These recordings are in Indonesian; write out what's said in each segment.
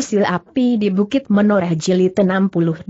Sil Api di Bukit Menoreh Jeli 68.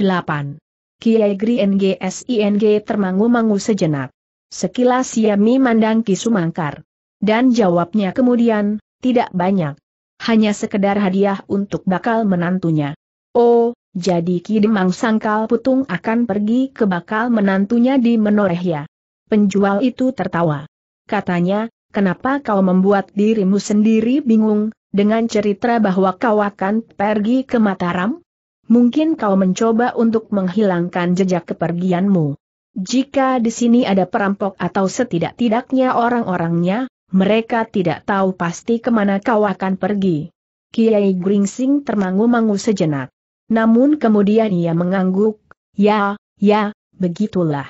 Kiai Gri NGSING termangu-mangu sejenak. Sekilas Yami mandang Kisumangkar. Dan jawabnya kemudian, tidak banyak. Hanya sekedar hadiah untuk bakal menantunya. Oh, jadi Ki Demang Sangkal Putung akan pergi ke bakal menantunya di Menoreh ya. Penjual itu tertawa. Katanya, kenapa kau membuat dirimu sendiri bingung, dengan cerita bahwa kau akan pergi ke Mataram? Mungkin kau mencoba untuk menghilangkan jejak kepergianmu. Jika di sini ada perampok atau setidak-tidaknya orang-orangnya, mereka tidak tahu pasti kemana kau akan pergi. Kiai Gringsing termangu-mangu sejenak. Namun kemudian ia mengangguk, ya, ya, begitulah.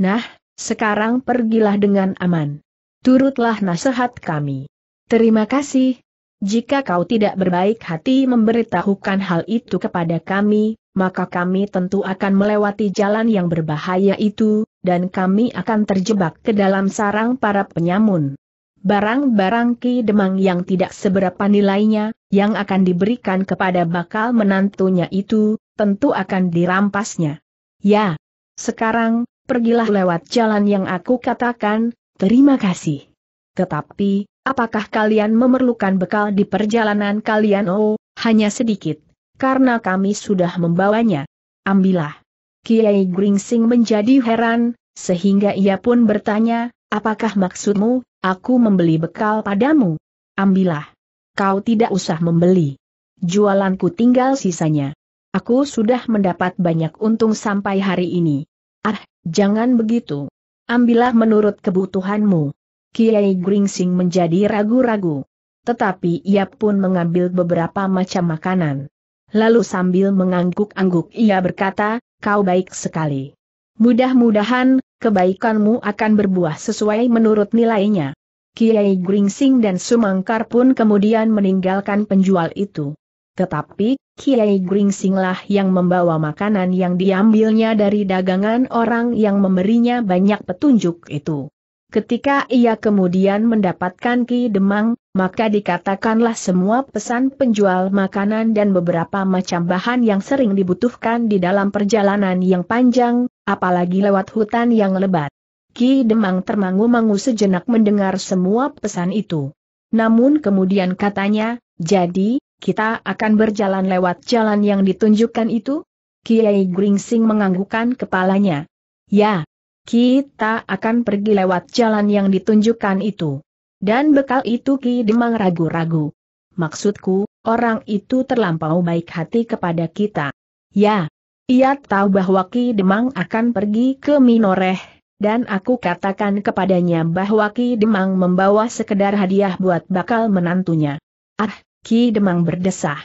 Nah, sekarang pergilah dengan aman. Turutlah nasihat kami. Terima kasih, jika kau tidak berbaik hati memberitahukan hal itu kepada kami, maka kami tentu akan melewati jalan yang berbahaya itu, dan kami akan terjebak ke dalam sarang para penyamun. Barang-barang Ki Demang yang tidak seberapa nilainya, yang akan diberikan kepada bakal menantunya itu, tentu akan dirampasnya. Ya, sekarang, pergilah lewat jalan yang aku katakan, terima kasih. Tetapi, Apakah kalian memerlukan bekal di perjalanan kalian? Oh, hanya sedikit, karena kami sudah membawanya. Ambillah. Kiai Gringsing menjadi heran, sehingga ia pun bertanya, apakah maksudmu, aku membeli bekal padamu? Ambillah. Kau tidak usah membeli. Jualanku tinggal sisanya. Aku sudah mendapat banyak untung sampai hari ini. Ah, jangan begitu. Ambillah menurut kebutuhanmu. Kiai Gringsing menjadi ragu-ragu. Tetapi ia pun mengambil beberapa macam makanan. Lalu sambil mengangguk-angguk ia berkata, kau baik sekali. Mudah-mudahan, kebaikanmu akan berbuah sesuai menurut nilainya. Kiai Gringsing dan Sumangkar pun kemudian meninggalkan penjual itu. Tetapi, Kiai Gringsinglah yang membawa makanan yang diambilnya dari dagangan orang yang memberinya banyak petunjuk itu. Ketika ia kemudian mendapatkan Ki Demang, maka dikatakanlah semua pesan penjual makanan dan beberapa macam bahan yang sering dibutuhkan di dalam perjalanan yang panjang, apalagi lewat hutan yang lebat. Ki Demang termangu-mangu sejenak mendengar semua pesan itu. Namun kemudian katanya, jadi, kita akan berjalan lewat jalan yang ditunjukkan itu? Kiai Gringsing menganggukkan kepalanya. Ya, kita akan pergi lewat jalan yang ditunjukkan itu. Dan bekal itu Ki Demang ragu-ragu. Maksudku, orang itu terlampau baik hati kepada kita. Ya, ia tahu bahwa Ki Demang akan pergi ke Minoreh, dan aku katakan kepadanya bahwa Ki Demang membawa sekedar hadiah buat bakal menantunya. Ah, Ki Demang berdesah.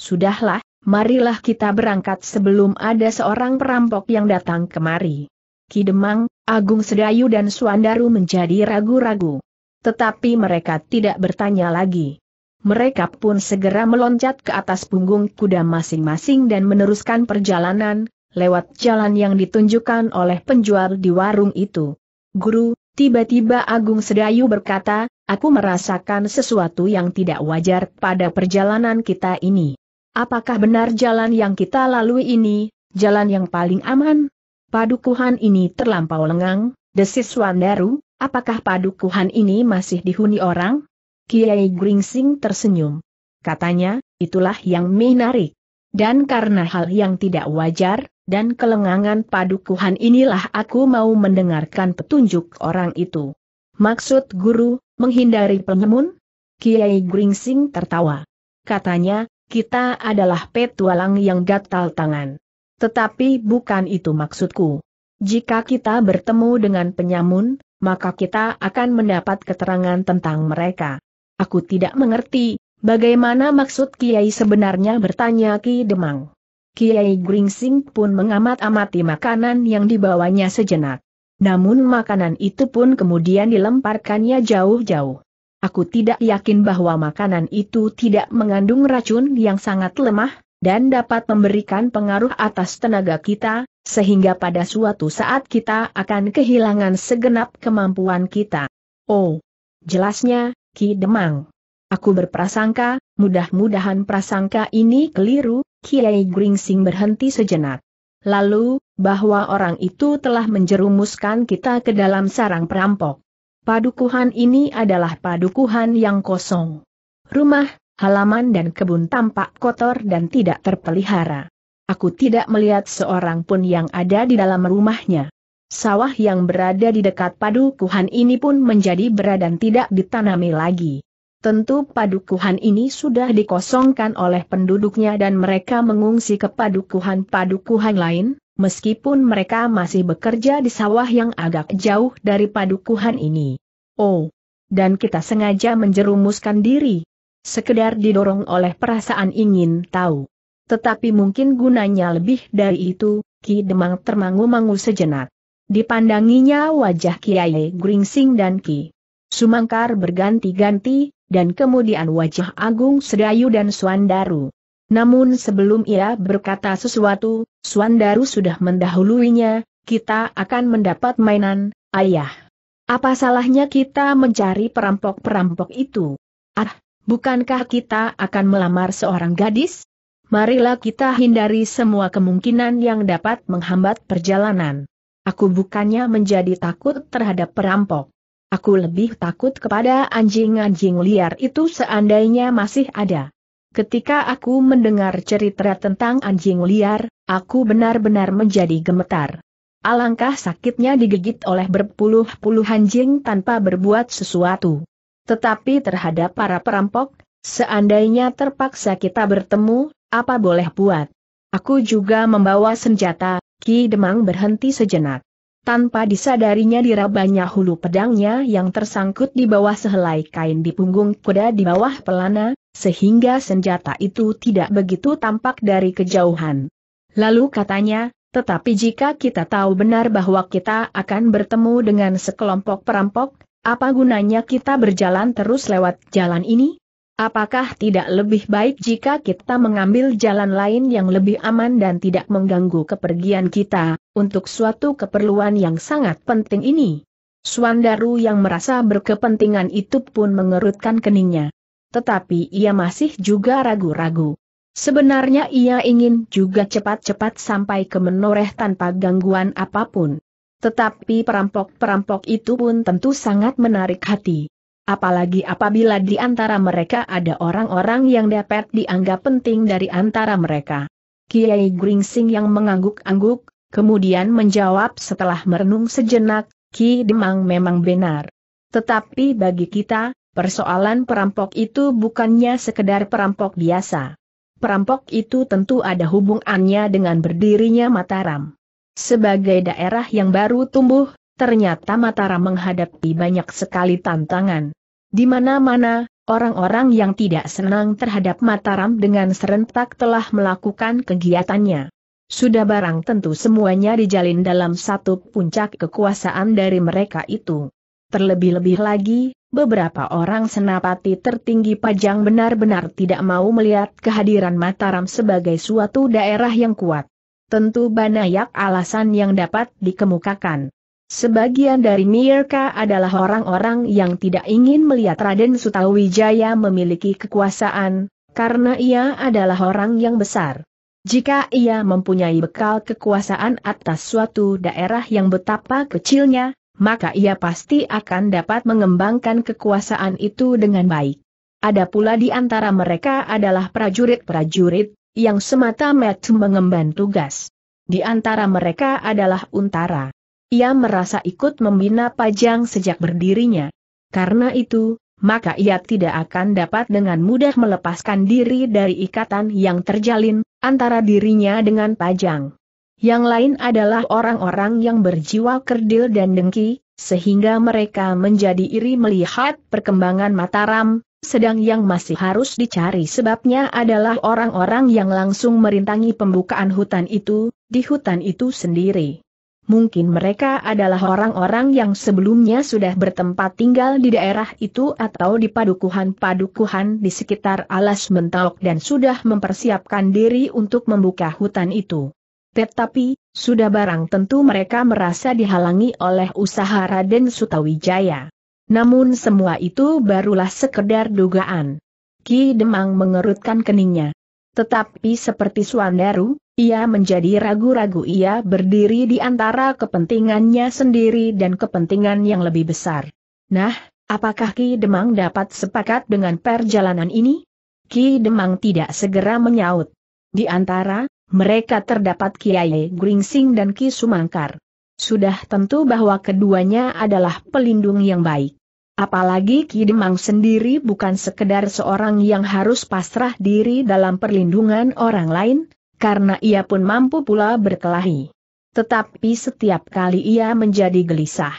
Sudahlah, marilah kita berangkat sebelum ada seorang perampok yang datang kemari. Kidemang, Agung Sedayu dan Suandaru menjadi ragu-ragu. Tetapi mereka tidak bertanya lagi. Mereka pun segera meloncat ke atas punggung kuda masing-masing dan meneruskan perjalanan, lewat jalan yang ditunjukkan oleh penjual di warung itu. Guru, tiba-tiba Agung Sedayu berkata, aku merasakan sesuatu yang tidak wajar pada perjalanan kita ini. Apakah benar jalan yang kita lalui ini, jalan yang paling aman? padukuhan ini terlampau lengang, desis Wandaru, apakah padukuhan ini masih dihuni orang? Kiai Gringsing tersenyum. Katanya, itulah yang menarik. Dan karena hal yang tidak wajar, dan kelengangan padukuhan inilah aku mau mendengarkan petunjuk orang itu. Maksud guru, menghindari pengemun? Kiai Gringsing tertawa. Katanya, kita adalah petualang yang gatal tangan. Tetapi bukan itu maksudku. Jika kita bertemu dengan penyamun, maka kita akan mendapat keterangan tentang mereka. Aku tidak mengerti, bagaimana maksud Kiai sebenarnya bertanya Ki Demang. Kiai Gringsing pun mengamat-amati makanan yang dibawanya sejenak. Namun makanan itu pun kemudian dilemparkannya jauh-jauh. Aku tidak yakin bahwa makanan itu tidak mengandung racun yang sangat lemah, dan dapat memberikan pengaruh atas tenaga kita, sehingga pada suatu saat kita akan kehilangan segenap kemampuan kita. Oh, jelasnya, Ki Demang. Aku berprasangka, mudah-mudahan prasangka ini keliru, Kiai Gringsing berhenti sejenak. Lalu, bahwa orang itu telah menjerumuskan kita ke dalam sarang perampok. Padukuhan ini adalah padukuhan yang kosong. Rumah, halaman dan kebun tampak kotor dan tidak terpelihara. Aku tidak melihat seorang pun yang ada di dalam rumahnya. Sawah yang berada di dekat padukuhan ini pun menjadi berat dan tidak ditanami lagi. Tentu padukuhan ini sudah dikosongkan oleh penduduknya dan mereka mengungsi ke padukuhan-padukuhan lain, meskipun mereka masih bekerja di sawah yang agak jauh dari padukuhan ini. Oh, dan kita sengaja menjerumuskan diri, sekedar didorong oleh perasaan ingin tahu. Tetapi mungkin gunanya lebih dari itu, Ki Demang termangu-mangu sejenak. Dipandanginya wajah Kiai Gringsing dan Ki Sumangkar berganti-ganti, dan kemudian wajah Agung Sedayu dan Suandaru. Namun sebelum ia berkata sesuatu, Suandaru sudah mendahuluinya, kita akan mendapat mainan, ayah. Apa salahnya kita mencari perampok-perampok itu? Ah, Bukankah kita akan melamar seorang gadis? Marilah kita hindari semua kemungkinan yang dapat menghambat perjalanan. Aku bukannya menjadi takut terhadap perampok. Aku lebih takut kepada anjing-anjing liar itu seandainya masih ada. Ketika aku mendengar cerita tentang anjing liar, aku benar-benar menjadi gemetar. Alangkah sakitnya digigit oleh berpuluh-puluh anjing tanpa berbuat sesuatu. Tetapi terhadap para perampok, seandainya terpaksa kita bertemu, apa boleh buat? Aku juga membawa senjata, Ki Demang berhenti sejenak. Tanpa disadarinya dirabanya hulu pedangnya yang tersangkut di bawah sehelai kain di punggung kuda di bawah pelana, sehingga senjata itu tidak begitu tampak dari kejauhan. Lalu katanya, tetapi jika kita tahu benar bahwa kita akan bertemu dengan sekelompok perampok, apa gunanya kita berjalan terus lewat jalan ini? Apakah tidak lebih baik jika kita mengambil jalan lain yang lebih aman dan tidak mengganggu kepergian kita, untuk suatu keperluan yang sangat penting ini? Swandaru yang merasa berkepentingan itu pun mengerutkan keningnya. Tetapi ia masih juga ragu-ragu. Sebenarnya ia ingin juga cepat-cepat sampai ke menoreh tanpa gangguan apapun. Tetapi perampok-perampok itu pun tentu sangat menarik hati. Apalagi apabila di antara mereka ada orang-orang yang dapat dianggap penting dari antara mereka. Kiai Gringsing yang mengangguk-angguk, kemudian menjawab setelah merenung sejenak, Ki Demang memang benar. Tetapi bagi kita, persoalan perampok itu bukannya sekedar perampok biasa. Perampok itu tentu ada hubungannya dengan berdirinya Mataram. Sebagai daerah yang baru tumbuh, ternyata Mataram menghadapi banyak sekali tantangan. Di mana-mana, orang-orang yang tidak senang terhadap Mataram dengan serentak telah melakukan kegiatannya. Sudah barang tentu semuanya dijalin dalam satu puncak kekuasaan dari mereka itu. Terlebih-lebih lagi, beberapa orang senapati tertinggi Pajang benar-benar tidak mau melihat kehadiran Mataram sebagai suatu daerah yang kuat tentu banyak alasan yang dapat dikemukakan. Sebagian dari mereka adalah orang-orang yang tidak ingin melihat Raden Sutawijaya memiliki kekuasaan, karena ia adalah orang yang besar. Jika ia mempunyai bekal kekuasaan atas suatu daerah yang betapa kecilnya, maka ia pasti akan dapat mengembangkan kekuasaan itu dengan baik. Ada pula di antara mereka adalah prajurit-prajurit, yang semata-mata mengemban tugas. Di antara mereka adalah Untara. Ia merasa ikut membina Pajang sejak berdirinya. Karena itu, maka ia tidak akan dapat dengan mudah melepaskan diri dari ikatan yang terjalin antara dirinya dengan Pajang. Yang lain adalah orang-orang yang berjiwa kerdil dan dengki, sehingga mereka menjadi iri melihat perkembangan Mataram, sedang yang masih harus dicari sebabnya adalah orang-orang yang langsung merintangi pembukaan hutan itu, di hutan itu sendiri. Mungkin mereka adalah orang-orang yang sebelumnya sudah bertempat tinggal di daerah itu atau di padukuhan-padukuhan di sekitar alas mentok dan sudah mempersiapkan diri untuk membuka hutan itu. Tetapi, sudah barang tentu mereka merasa dihalangi oleh usaha Raden Sutawijaya. Namun semua itu barulah sekedar dugaan. Ki Demang mengerutkan keningnya. Tetapi seperti Suandaru, ia menjadi ragu-ragu ia berdiri di antara kepentingannya sendiri dan kepentingan yang lebih besar. Nah, apakah Ki Demang dapat sepakat dengan perjalanan ini? Ki Demang tidak segera menyaut. Di antara mereka terdapat Kiai Gringsing dan Ki Sumangkar. Sudah tentu bahwa keduanya adalah pelindung yang baik. Apalagi Ki Demang sendiri bukan sekedar seorang yang harus pasrah diri dalam perlindungan orang lain, karena ia pun mampu pula berkelahi. Tetapi setiap kali ia menjadi gelisah.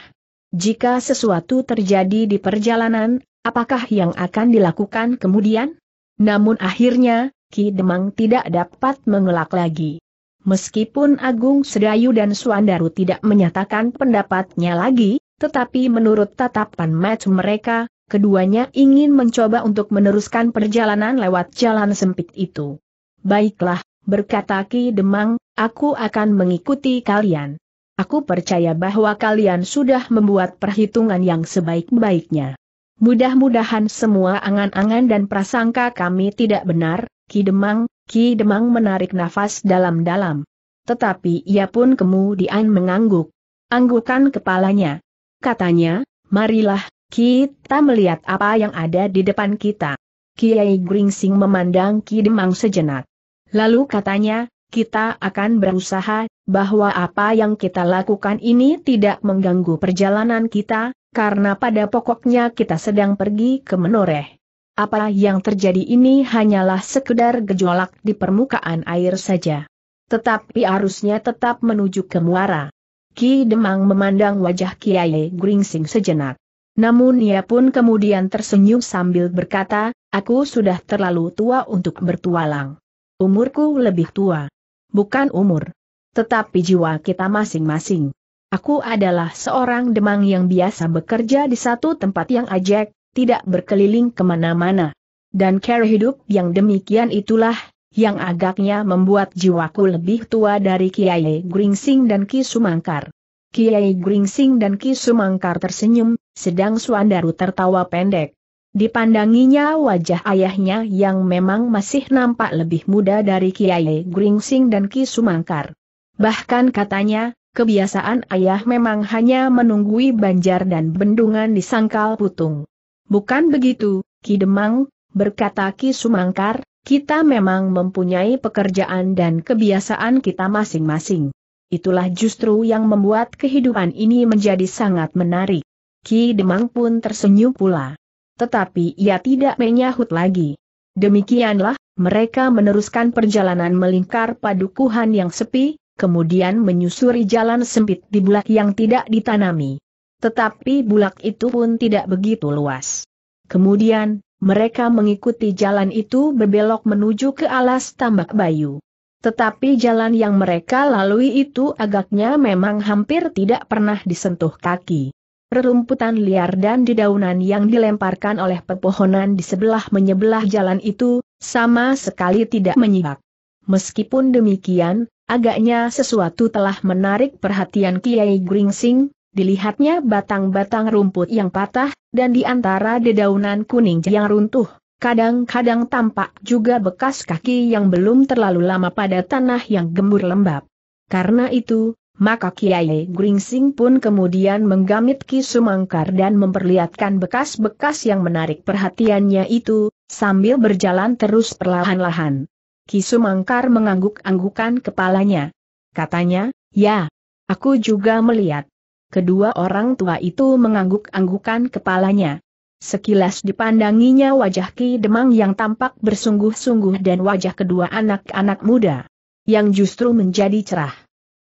Jika sesuatu terjadi di perjalanan, apakah yang akan dilakukan kemudian? Namun akhirnya, Ki Demang tidak dapat mengelak lagi. Meskipun Agung Sedayu dan Suandaru tidak menyatakan pendapatnya lagi, tetapi menurut tatapan match mereka, keduanya ingin mencoba untuk meneruskan perjalanan lewat jalan sempit itu. Baiklah, berkata Ki Demang, aku akan mengikuti kalian. Aku percaya bahwa kalian sudah membuat perhitungan yang sebaik-baiknya. Mudah-mudahan semua angan-angan dan prasangka kami tidak benar, Ki Demang, Ki Demang menarik nafas dalam-dalam. Tetapi ia pun kemudian mengangguk. Anggukan kepalanya. Katanya, marilah, kita melihat apa yang ada di depan kita. Kiai Gringsing memandang Ki Demang sejenak. Lalu katanya, kita akan berusaha, bahwa apa yang kita lakukan ini tidak mengganggu perjalanan kita, karena pada pokoknya kita sedang pergi ke menoreh. Apa yang terjadi ini hanyalah sekedar gejolak di permukaan air saja. Tetapi arusnya tetap menuju ke muara. Ki Demang memandang wajah Kiai Gringsing sejenak. Namun ia pun kemudian tersenyum sambil berkata, aku sudah terlalu tua untuk bertualang. Umurku lebih tua. Bukan umur. Tetapi jiwa kita masing-masing. Aku adalah seorang demang yang biasa bekerja di satu tempat yang ajak, tidak berkeliling kemana-mana. Dan cara hidup yang demikian itulah, yang agaknya membuat jiwaku lebih tua dari Kiai Gringsing dan Ki Sumangkar. Kiai Gringsing dan Ki Sumangkar tersenyum, sedang Suandaru tertawa pendek. Dipandanginya wajah ayahnya yang memang masih nampak lebih muda dari Kiai Gringsing dan Ki Sumangkar. Bahkan katanya, kebiasaan ayah memang hanya menunggui banjar dan bendungan di sangkal putung. Bukan begitu, Ki Demang, berkata Ki Sumangkar, kita memang mempunyai pekerjaan dan kebiasaan kita masing-masing. Itulah justru yang membuat kehidupan ini menjadi sangat menarik. Ki Demang pun tersenyum pula. Tetapi ia tidak menyahut lagi. Demikianlah, mereka meneruskan perjalanan melingkar padukuhan yang sepi, kemudian menyusuri jalan sempit di bulak yang tidak ditanami. Tetapi bulak itu pun tidak begitu luas. Kemudian, mereka mengikuti jalan itu berbelok menuju ke alas tambak bayu. Tetapi jalan yang mereka lalui itu agaknya memang hampir tidak pernah disentuh kaki. Rerumputan liar dan dedaunan yang dilemparkan oleh pepohonan di sebelah menyebelah jalan itu, sama sekali tidak menyibak. Meskipun demikian, agaknya sesuatu telah menarik perhatian Kiai Gringsing, dilihatnya batang-batang rumput yang patah, dan di antara dedaunan kuning yang runtuh. Kadang-kadang tampak juga bekas kaki yang belum terlalu lama pada tanah yang gembur lembab. Karena itu, maka Kiai Gringsing pun kemudian menggamit Ki Sumangkar dan memperlihatkan bekas-bekas yang menarik perhatiannya itu, sambil berjalan terus perlahan-lahan. Ki Sumangkar mengangguk-anggukan kepalanya. Katanya, ya, aku juga melihat. Kedua orang tua itu mengangguk-anggukan kepalanya. Sekilas dipandanginya wajah Ki Demang yang tampak bersungguh-sungguh dan wajah kedua anak-anak muda yang justru menjadi cerah.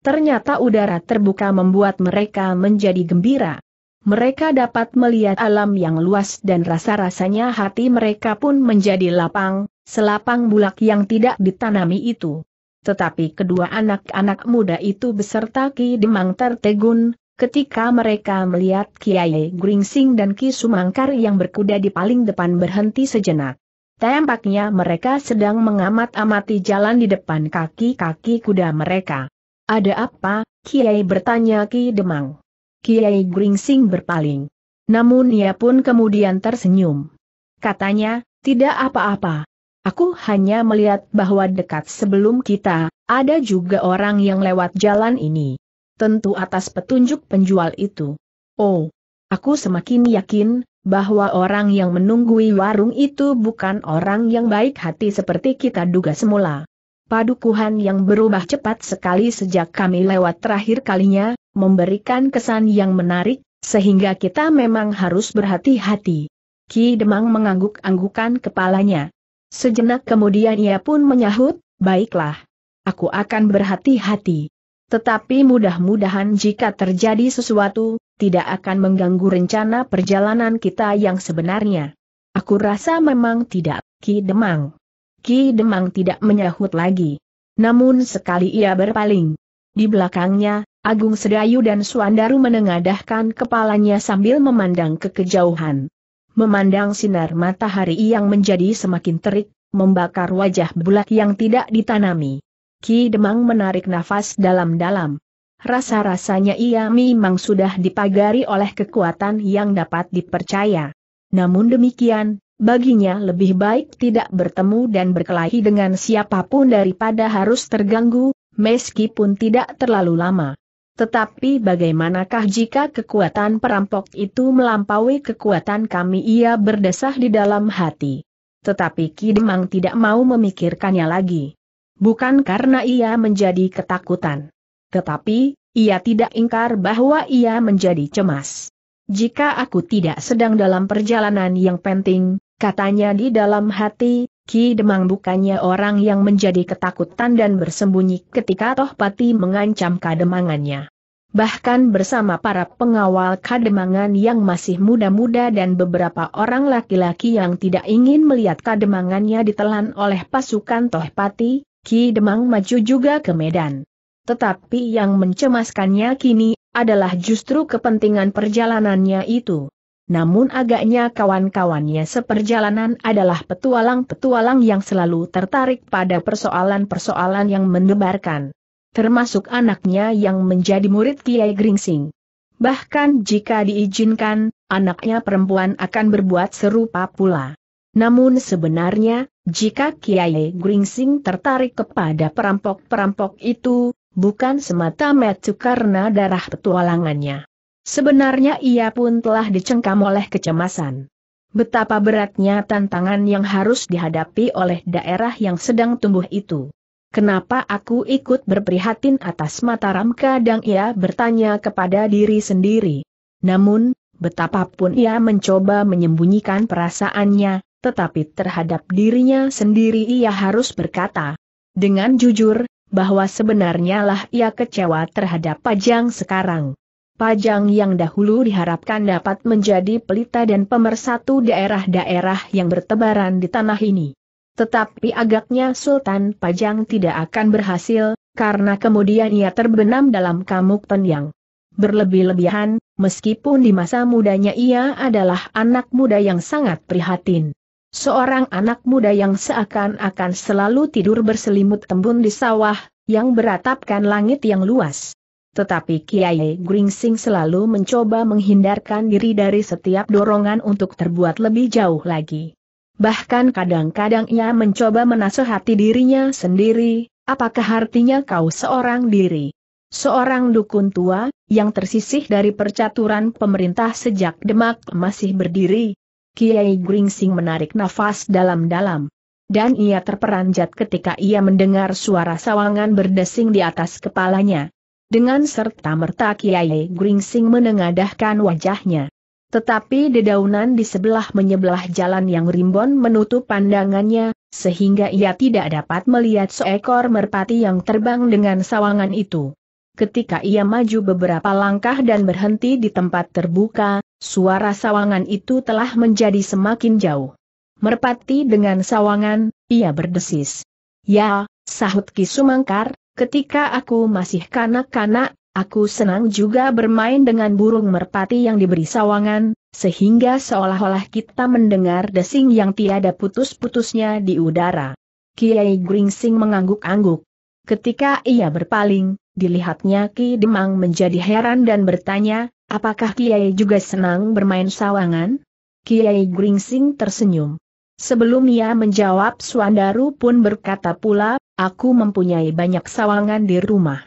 Ternyata udara terbuka membuat mereka menjadi gembira. Mereka dapat melihat alam yang luas dan rasa-rasanya hati mereka pun menjadi lapang, selapang bulak yang tidak ditanami itu. Tetapi kedua anak-anak muda itu beserta Ki Demang tertegun, Ketika mereka melihat Kiai Gringsing dan Ki Sumangkar yang berkuda di paling depan berhenti sejenak. Tampaknya mereka sedang mengamat-amati jalan di depan kaki-kaki kuda mereka. Ada apa? Kiai bertanya Ki Demang. Kiai Gringsing berpaling. Namun ia pun kemudian tersenyum. Katanya, tidak apa-apa. Aku hanya melihat bahwa dekat sebelum kita, ada juga orang yang lewat jalan ini tentu atas petunjuk penjual itu. Oh, aku semakin yakin bahwa orang yang menunggui warung itu bukan orang yang baik hati seperti kita duga semula. Padukuhan yang berubah cepat sekali sejak kami lewat terakhir kalinya, memberikan kesan yang menarik, sehingga kita memang harus berhati-hati. Ki Demang mengangguk-anggukan kepalanya. Sejenak kemudian ia pun menyahut, baiklah. Aku akan berhati-hati. Tetapi mudah-mudahan jika terjadi sesuatu, tidak akan mengganggu rencana perjalanan kita yang sebenarnya. Aku rasa memang tidak, Ki Demang. Ki Demang tidak menyahut lagi. Namun sekali ia berpaling. Di belakangnya, Agung Sedayu dan Suandaru menengadahkan kepalanya sambil memandang ke kejauhan. Memandang sinar matahari yang menjadi semakin terik, membakar wajah bulat yang tidak ditanami. Ki Demang menarik nafas dalam-dalam. Rasa-rasanya ia memang sudah dipagari oleh kekuatan yang dapat dipercaya. Namun demikian, baginya lebih baik tidak bertemu dan berkelahi dengan siapapun daripada harus terganggu, meskipun tidak terlalu lama. Tetapi bagaimanakah jika kekuatan perampok itu melampaui kekuatan kami ia berdesah di dalam hati. Tetapi Ki Demang tidak mau memikirkannya lagi bukan karena ia menjadi ketakutan. Tetapi, ia tidak ingkar bahwa ia menjadi cemas. Jika aku tidak sedang dalam perjalanan yang penting, katanya di dalam hati, Ki Demang bukannya orang yang menjadi ketakutan dan bersembunyi ketika Tohpati mengancam kademangannya. Bahkan bersama para pengawal kademangan yang masih muda-muda dan beberapa orang laki-laki yang tidak ingin melihat kademangannya ditelan oleh pasukan Tohpati, Ki Demang maju juga ke Medan. Tetapi yang mencemaskannya kini, adalah justru kepentingan perjalanannya itu. Namun agaknya kawan-kawannya seperjalanan adalah petualang-petualang yang selalu tertarik pada persoalan-persoalan yang mendebarkan. Termasuk anaknya yang menjadi murid Kiai Gringsing. Bahkan jika diizinkan, anaknya perempuan akan berbuat serupa pula. Namun sebenarnya, jika Kiai Gringsing tertarik kepada perampok-perampok itu, bukan semata-mata karena darah petualangannya. Sebenarnya ia pun telah dicengkam oleh kecemasan. Betapa beratnya tantangan yang harus dihadapi oleh daerah yang sedang tumbuh itu. Kenapa aku ikut berprihatin atas Mataram kadang ia bertanya kepada diri sendiri. Namun, betapapun ia mencoba menyembunyikan perasaannya, tetapi terhadap dirinya sendiri ia harus berkata dengan jujur bahwa sebenarnya lah ia kecewa terhadap Pajang sekarang. Pajang yang dahulu diharapkan dapat menjadi pelita dan pemersatu daerah-daerah yang bertebaran di tanah ini. Tetapi agaknya Sultan Pajang tidak akan berhasil, karena kemudian ia terbenam dalam kamuk penyang. Berlebih-lebihan, meskipun di masa mudanya ia adalah anak muda yang sangat prihatin. Seorang anak muda yang seakan-akan selalu tidur berselimut tembun di sawah, yang beratapkan langit yang luas. Tetapi Kiai Gringsing selalu mencoba menghindarkan diri dari setiap dorongan untuk terbuat lebih jauh lagi. Bahkan kadang-kadang ia mencoba menasehati dirinya sendiri, apakah artinya kau seorang diri? Seorang dukun tua, yang tersisih dari percaturan pemerintah sejak Demak masih berdiri, Kiai Gringsing menarik nafas dalam-dalam. Dan ia terperanjat ketika ia mendengar suara sawangan berdesing di atas kepalanya. Dengan serta-merta Kiai Gringsing menengadahkan wajahnya. Tetapi dedaunan di sebelah menyebelah jalan yang rimbon menutup pandangannya, sehingga ia tidak dapat melihat seekor merpati yang terbang dengan sawangan itu ketika ia maju beberapa langkah dan berhenti di tempat terbuka, suara sawangan itu telah menjadi semakin jauh. Merpati dengan sawangan, ia berdesis. Ya, sahut Ki Sumangkar, ketika aku masih kanak-kanak, aku senang juga bermain dengan burung merpati yang diberi sawangan, sehingga seolah-olah kita mendengar desing yang tiada putus-putusnya di udara. Kiai Gringsing mengangguk-angguk. Ketika ia berpaling, dilihatnya Ki Demang menjadi heran dan bertanya, apakah Kiai juga senang bermain sawangan? Kiai Gringsing tersenyum. Sebelum ia menjawab Suandaru pun berkata pula, aku mempunyai banyak sawangan di rumah.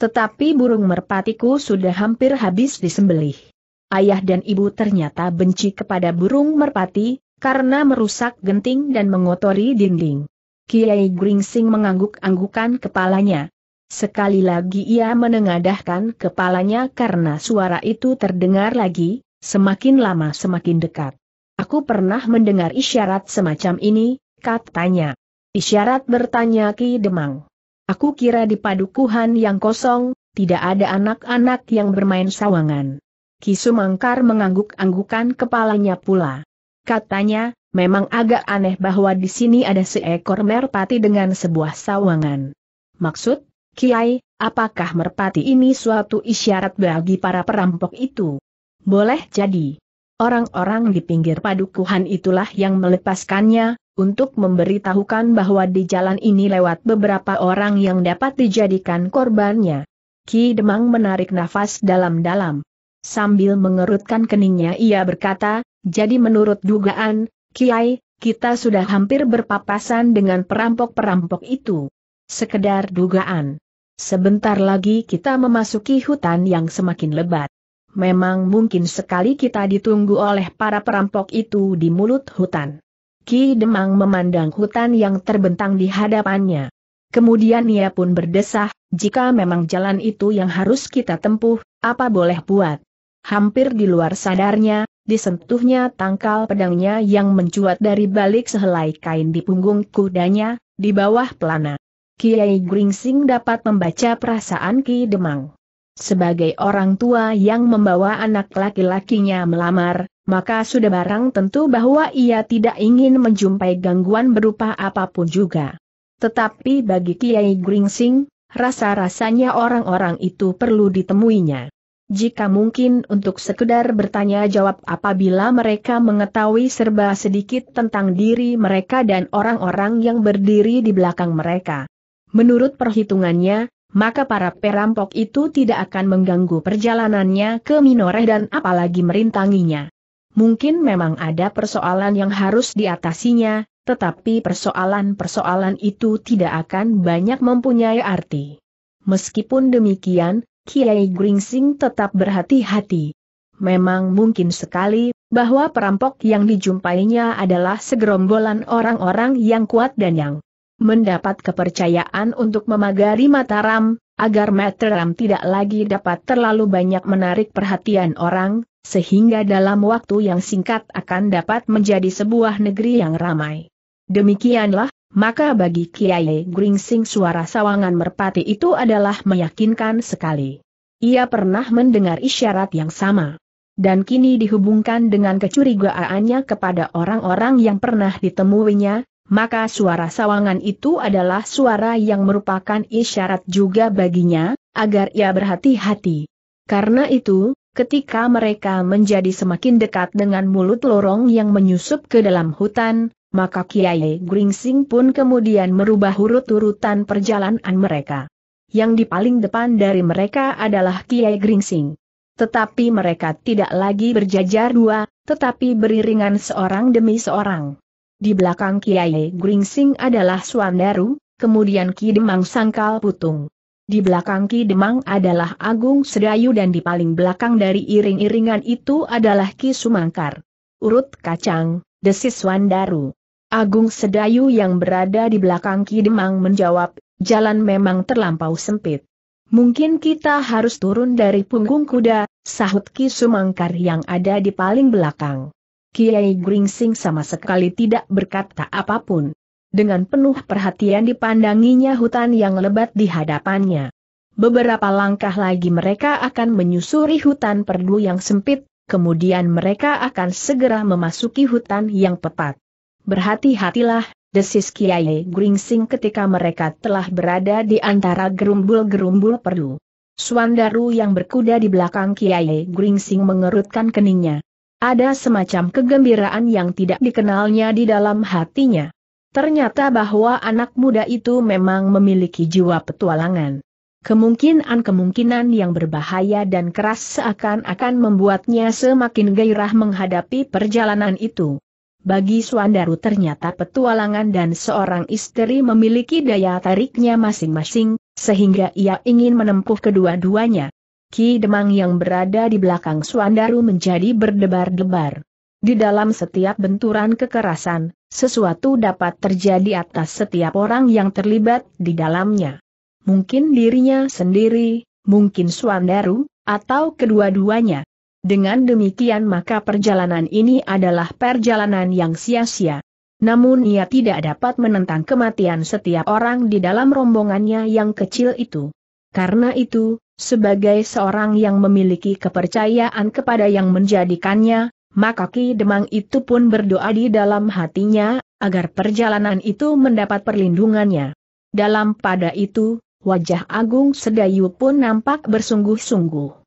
Tetapi burung merpatiku sudah hampir habis disembelih. Ayah dan ibu ternyata benci kepada burung merpati, karena merusak genting dan mengotori dinding. Kiai Gringsing mengangguk-anggukan kepalanya. Sekali lagi ia menengadahkan kepalanya karena suara itu terdengar lagi, semakin lama semakin dekat. Aku pernah mendengar isyarat semacam ini, katanya. Isyarat bertanya Ki Demang. Aku kira di padukuhan yang kosong, tidak ada anak-anak yang bermain sawangan. Ki Sumangkar mengangguk-anggukan kepalanya pula. Katanya, memang agak aneh bahwa di sini ada seekor merpati dengan sebuah sawangan. Maksud, Kiai, apakah merpati ini suatu isyarat bagi para perampok itu? Boleh jadi. Orang-orang di pinggir padukuhan itulah yang melepaskannya, untuk memberitahukan bahwa di jalan ini lewat beberapa orang yang dapat dijadikan korbannya. Ki Demang menarik nafas dalam-dalam. Sambil mengerutkan keningnya ia berkata, jadi menurut dugaan, Kiai, kita sudah hampir berpapasan dengan perampok-perampok itu. Sekedar dugaan. Sebentar lagi kita memasuki hutan yang semakin lebat. Memang mungkin sekali kita ditunggu oleh para perampok itu di mulut hutan. Ki Demang memandang hutan yang terbentang di hadapannya. Kemudian ia pun berdesah, jika memang jalan itu yang harus kita tempuh, apa boleh buat. Hampir di luar sadarnya, disentuhnya tangkal pedangnya yang mencuat dari balik sehelai kain di punggung kudanya, di bawah pelana. Kiai Gringsing dapat membaca perasaan Ki Demang. Sebagai orang tua yang membawa anak laki-lakinya melamar, maka sudah barang tentu bahwa ia tidak ingin menjumpai gangguan berupa apapun juga. Tetapi bagi Kiai Gringsing, rasa-rasanya orang-orang itu perlu ditemuinya jika mungkin untuk sekedar bertanya jawab apabila mereka mengetahui serba sedikit tentang diri mereka dan orang-orang yang berdiri di belakang mereka. Menurut perhitungannya, maka para perampok itu tidak akan mengganggu perjalanannya ke Minore dan apalagi merintanginya. Mungkin memang ada persoalan yang harus diatasinya, tetapi persoalan-persoalan itu tidak akan banyak mempunyai arti. Meskipun demikian, Kiai Gringsing tetap berhati-hati. Memang mungkin sekali, bahwa perampok yang dijumpainya adalah segerombolan orang-orang yang kuat dan yang mendapat kepercayaan untuk memagari Mataram, agar Mataram tidak lagi dapat terlalu banyak menarik perhatian orang, sehingga dalam waktu yang singkat akan dapat menjadi sebuah negeri yang ramai. Demikianlah, maka bagi Kiai Gringsing suara sawangan merpati itu adalah meyakinkan sekali. Ia pernah mendengar isyarat yang sama. Dan kini dihubungkan dengan kecurigaannya kepada orang-orang yang pernah ditemuinya, maka suara sawangan itu adalah suara yang merupakan isyarat juga baginya, agar ia berhati-hati. Karena itu, ketika mereka menjadi semakin dekat dengan mulut lorong yang menyusup ke dalam hutan, maka Kiai Gringsing pun kemudian merubah urut-urutan perjalanan mereka. Yang di paling depan dari mereka adalah Kiai Gringsing. Tetapi mereka tidak lagi berjajar dua, tetapi beriringan seorang demi seorang. Di belakang Kiai Gringsing adalah Swandaru, kemudian Ki Demang Sangkal Putung. Di belakang Ki Demang adalah Agung Sedayu dan di paling belakang dari iring-iringan itu adalah Ki Sumangkar. Urut kacang, desis Swandaru. Agung Sedayu yang berada di belakang Kidemang menjawab, jalan memang terlampau sempit. Mungkin kita harus turun dari punggung kuda, sahut Ki Sumangkar yang ada di paling belakang. Kiai Gringsing sama sekali tidak berkata apapun. Dengan penuh perhatian dipandanginya hutan yang lebat di hadapannya. Beberapa langkah lagi mereka akan menyusuri hutan perdu yang sempit, kemudian mereka akan segera memasuki hutan yang tepat. Berhati-hatilah, desis Kiai Gringsing ketika mereka telah berada di antara gerumbul-gerumbul perdu. Suandaru yang berkuda di belakang Kiai Gringsing mengerutkan keningnya. Ada semacam kegembiraan yang tidak dikenalnya di dalam hatinya. Ternyata bahwa anak muda itu memang memiliki jiwa petualangan. Kemungkinan-kemungkinan yang berbahaya dan keras seakan-akan membuatnya semakin gairah menghadapi perjalanan itu. Bagi Suandaru ternyata petualangan dan seorang istri memiliki daya tariknya masing-masing, sehingga ia ingin menempuh kedua-duanya. Ki Demang yang berada di belakang Suandaru menjadi berdebar-debar. Di dalam setiap benturan kekerasan, sesuatu dapat terjadi atas setiap orang yang terlibat di dalamnya. Mungkin dirinya sendiri, mungkin Suandaru, atau kedua-duanya. Dengan demikian maka perjalanan ini adalah perjalanan yang sia-sia. Namun ia tidak dapat menentang kematian setiap orang di dalam rombongannya yang kecil itu. Karena itu, sebagai seorang yang memiliki kepercayaan kepada yang menjadikannya, maka Ki Demang itu pun berdoa di dalam hatinya, agar perjalanan itu mendapat perlindungannya. Dalam pada itu, wajah Agung Sedayu pun nampak bersungguh-sungguh.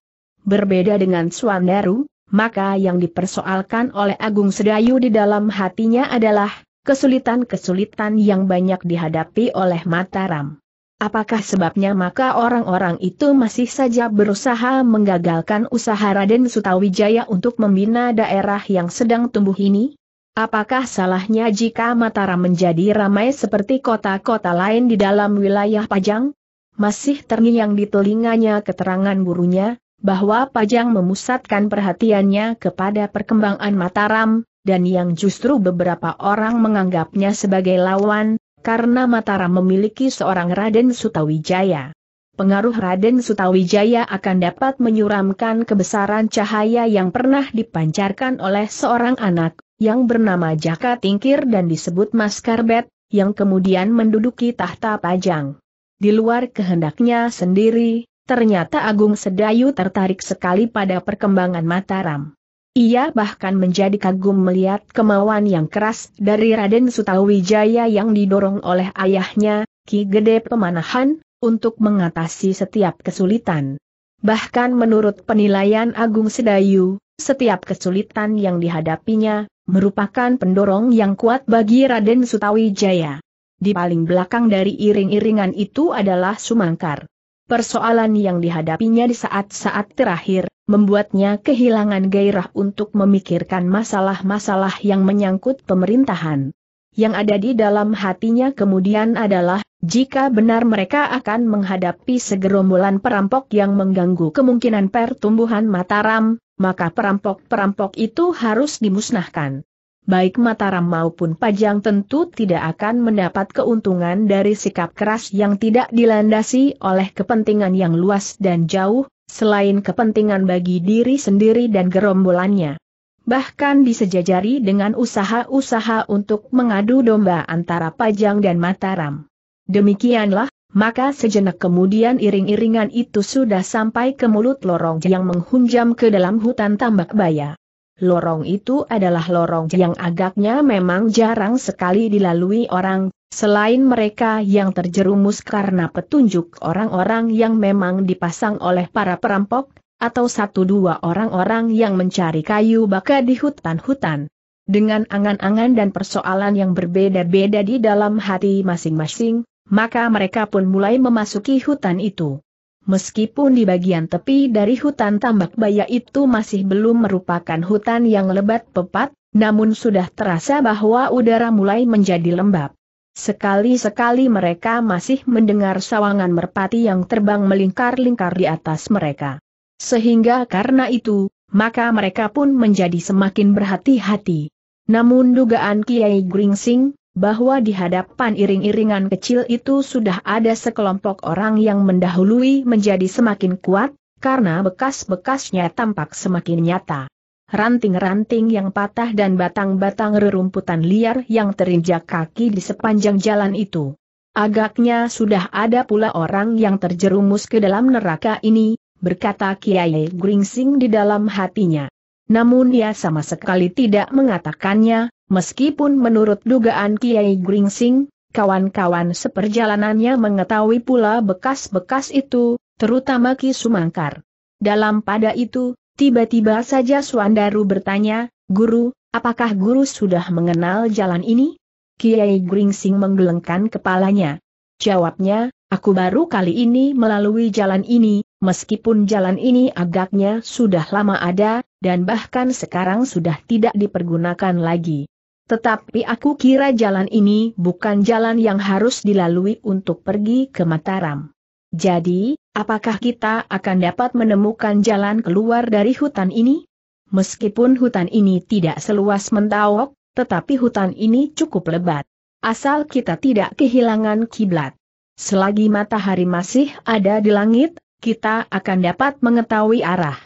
Berbeda dengan Suandaru, maka yang dipersoalkan oleh Agung Sedayu di dalam hatinya adalah kesulitan-kesulitan yang banyak dihadapi oleh Mataram. Apakah sebabnya maka orang-orang itu masih saja berusaha menggagalkan usaha Raden Sutawijaya untuk membina daerah yang sedang tumbuh ini? Apakah salahnya jika Mataram menjadi ramai seperti kota-kota lain di dalam wilayah Pajang? Masih terngiang di telinganya keterangan gurunya, bahwa Pajang memusatkan perhatiannya kepada perkembangan Mataram, dan yang justru beberapa orang menganggapnya sebagai lawan, karena Mataram memiliki seorang Raden Sutawijaya. Pengaruh Raden Sutawijaya akan dapat menyuramkan kebesaran cahaya yang pernah dipancarkan oleh seorang anak, yang bernama Jaka Tingkir dan disebut Mas Karbet, yang kemudian menduduki tahta Pajang. Di luar kehendaknya sendiri, Ternyata Agung Sedayu tertarik sekali pada perkembangan Mataram. Ia bahkan menjadi kagum melihat kemauan yang keras dari Raden Sutawijaya yang didorong oleh ayahnya, Ki Gede Pemanahan, untuk mengatasi setiap kesulitan. Bahkan menurut penilaian Agung Sedayu, setiap kesulitan yang dihadapinya, merupakan pendorong yang kuat bagi Raden Sutawijaya. Di paling belakang dari iring-iringan itu adalah Sumangkar. Persoalan yang dihadapinya di saat-saat terakhir, membuatnya kehilangan gairah untuk memikirkan masalah-masalah yang menyangkut pemerintahan. Yang ada di dalam hatinya kemudian adalah, jika benar mereka akan menghadapi segerombolan perampok yang mengganggu kemungkinan pertumbuhan Mataram, maka perampok-perampok itu harus dimusnahkan baik Mataram maupun Pajang tentu tidak akan mendapat keuntungan dari sikap keras yang tidak dilandasi oleh kepentingan yang luas dan jauh, selain kepentingan bagi diri sendiri dan gerombolannya. Bahkan disejajari dengan usaha-usaha untuk mengadu domba antara Pajang dan Mataram. Demikianlah, maka sejenak kemudian iring-iringan itu sudah sampai ke mulut lorong yang menghunjam ke dalam hutan tambak baya. Lorong itu adalah lorong yang agaknya memang jarang sekali dilalui orang, selain mereka yang terjerumus karena petunjuk orang-orang yang memang dipasang oleh para perampok, atau satu dua orang-orang yang mencari kayu baka di hutan-hutan. Dengan angan-angan dan persoalan yang berbeda-beda di dalam hati masing-masing, maka mereka pun mulai memasuki hutan itu. Meskipun di bagian tepi dari hutan tambak baya itu masih belum merupakan hutan yang lebat pepat, namun sudah terasa bahwa udara mulai menjadi lembab. Sekali-sekali mereka masih mendengar sawangan merpati yang terbang melingkar-lingkar di atas mereka. Sehingga karena itu, maka mereka pun menjadi semakin berhati-hati. Namun dugaan Kiai Gringsing, bahwa di hadapan iring-iringan kecil itu sudah ada sekelompok orang yang mendahului menjadi semakin kuat, karena bekas-bekasnya tampak semakin nyata. Ranting-ranting yang patah dan batang-batang rerumputan liar yang terinjak kaki di sepanjang jalan itu. Agaknya sudah ada pula orang yang terjerumus ke dalam neraka ini, berkata Kiai Gringsing di dalam hatinya. Namun ia sama sekali tidak mengatakannya, Meskipun menurut dugaan Kiai Gringsing, kawan-kawan seperjalanannya mengetahui pula bekas-bekas itu, terutama Ki Sumangkar. Dalam pada itu, tiba-tiba saja Suandaru bertanya, Guru, apakah Guru sudah mengenal jalan ini? Kiai Gringsing menggelengkan kepalanya. Jawabnya, aku baru kali ini melalui jalan ini, meskipun jalan ini agaknya sudah lama ada, dan bahkan sekarang sudah tidak dipergunakan lagi. Tetapi aku kira jalan ini bukan jalan yang harus dilalui untuk pergi ke Mataram. Jadi, apakah kita akan dapat menemukan jalan keluar dari hutan ini? Meskipun hutan ini tidak seluas mentawok, tetapi hutan ini cukup lebat. Asal kita tidak kehilangan kiblat. Selagi matahari masih ada di langit, kita akan dapat mengetahui arah.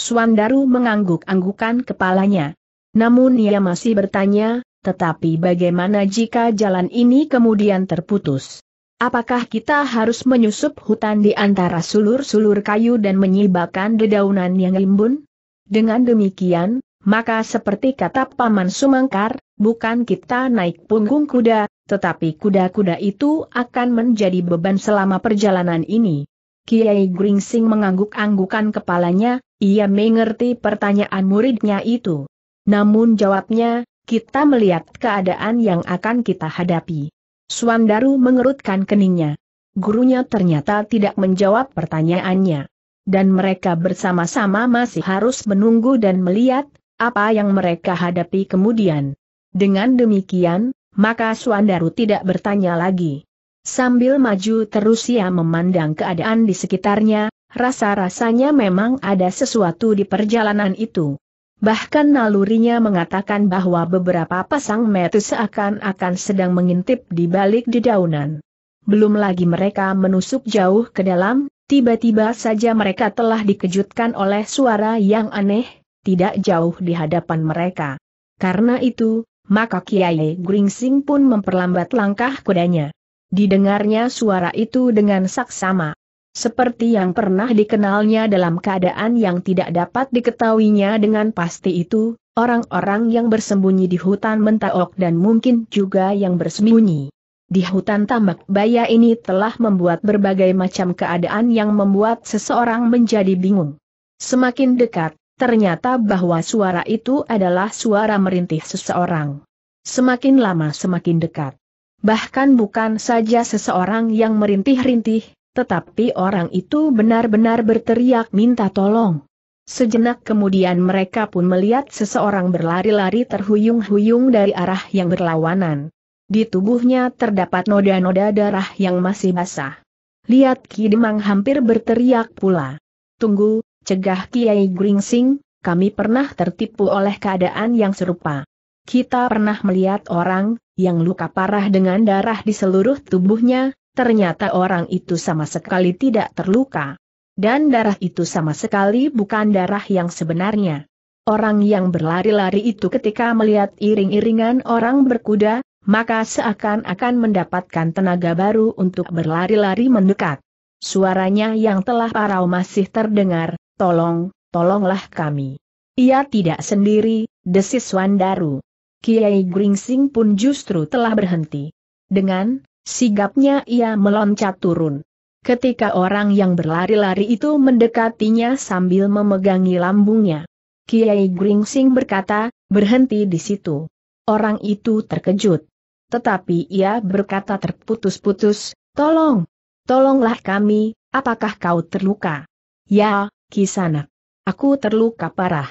Suandaru mengangguk-anggukan kepalanya. Namun ia masih bertanya, tetapi bagaimana jika jalan ini kemudian terputus? Apakah kita harus menyusup hutan di antara sulur-sulur kayu dan menyibakkan dedaunan yang rimbun? Dengan demikian, maka seperti kata Paman Sumangkar, bukan kita naik punggung kuda, tetapi kuda-kuda itu akan menjadi beban selama perjalanan ini. Kiai Gringsing mengangguk-anggukan kepalanya, ia mengerti pertanyaan muridnya itu. Namun jawabnya, kita melihat keadaan yang akan kita hadapi. Suandaru mengerutkan keningnya. Gurunya ternyata tidak menjawab pertanyaannya. Dan mereka bersama-sama masih harus menunggu dan melihat, apa yang mereka hadapi kemudian. Dengan demikian, maka Suandaru tidak bertanya lagi. Sambil maju terus ia memandang keadaan di sekitarnya, rasa-rasanya memang ada sesuatu di perjalanan itu. Bahkan nalurinya mengatakan bahwa beberapa pasang mata seakan-akan sedang mengintip di balik dedaunan. Belum lagi mereka menusuk jauh ke dalam, tiba-tiba saja mereka telah dikejutkan oleh suara yang aneh, tidak jauh di hadapan mereka. Karena itu, maka Kiai Gringsing pun memperlambat langkah kudanya. Didengarnya suara itu dengan saksama. Seperti yang pernah dikenalnya dalam keadaan yang tidak dapat diketahuinya dengan pasti itu, orang-orang yang bersembunyi di hutan Mentaok dan mungkin juga yang bersembunyi. Di hutan tambak baya ini telah membuat berbagai macam keadaan yang membuat seseorang menjadi bingung. Semakin dekat, ternyata bahwa suara itu adalah suara merintih seseorang. Semakin lama semakin dekat. Bahkan bukan saja seseorang yang merintih-rintih, tetapi orang itu benar-benar berteriak minta tolong. Sejenak kemudian mereka pun melihat seseorang berlari-lari terhuyung-huyung dari arah yang berlawanan. Di tubuhnya terdapat noda-noda darah yang masih basah. Lihat Ki Demang hampir berteriak pula. Tunggu, cegah Kiai Gringsing, kami pernah tertipu oleh keadaan yang serupa. Kita pernah melihat orang, yang luka parah dengan darah di seluruh tubuhnya, ternyata orang itu sama sekali tidak terluka. Dan darah itu sama sekali bukan darah yang sebenarnya. Orang yang berlari-lari itu ketika melihat iring-iringan orang berkuda, maka seakan-akan mendapatkan tenaga baru untuk berlari-lari mendekat. Suaranya yang telah parau masih terdengar, tolong, tolonglah kami. Ia tidak sendiri, desis Wandaru. Kiai Gringsing pun justru telah berhenti. Dengan Sigapnya ia meloncat turun. Ketika orang yang berlari-lari itu mendekatinya sambil memegangi lambungnya. Kiai Gringsing berkata, berhenti di situ. Orang itu terkejut. Tetapi ia berkata terputus-putus, tolong, tolonglah kami, apakah kau terluka? Ya, kisana, Aku terluka parah.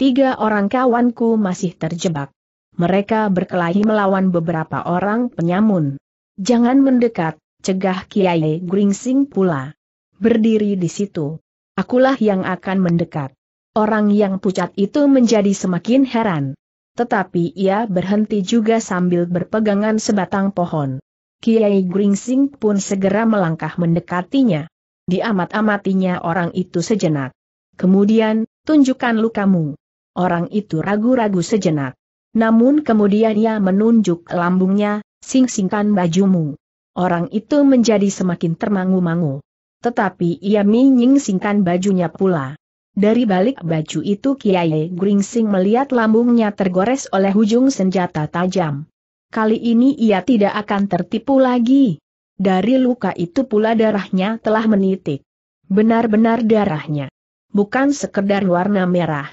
Tiga orang kawanku masih terjebak. Mereka berkelahi melawan beberapa orang penyamun. Jangan mendekat, cegah Kiai Gringsing pula. Berdiri di situ. Akulah yang akan mendekat. Orang yang pucat itu menjadi semakin heran. Tetapi ia berhenti juga sambil berpegangan sebatang pohon. Kiai Gringsing pun segera melangkah mendekatinya. Diamat-amatinya orang itu sejenak. Kemudian, tunjukkan lukamu. Orang itu ragu-ragu sejenak. Namun kemudian ia menunjuk lambungnya, sing-singkan bajumu. Orang itu menjadi semakin termangu-mangu. Tetapi ia menyingsingkan bajunya pula. Dari balik baju itu Kiai Gringsing melihat lambungnya tergores oleh ujung senjata tajam. Kali ini ia tidak akan tertipu lagi. Dari luka itu pula darahnya telah menitik. Benar-benar darahnya. Bukan sekedar warna merah.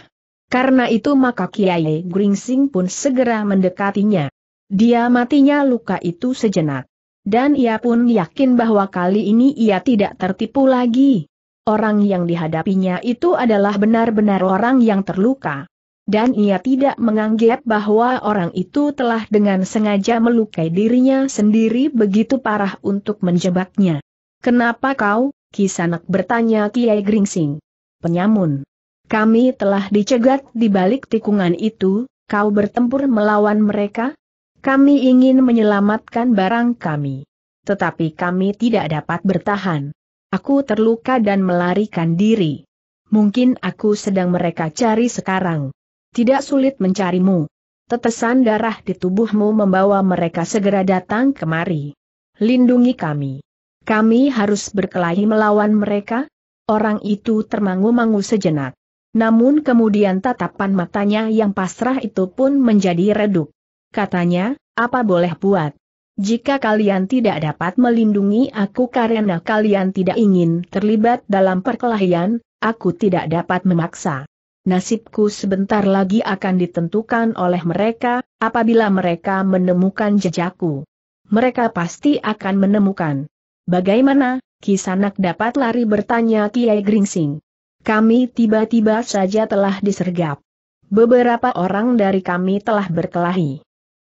Karena itu maka Kiai Gringsing pun segera mendekatinya. Dia matinya luka itu sejenak. Dan ia pun yakin bahwa kali ini ia tidak tertipu lagi. Orang yang dihadapinya itu adalah benar-benar orang yang terluka. Dan ia tidak menganggap bahwa orang itu telah dengan sengaja melukai dirinya sendiri begitu parah untuk menjebaknya. Kenapa kau, Kisanak bertanya Kiai Gringsing. Penyamun. Kami telah dicegat di balik tikungan itu, kau bertempur melawan mereka? Kami ingin menyelamatkan barang kami. Tetapi kami tidak dapat bertahan. Aku terluka dan melarikan diri. Mungkin aku sedang mereka cari sekarang. Tidak sulit mencarimu. Tetesan darah di tubuhmu membawa mereka segera datang kemari. Lindungi kami. Kami harus berkelahi melawan mereka? Orang itu termangu-mangu sejenak. Namun kemudian tatapan matanya yang pasrah itu pun menjadi redup. Katanya, apa boleh buat? Jika kalian tidak dapat melindungi aku karena kalian tidak ingin terlibat dalam perkelahian, aku tidak dapat memaksa. Nasibku sebentar lagi akan ditentukan oleh mereka, apabila mereka menemukan jejakku. Mereka pasti akan menemukan. Bagaimana, Kisanak dapat lari bertanya Kiai Gringsing. Kami tiba-tiba saja telah disergap. Beberapa orang dari kami telah berkelahi.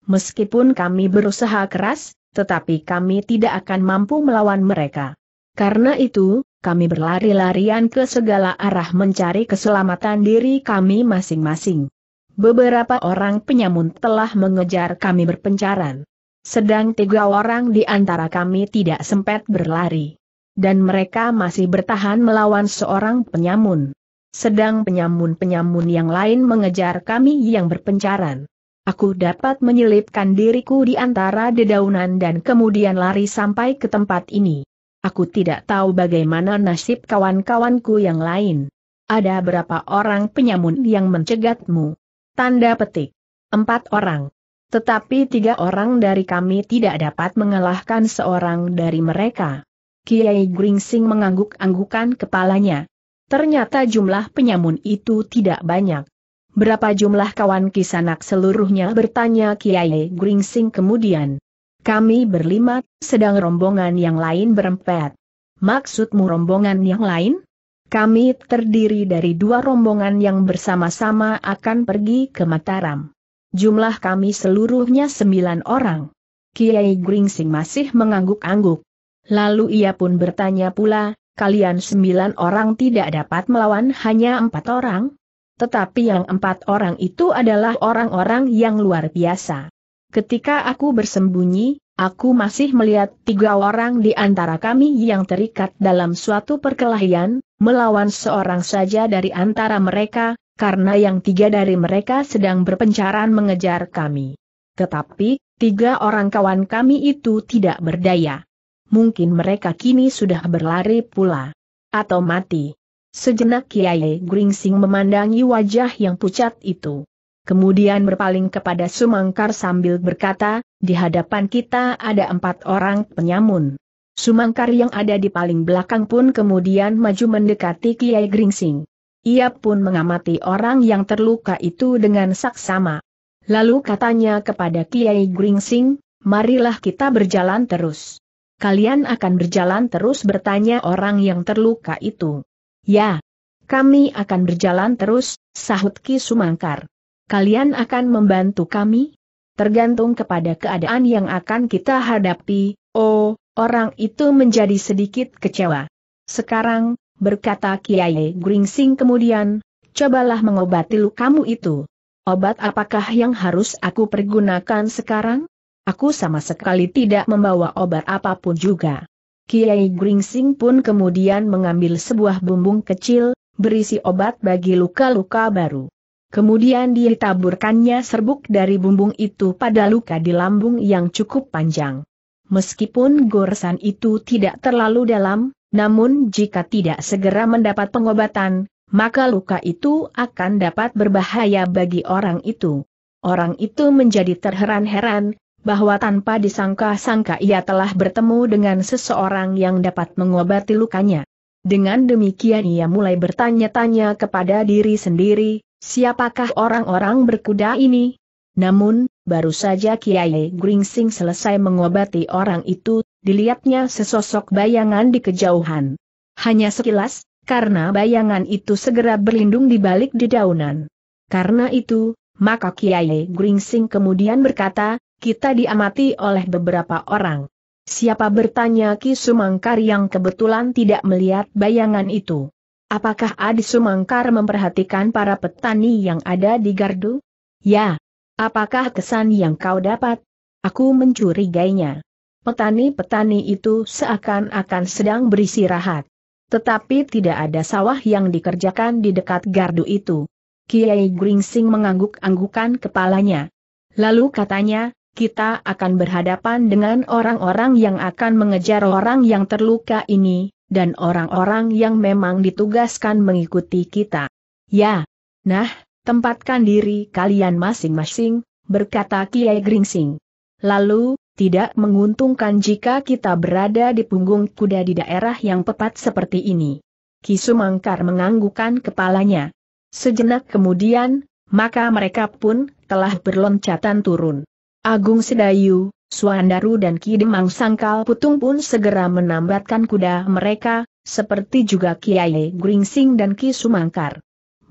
Meskipun kami berusaha keras, tetapi kami tidak akan mampu melawan mereka. Karena itu, kami berlari-larian ke segala arah mencari keselamatan diri kami masing-masing. Beberapa orang penyamun telah mengejar kami berpencaran. Sedang tiga orang di antara kami tidak sempat berlari. Dan mereka masih bertahan melawan seorang penyamun. Sedang penyamun-penyamun yang lain mengejar kami yang berpencaran. Aku dapat menyelipkan diriku di antara dedaunan dan kemudian lari sampai ke tempat ini. Aku tidak tahu bagaimana nasib kawan-kawanku yang lain. Ada berapa orang penyamun yang mencegatmu? Tanda petik. Empat orang. Tetapi tiga orang dari kami tidak dapat mengalahkan seorang dari mereka. Kiai Gringsing mengangguk-anggukan kepalanya. Ternyata jumlah penyamun itu tidak banyak. Berapa jumlah kawan kisanak seluruhnya bertanya Kiai Gringsing kemudian. Kami berlima, sedang rombongan yang lain berempat. Maksudmu rombongan yang lain? Kami terdiri dari dua rombongan yang bersama-sama akan pergi ke Mataram. Jumlah kami seluruhnya sembilan orang. Kiai Gringsing masih mengangguk-angguk. Lalu ia pun bertanya pula, kalian sembilan orang tidak dapat melawan hanya empat orang? Tetapi yang empat orang itu adalah orang-orang yang luar biasa. Ketika aku bersembunyi, aku masih melihat tiga orang di antara kami yang terikat dalam suatu perkelahian, melawan seorang saja dari antara mereka, karena yang tiga dari mereka sedang berpencaran mengejar kami. Tetapi, tiga orang kawan kami itu tidak berdaya. Mungkin mereka kini sudah berlari pula. Atau mati. Sejenak Kiai Gringsing memandangi wajah yang pucat itu. Kemudian berpaling kepada Sumangkar sambil berkata, di hadapan kita ada empat orang penyamun. Sumangkar yang ada di paling belakang pun kemudian maju mendekati Kiai Gringsing. Ia pun mengamati orang yang terluka itu dengan saksama. Lalu katanya kepada Kiai Gringsing, marilah kita berjalan terus. Kalian akan berjalan terus bertanya orang yang terluka itu. Ya. Kami akan berjalan terus, sahut Ki Sumangkar. Kalian akan membantu kami? Tergantung kepada keadaan yang akan kita hadapi, oh, orang itu menjadi sedikit kecewa. Sekarang, berkata Kiai Gringsing kemudian, cobalah mengobati kamu itu. Obat apakah yang harus aku pergunakan sekarang? Aku sama sekali tidak membawa obat apapun juga. Kiai Gringsing pun kemudian mengambil sebuah bumbung kecil, berisi obat bagi luka-luka baru. Kemudian ditaburkannya serbuk dari bumbung itu pada luka di lambung yang cukup panjang. Meskipun goresan itu tidak terlalu dalam, namun jika tidak segera mendapat pengobatan, maka luka itu akan dapat berbahaya bagi orang itu. Orang itu menjadi terheran-heran, bahwa tanpa disangka-sangka ia telah bertemu dengan seseorang yang dapat mengobati lukanya. Dengan demikian ia mulai bertanya-tanya kepada diri sendiri, siapakah orang-orang berkuda ini? Namun, baru saja Kiai Gringsing selesai mengobati orang itu, dilihatnya sesosok bayangan di kejauhan. Hanya sekilas, karena bayangan itu segera berlindung di balik dedaunan. Karena itu, maka Kiai Gringsing kemudian berkata, kita diamati oleh beberapa orang. Siapa bertanya Ki Sumangkar yang kebetulan tidak melihat bayangan itu? Apakah Adi Sumangkar memperhatikan para petani yang ada di gardu? Ya. Apakah kesan yang kau dapat? Aku mencurigainya. Petani-petani itu seakan-akan sedang beristirahat. Tetapi tidak ada sawah yang dikerjakan di dekat gardu itu. Kiai Gringsing mengangguk-anggukan kepalanya. Lalu katanya, kita akan berhadapan dengan orang-orang yang akan mengejar orang yang terluka ini, dan orang-orang yang memang ditugaskan mengikuti kita. Ya, nah, tempatkan diri kalian masing-masing, berkata Kiai Gringsing. Lalu, tidak menguntungkan jika kita berada di punggung kuda di daerah yang tepat seperti ini. Kisumangkar menganggukkan kepalanya. Sejenak kemudian, maka mereka pun telah berloncatan turun. Agung Sedayu, Suandaru dan Kidemang Sangkal Putung pun segera menambatkan kuda mereka, seperti juga Kiai Gringsing dan Ki Sumangkar.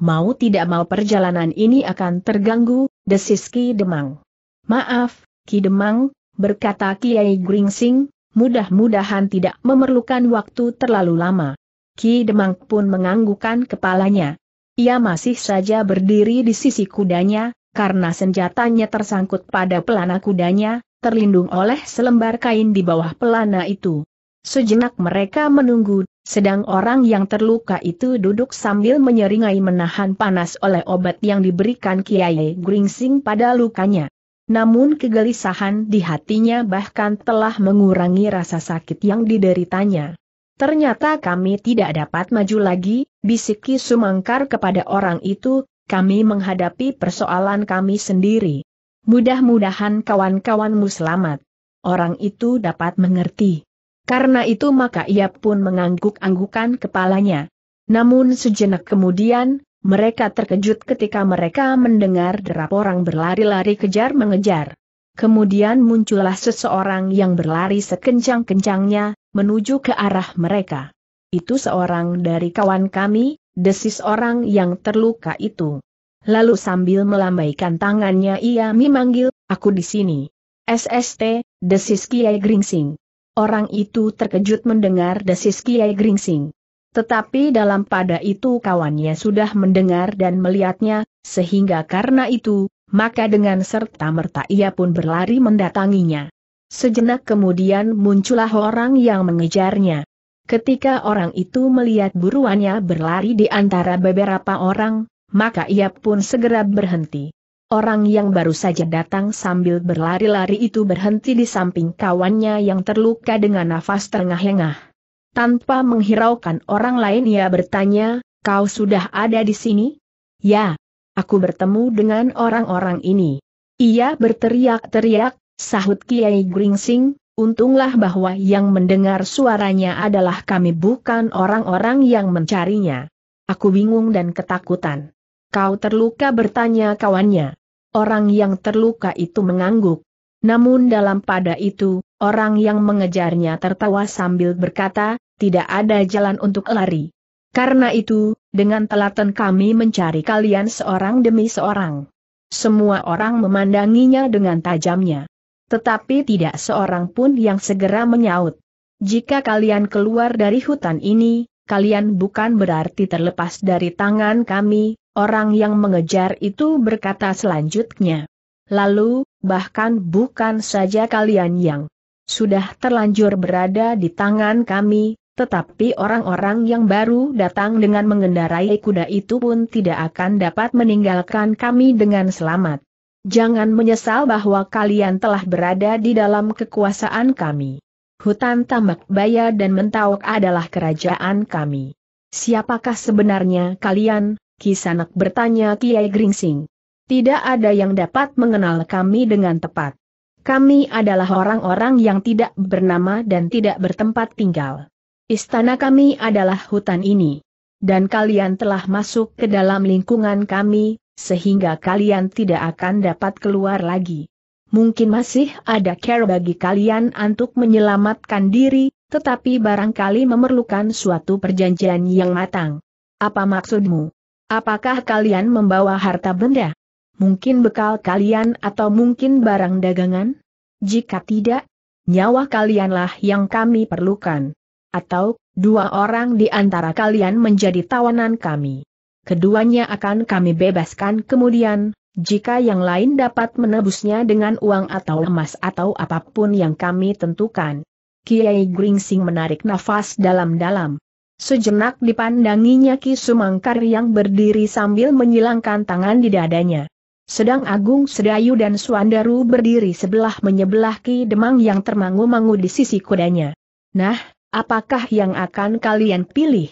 Mau tidak mau perjalanan ini akan terganggu, desis Ki Demang. Maaf, Ki Demang, berkata Kiai Gringsing, mudah-mudahan tidak memerlukan waktu terlalu lama. Ki Demang pun menganggukan kepalanya. Ia masih saja berdiri di sisi kudanya, karena senjatanya tersangkut pada pelana kudanya, terlindung oleh selembar kain di bawah pelana itu. Sejenak mereka menunggu, sedang orang yang terluka itu duduk sambil menyeringai menahan panas oleh obat yang diberikan Kiai Gringsing pada lukanya. Namun kegelisahan di hatinya bahkan telah mengurangi rasa sakit yang dideritanya. Ternyata kami tidak dapat maju lagi, bisik Sumangkar kepada orang itu, kami menghadapi persoalan kami sendiri. Mudah-mudahan kawan-kawanmu selamat. Orang itu dapat mengerti. Karena itu maka ia pun mengangguk-anggukan kepalanya. Namun sejenak kemudian, mereka terkejut ketika mereka mendengar derap orang berlari-lari kejar-mengejar. Kemudian muncullah seseorang yang berlari sekencang-kencangnya, menuju ke arah mereka. Itu seorang dari kawan kami, desis orang yang terluka itu. Lalu sambil melambaikan tangannya ia memanggil, aku di sini. SST, desis Kiai Gringsing. Orang itu terkejut mendengar desis Kiai Gringsing. Tetapi dalam pada itu kawannya sudah mendengar dan melihatnya, sehingga karena itu, maka dengan serta-merta ia pun berlari mendatanginya. Sejenak kemudian muncullah orang yang mengejarnya. Ketika orang itu melihat buruannya berlari di antara beberapa orang, maka ia pun segera berhenti. Orang yang baru saja datang sambil berlari-lari itu berhenti di samping kawannya yang terluka dengan nafas terengah-engah. Tanpa menghiraukan orang lain ia bertanya, kau sudah ada di sini? Ya, aku bertemu dengan orang-orang ini. Ia berteriak-teriak, sahut Kiai Gringsing, Untunglah bahwa yang mendengar suaranya adalah kami bukan orang-orang yang mencarinya. Aku bingung dan ketakutan. Kau terluka bertanya kawannya. Orang yang terluka itu mengangguk. Namun dalam pada itu, orang yang mengejarnya tertawa sambil berkata, tidak ada jalan untuk lari. Karena itu, dengan telaten kami mencari kalian seorang demi seorang. Semua orang memandanginya dengan tajamnya. Tetapi tidak seorang pun yang segera menyaut. Jika kalian keluar dari hutan ini, kalian bukan berarti terlepas dari tangan kami, orang yang mengejar itu berkata selanjutnya. Lalu, bahkan bukan saja kalian yang sudah terlanjur berada di tangan kami, tetapi orang-orang yang baru datang dengan mengendarai kuda itu pun tidak akan dapat meninggalkan kami dengan selamat. Jangan menyesal bahwa kalian telah berada di dalam kekuasaan kami. Hutan Tambak Baya dan Mentauk adalah kerajaan kami. Siapakah sebenarnya kalian? Kisanak bertanya Kiai Gringsing. Tidak ada yang dapat mengenal kami dengan tepat. Kami adalah orang-orang yang tidak bernama dan tidak bertempat tinggal. Istana kami adalah hutan ini. Dan kalian telah masuk ke dalam lingkungan kami, sehingga kalian tidak akan dapat keluar lagi. Mungkin masih ada care bagi kalian untuk menyelamatkan diri, tetapi barangkali memerlukan suatu perjanjian yang matang. Apa maksudmu? Apakah kalian membawa harta benda? Mungkin bekal kalian atau mungkin barang dagangan? Jika tidak, nyawa kalianlah yang kami perlukan. Atau, dua orang di antara kalian menjadi tawanan kami keduanya akan kami bebaskan kemudian, jika yang lain dapat menebusnya dengan uang atau emas atau apapun yang kami tentukan. Kiai Gringsing menarik nafas dalam-dalam. Sejenak dipandanginya Ki Sumangkar yang berdiri sambil menyilangkan tangan di dadanya. Sedang Agung Sedayu dan Suandaru berdiri sebelah menyebelah Ki Demang yang termangu-mangu di sisi kudanya. Nah, apakah yang akan kalian pilih?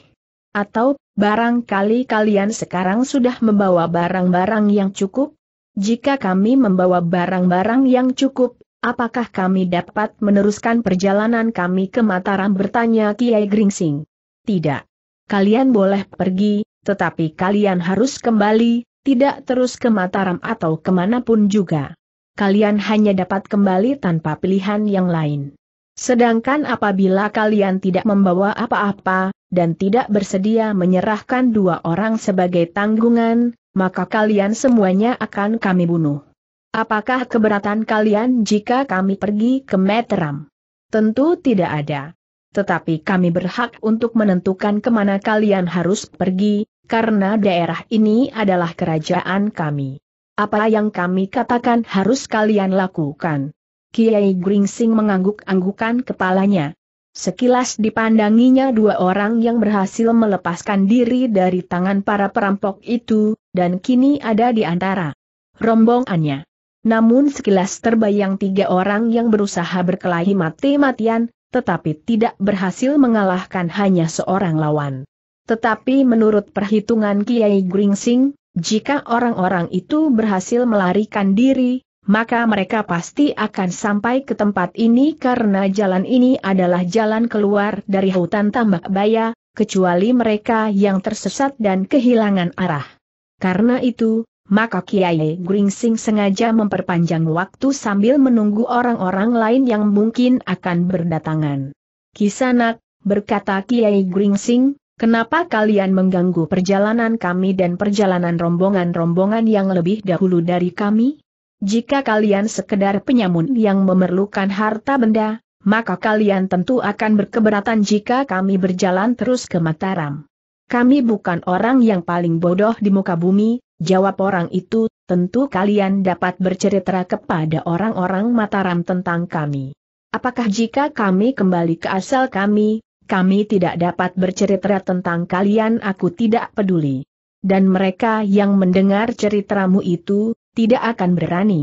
Atau, barangkali kalian sekarang sudah membawa barang-barang yang cukup? Jika kami membawa barang-barang yang cukup, apakah kami dapat meneruskan perjalanan kami ke Mataram bertanya Kiai Gringsing? Tidak. Kalian boleh pergi, tetapi kalian harus kembali, tidak terus ke Mataram atau kemanapun juga. Kalian hanya dapat kembali tanpa pilihan yang lain. Sedangkan apabila kalian tidak membawa apa-apa, dan tidak bersedia menyerahkan dua orang sebagai tanggungan, maka kalian semuanya akan kami bunuh. Apakah keberatan kalian jika kami pergi ke Meteram? Tentu tidak ada. Tetapi kami berhak untuk menentukan kemana kalian harus pergi, karena daerah ini adalah kerajaan kami. Apa yang kami katakan harus kalian lakukan. Kiai Gringsing mengangguk-anggukan kepalanya. Sekilas dipandanginya dua orang yang berhasil melepaskan diri dari tangan para perampok itu, dan kini ada di antara rombongannya. Namun sekilas terbayang tiga orang yang berusaha berkelahi mati-matian, tetapi tidak berhasil mengalahkan hanya seorang lawan. Tetapi menurut perhitungan Kiai Gringsing, jika orang-orang itu berhasil melarikan diri, maka mereka pasti akan sampai ke tempat ini karena jalan ini adalah jalan keluar dari hutan tambak baya, kecuali mereka yang tersesat dan kehilangan arah. Karena itu, maka Kiai Gringsing sengaja memperpanjang waktu sambil menunggu orang-orang lain yang mungkin akan berdatangan. Kisanak, berkata Kiai Gringsing, kenapa kalian mengganggu perjalanan kami dan perjalanan rombongan-rombongan yang lebih dahulu dari kami? Jika kalian sekedar penyamun yang memerlukan harta benda, maka kalian tentu akan berkeberatan jika kami berjalan terus ke Mataram. Kami bukan orang yang paling bodoh di muka bumi, jawab orang itu, tentu kalian dapat bercerita kepada orang-orang Mataram tentang kami. Apakah jika kami kembali ke asal kami, kami tidak dapat bercerita tentang kalian aku tidak peduli. Dan mereka yang mendengar ceritamu itu, tidak akan berani.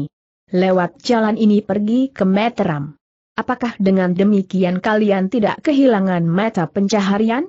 Lewat jalan ini pergi ke Meteram. Apakah dengan demikian kalian tidak kehilangan mata pencaharian?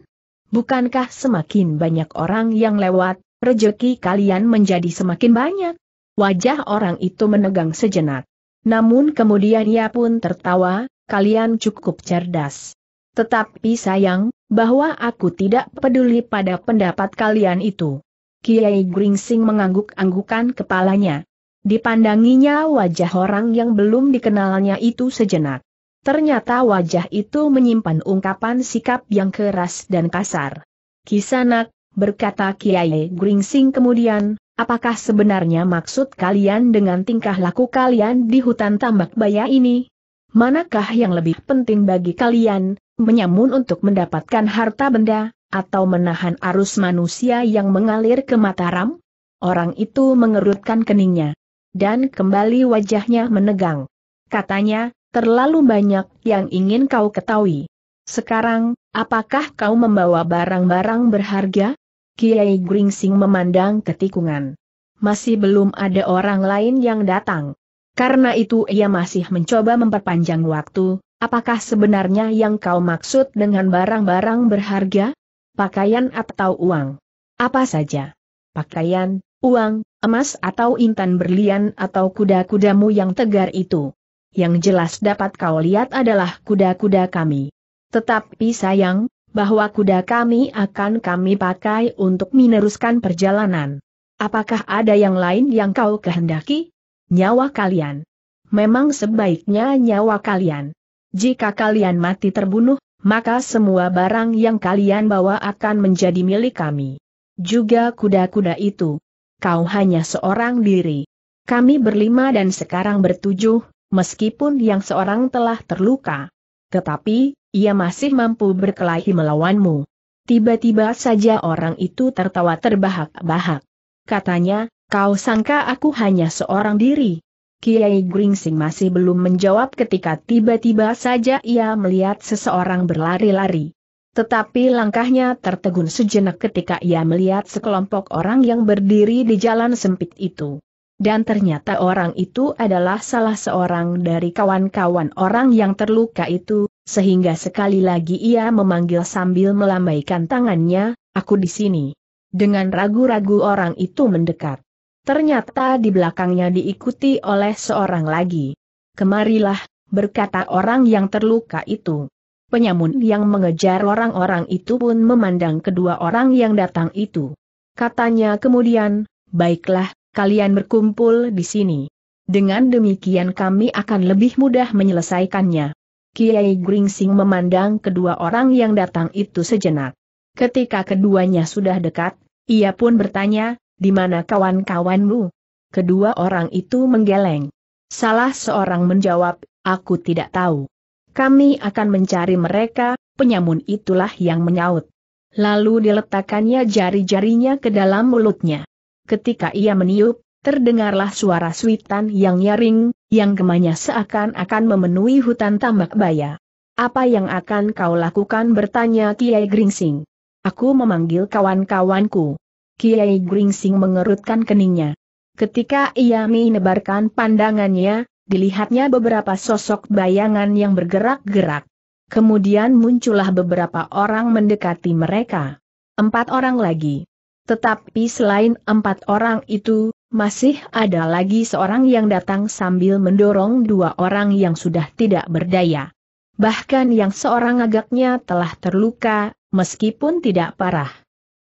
Bukankah semakin banyak orang yang lewat, rejeki kalian menjadi semakin banyak? Wajah orang itu menegang sejenak. Namun kemudian ia pun tertawa, kalian cukup cerdas. Tetapi sayang, bahwa aku tidak peduli pada pendapat kalian itu. Kiai Gringsing mengangguk-anggukan kepalanya. Dipandanginya wajah orang yang belum dikenalnya itu sejenak. Ternyata wajah itu menyimpan ungkapan sikap yang keras dan kasar. Kisanak, berkata Kiai Gringsing kemudian, apakah sebenarnya maksud kalian dengan tingkah laku kalian di hutan tambak baya ini? Manakah yang lebih penting bagi kalian, menyamun untuk mendapatkan harta benda, atau menahan arus manusia yang mengalir ke Mataram? Orang itu mengerutkan keningnya dan kembali wajahnya menegang. Katanya, terlalu banyak yang ingin kau ketahui. Sekarang, apakah kau membawa barang-barang berharga? Kiai Gringsing memandang ketikungan. Masih belum ada orang lain yang datang. Karena itu ia masih mencoba memperpanjang waktu, apakah sebenarnya yang kau maksud dengan barang-barang berharga? Pakaian atau uang? Apa saja? Pakaian, uang, emas atau intan berlian atau kuda-kudamu yang tegar itu. Yang jelas dapat kau lihat adalah kuda-kuda kami. Tetapi sayang, bahwa kuda kami akan kami pakai untuk meneruskan perjalanan. Apakah ada yang lain yang kau kehendaki? Nyawa kalian. Memang sebaiknya nyawa kalian. Jika kalian mati terbunuh, maka semua barang yang kalian bawa akan menjadi milik kami. Juga kuda-kuda itu kau hanya seorang diri. Kami berlima dan sekarang bertujuh, meskipun yang seorang telah terluka. Tetapi, ia masih mampu berkelahi melawanmu. Tiba-tiba saja orang itu tertawa terbahak-bahak. Katanya, kau sangka aku hanya seorang diri. Kiai Gringsing masih belum menjawab ketika tiba-tiba saja ia melihat seseorang berlari-lari. Tetapi langkahnya tertegun sejenak ketika ia melihat sekelompok orang yang berdiri di jalan sempit itu. Dan ternyata orang itu adalah salah seorang dari kawan-kawan orang yang terluka itu, sehingga sekali lagi ia memanggil sambil melambaikan tangannya, aku di sini. Dengan ragu-ragu orang itu mendekat. Ternyata di belakangnya diikuti oleh seorang lagi. Kemarilah, berkata orang yang terluka itu. Penyamun yang mengejar orang-orang itu pun memandang kedua orang yang datang itu. Katanya kemudian, baiklah, kalian berkumpul di sini. Dengan demikian kami akan lebih mudah menyelesaikannya. Kiai Gringsing memandang kedua orang yang datang itu sejenak. Ketika keduanya sudah dekat, ia pun bertanya, di mana kawan-kawanmu? Kedua orang itu menggeleng. Salah seorang menjawab, aku tidak tahu. Kami akan mencari mereka, penyamun itulah yang menyaut. Lalu diletakkannya jari-jarinya ke dalam mulutnya. Ketika ia meniup, terdengarlah suara suitan yang nyaring, yang gemanya seakan-akan memenuhi hutan tambak baya. Apa yang akan kau lakukan bertanya Kiai Gringsing. Aku memanggil kawan-kawanku. Kiai Gringsing mengerutkan keningnya. Ketika ia menebarkan pandangannya, dilihatnya beberapa sosok bayangan yang bergerak-gerak. Kemudian muncullah beberapa orang mendekati mereka. Empat orang lagi. Tetapi selain empat orang itu, masih ada lagi seorang yang datang sambil mendorong dua orang yang sudah tidak berdaya. Bahkan yang seorang agaknya telah terluka, meskipun tidak parah.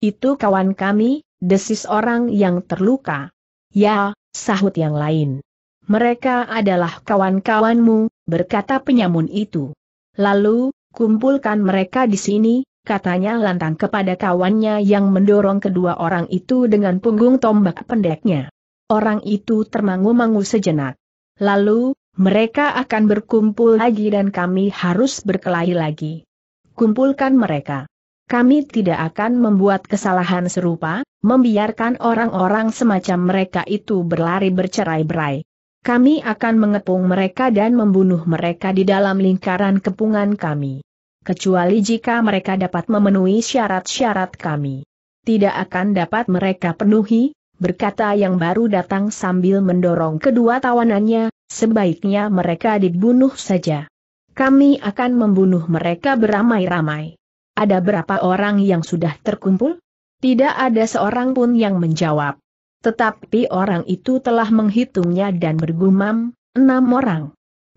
Itu kawan kami, desis orang yang terluka. Ya, sahut yang lain. Mereka adalah kawan-kawanmu, berkata penyamun itu. Lalu, kumpulkan mereka di sini, katanya lantang kepada kawannya yang mendorong kedua orang itu dengan punggung tombak pendeknya. Orang itu termangu-mangu sejenak. Lalu, mereka akan berkumpul lagi dan kami harus berkelahi lagi. Kumpulkan mereka kami tidak akan membuat kesalahan serupa, membiarkan orang-orang semacam mereka itu berlari bercerai-berai. Kami akan mengepung mereka dan membunuh mereka di dalam lingkaran kepungan kami. Kecuali jika mereka dapat memenuhi syarat-syarat kami. Tidak akan dapat mereka penuhi, berkata yang baru datang sambil mendorong kedua tawanannya, sebaiknya mereka dibunuh saja. Kami akan membunuh mereka beramai-ramai. Ada berapa orang yang sudah terkumpul? Tidak ada seorang pun yang menjawab. Tetapi orang itu telah menghitungnya dan bergumam, enam orang.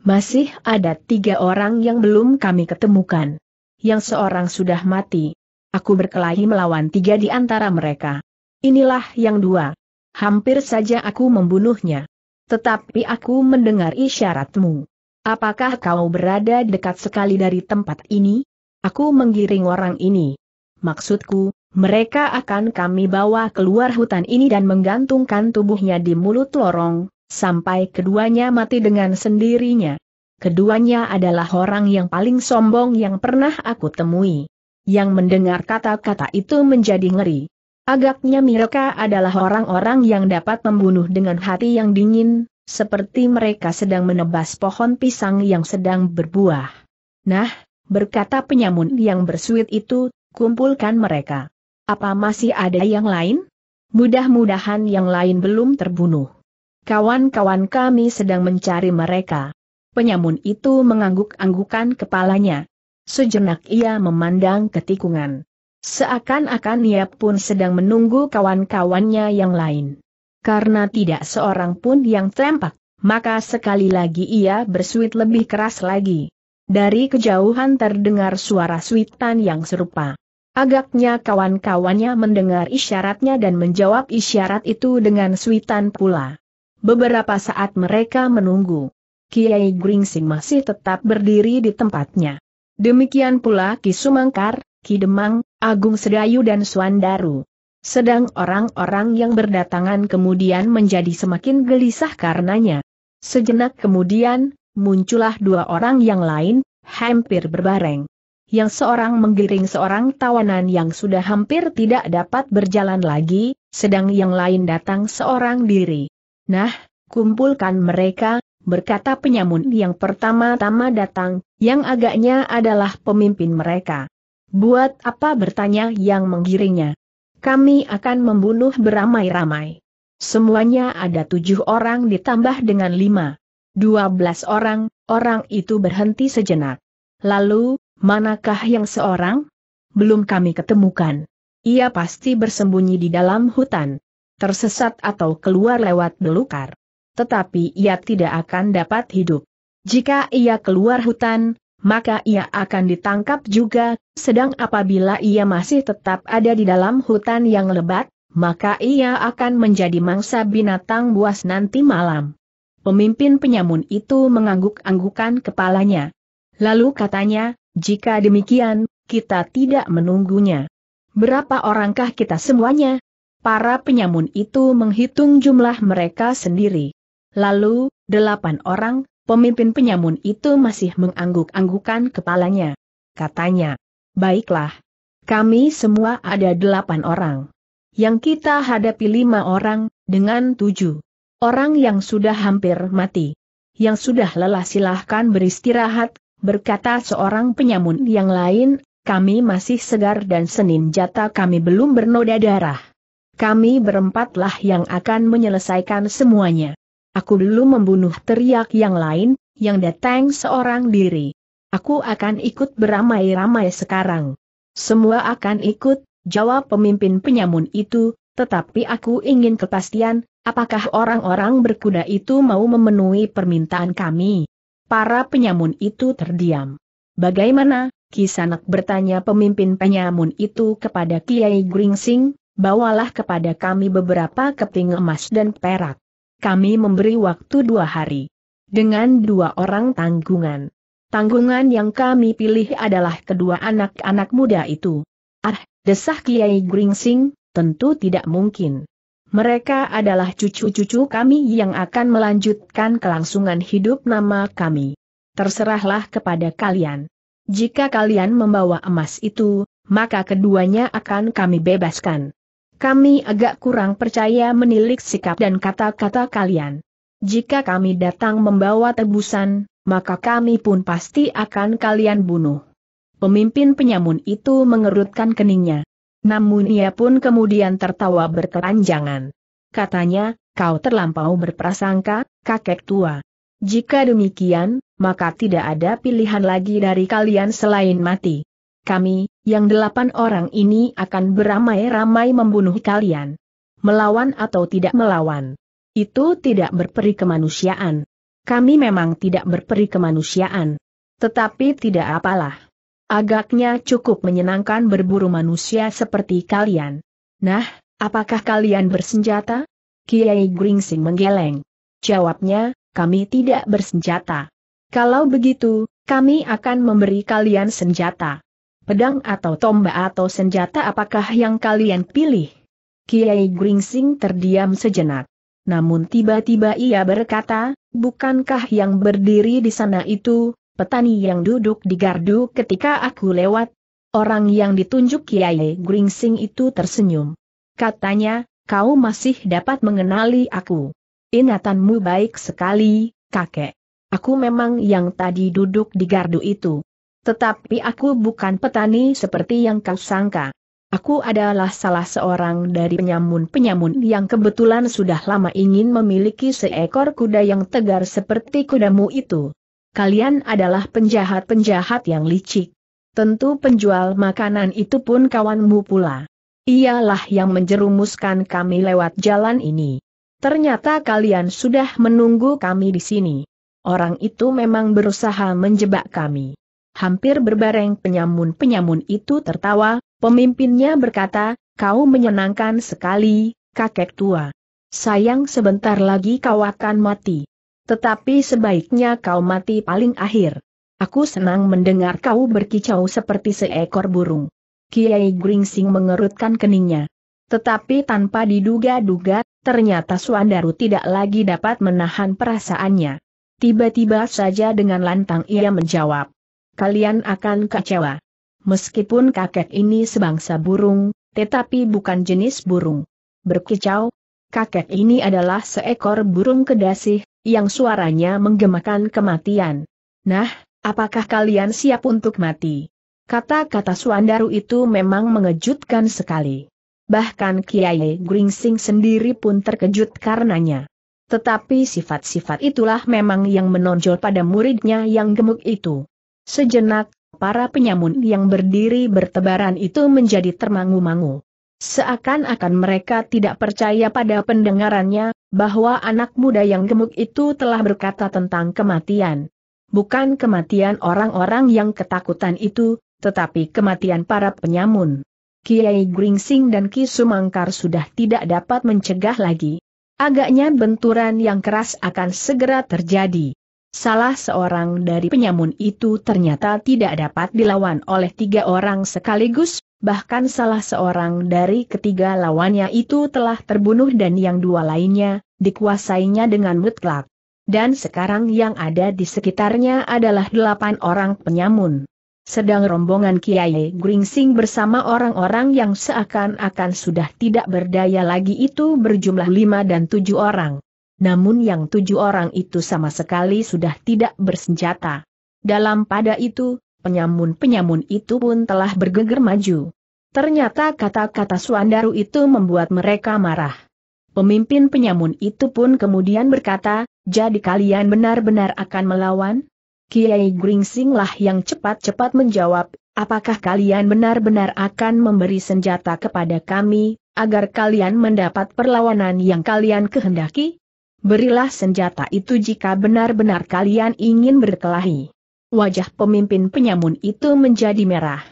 Masih ada tiga orang yang belum kami ketemukan. Yang seorang sudah mati. Aku berkelahi melawan tiga di antara mereka. Inilah yang dua. Hampir saja aku membunuhnya. Tetapi aku mendengar isyaratmu. Apakah kau berada dekat sekali dari tempat ini? Aku menggiring orang ini. Maksudku, mereka akan kami bawa keluar hutan ini dan menggantungkan tubuhnya di mulut lorong, sampai keduanya mati dengan sendirinya. Keduanya adalah orang yang paling sombong yang pernah aku temui. Yang mendengar kata-kata itu menjadi ngeri. Agaknya mereka adalah orang-orang yang dapat membunuh dengan hati yang dingin, seperti mereka sedang menebas pohon pisang yang sedang berbuah. Nah, berkata penyamun yang bersuit itu, kumpulkan mereka. Apa masih ada yang lain? Mudah-mudahan yang lain belum terbunuh. Kawan-kawan kami sedang mencari mereka. Penyamun itu mengangguk-anggukan kepalanya. Sejenak ia memandang ketikungan, Seakan-akan ia pun sedang menunggu kawan-kawannya yang lain. Karena tidak seorang pun yang telempak, maka sekali lagi ia bersuit lebih keras lagi. Dari kejauhan terdengar suara suitan yang serupa. Agaknya kawan-kawannya mendengar isyaratnya dan menjawab isyarat itu dengan suitan pula. Beberapa saat mereka menunggu. Kiai Gringsing masih tetap berdiri di tempatnya. Demikian pula Ki Sumangkar, Ki Demang, Agung Sedayu dan Suandaru. Sedang orang-orang yang berdatangan kemudian menjadi semakin gelisah karenanya. Sejenak kemudian, muncullah dua orang yang lain, hampir berbareng yang seorang menggiring seorang tawanan yang sudah hampir tidak dapat berjalan lagi, sedang yang lain datang seorang diri. Nah, kumpulkan mereka, berkata penyamun yang pertama-tama datang, yang agaknya adalah pemimpin mereka. Buat apa bertanya yang menggiringnya? Kami akan membunuh beramai-ramai. Semuanya ada tujuh orang ditambah dengan lima. Dua belas orang, orang itu berhenti sejenak. Lalu, Manakah yang seorang? Belum kami ketemukan. Ia pasti bersembunyi di dalam hutan. Tersesat atau keluar lewat belukar. Tetapi ia tidak akan dapat hidup. Jika ia keluar hutan, maka ia akan ditangkap juga, sedang apabila ia masih tetap ada di dalam hutan yang lebat, maka ia akan menjadi mangsa binatang buas nanti malam. Pemimpin penyamun itu mengangguk-anggukan kepalanya. Lalu katanya, jika demikian, kita tidak menunggunya. Berapa orangkah kita semuanya? Para penyamun itu menghitung jumlah mereka sendiri. Lalu, delapan orang, pemimpin penyamun itu masih mengangguk-anggukan kepalanya. Katanya, baiklah. Kami semua ada delapan orang. Yang kita hadapi lima orang, dengan tujuh. Orang yang sudah hampir mati. Yang sudah lelah silahkan beristirahat, berkata seorang penyamun yang lain, kami masih segar dan Senin jata kami belum bernoda darah. Kami berempatlah yang akan menyelesaikan semuanya. Aku dulu membunuh teriak yang lain, yang datang seorang diri. Aku akan ikut beramai-ramai sekarang. Semua akan ikut, jawab pemimpin penyamun itu, tetapi aku ingin kepastian, apakah orang-orang berkuda itu mau memenuhi permintaan kami? Para penyamun itu terdiam. Bagaimana, Kisanak bertanya pemimpin penyamun itu kepada Kiai Gringsing, bawalah kepada kami beberapa keping emas dan perak. Kami memberi waktu dua hari. Dengan dua orang tanggungan. Tanggungan yang kami pilih adalah kedua anak-anak muda itu. Ah, desah Kiai Gringsing, tentu tidak mungkin. Mereka adalah cucu-cucu kami yang akan melanjutkan kelangsungan hidup nama kami. Terserahlah kepada kalian. Jika kalian membawa emas itu, maka keduanya akan kami bebaskan. Kami agak kurang percaya menilik sikap dan kata-kata kalian. Jika kami datang membawa tebusan, maka kami pun pasti akan kalian bunuh. Pemimpin penyamun itu mengerutkan keningnya. Namun ia pun kemudian tertawa berkepanjangan. Katanya, kau terlampau berprasangka, kakek tua. Jika demikian, maka tidak ada pilihan lagi dari kalian selain mati. Kami, yang delapan orang ini akan beramai-ramai membunuh kalian. Melawan atau tidak melawan. Itu tidak berperi kemanusiaan. Kami memang tidak berperi kemanusiaan. Tetapi tidak apalah. Agaknya cukup menyenangkan berburu manusia seperti kalian. Nah, apakah kalian bersenjata? Kiai Gringsing menggeleng. Jawabnya, kami tidak bersenjata. Kalau begitu, kami akan memberi kalian senjata. Pedang atau tombak atau senjata apakah yang kalian pilih? Kiai Gringsing terdiam sejenak. Namun tiba-tiba ia berkata, bukankah yang berdiri di sana itu, petani yang duduk di gardu ketika aku lewat. Orang yang ditunjuk Kiai Gringsing itu tersenyum. Katanya, kau masih dapat mengenali aku. Ingatanmu baik sekali, kakek. Aku memang yang tadi duduk di gardu itu. Tetapi aku bukan petani seperti yang kau sangka. Aku adalah salah seorang dari penyamun-penyamun yang kebetulan sudah lama ingin memiliki seekor kuda yang tegar seperti kudamu itu kalian adalah penjahat-penjahat yang licik. Tentu penjual makanan itu pun kawanmu pula. Ialah yang menjerumuskan kami lewat jalan ini. Ternyata kalian sudah menunggu kami di sini. Orang itu memang berusaha menjebak kami. Hampir berbareng penyamun-penyamun itu tertawa, pemimpinnya berkata, kau menyenangkan sekali, kakek tua. Sayang sebentar lagi kau akan mati. Tetapi sebaiknya kau mati paling akhir. Aku senang mendengar kau berkicau seperti seekor burung. Kiai Gringsing mengerutkan keningnya. Tetapi tanpa diduga-duga, ternyata Suandaru tidak lagi dapat menahan perasaannya. Tiba-tiba saja dengan lantang ia menjawab. Kalian akan kecewa. Meskipun kakek ini sebangsa burung, tetapi bukan jenis burung. Berkicau, kakek ini adalah seekor burung kedasih, yang suaranya menggemakan kematian. Nah, apakah kalian siap untuk mati? Kata-kata Suandaru itu memang mengejutkan sekali. Bahkan Kiai Gringsing sendiri pun terkejut karenanya. Tetapi sifat-sifat itulah memang yang menonjol pada muridnya yang gemuk itu. Sejenak, para penyamun yang berdiri bertebaran itu menjadi termangu-mangu. Seakan-akan mereka tidak percaya pada pendengarannya, bahwa anak muda yang gemuk itu telah berkata tentang kematian. Bukan kematian orang-orang yang ketakutan itu, tetapi kematian para penyamun. Kiai Gringsing dan Ki Sumangkar sudah tidak dapat mencegah lagi. Agaknya benturan yang keras akan segera terjadi. Salah seorang dari penyamun itu ternyata tidak dapat dilawan oleh tiga orang sekaligus, bahkan salah seorang dari ketiga lawannya itu telah terbunuh dan yang dua lainnya, dikuasainya dengan mutlak. Dan sekarang yang ada di sekitarnya adalah delapan orang penyamun. Sedang rombongan Kiai Gringsing bersama orang-orang yang seakan-akan sudah tidak berdaya lagi itu berjumlah lima dan tujuh orang. Namun yang tujuh orang itu sama sekali sudah tidak bersenjata. Dalam pada itu, Penyamun-penyamun itu pun telah bergeger maju. Ternyata kata-kata Suandaru itu membuat mereka marah. Pemimpin penyamun itu pun kemudian berkata, jadi kalian benar-benar akan melawan? Kiai Gringsing lah yang cepat-cepat menjawab, apakah kalian benar-benar akan memberi senjata kepada kami, agar kalian mendapat perlawanan yang kalian kehendaki? Berilah senjata itu jika benar-benar kalian ingin berkelahi wajah pemimpin penyamun itu menjadi merah.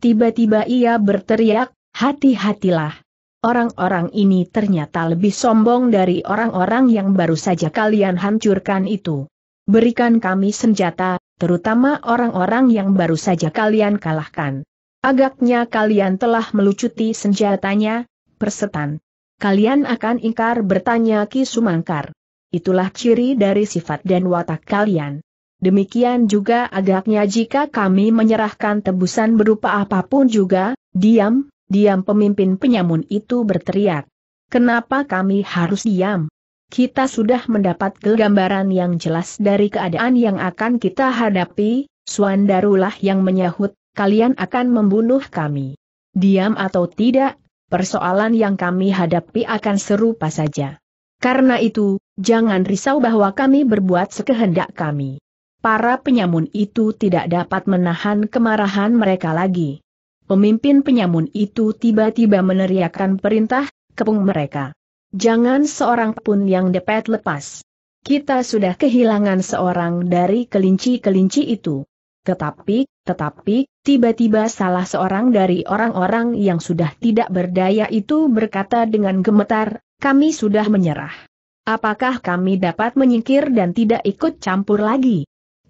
Tiba-tiba ia berteriak, hati-hatilah. Orang-orang ini ternyata lebih sombong dari orang-orang yang baru saja kalian hancurkan itu. Berikan kami senjata, terutama orang-orang yang baru saja kalian kalahkan. Agaknya kalian telah melucuti senjatanya, persetan. Kalian akan ingkar bertanya Ki Sumangkar. Itulah ciri dari sifat dan watak kalian. Demikian juga agaknya jika kami menyerahkan tebusan berupa apapun juga, diam, diam pemimpin penyamun itu berteriak. Kenapa kami harus diam? Kita sudah mendapat gambaran yang jelas dari keadaan yang akan kita hadapi, Suandarulah yang menyahut, kalian akan membunuh kami. Diam atau tidak, persoalan yang kami hadapi akan serupa saja. Karena itu, jangan risau bahwa kami berbuat sekehendak kami para penyamun itu tidak dapat menahan kemarahan mereka lagi. Pemimpin penyamun itu tiba-tiba meneriakkan perintah, kepung mereka. Jangan seorang pun yang dapat lepas. Kita sudah kehilangan seorang dari kelinci-kelinci itu. Tetapi, tetapi, tiba-tiba salah seorang dari orang-orang yang sudah tidak berdaya itu berkata dengan gemetar, kami sudah menyerah. Apakah kami dapat menyingkir dan tidak ikut campur lagi?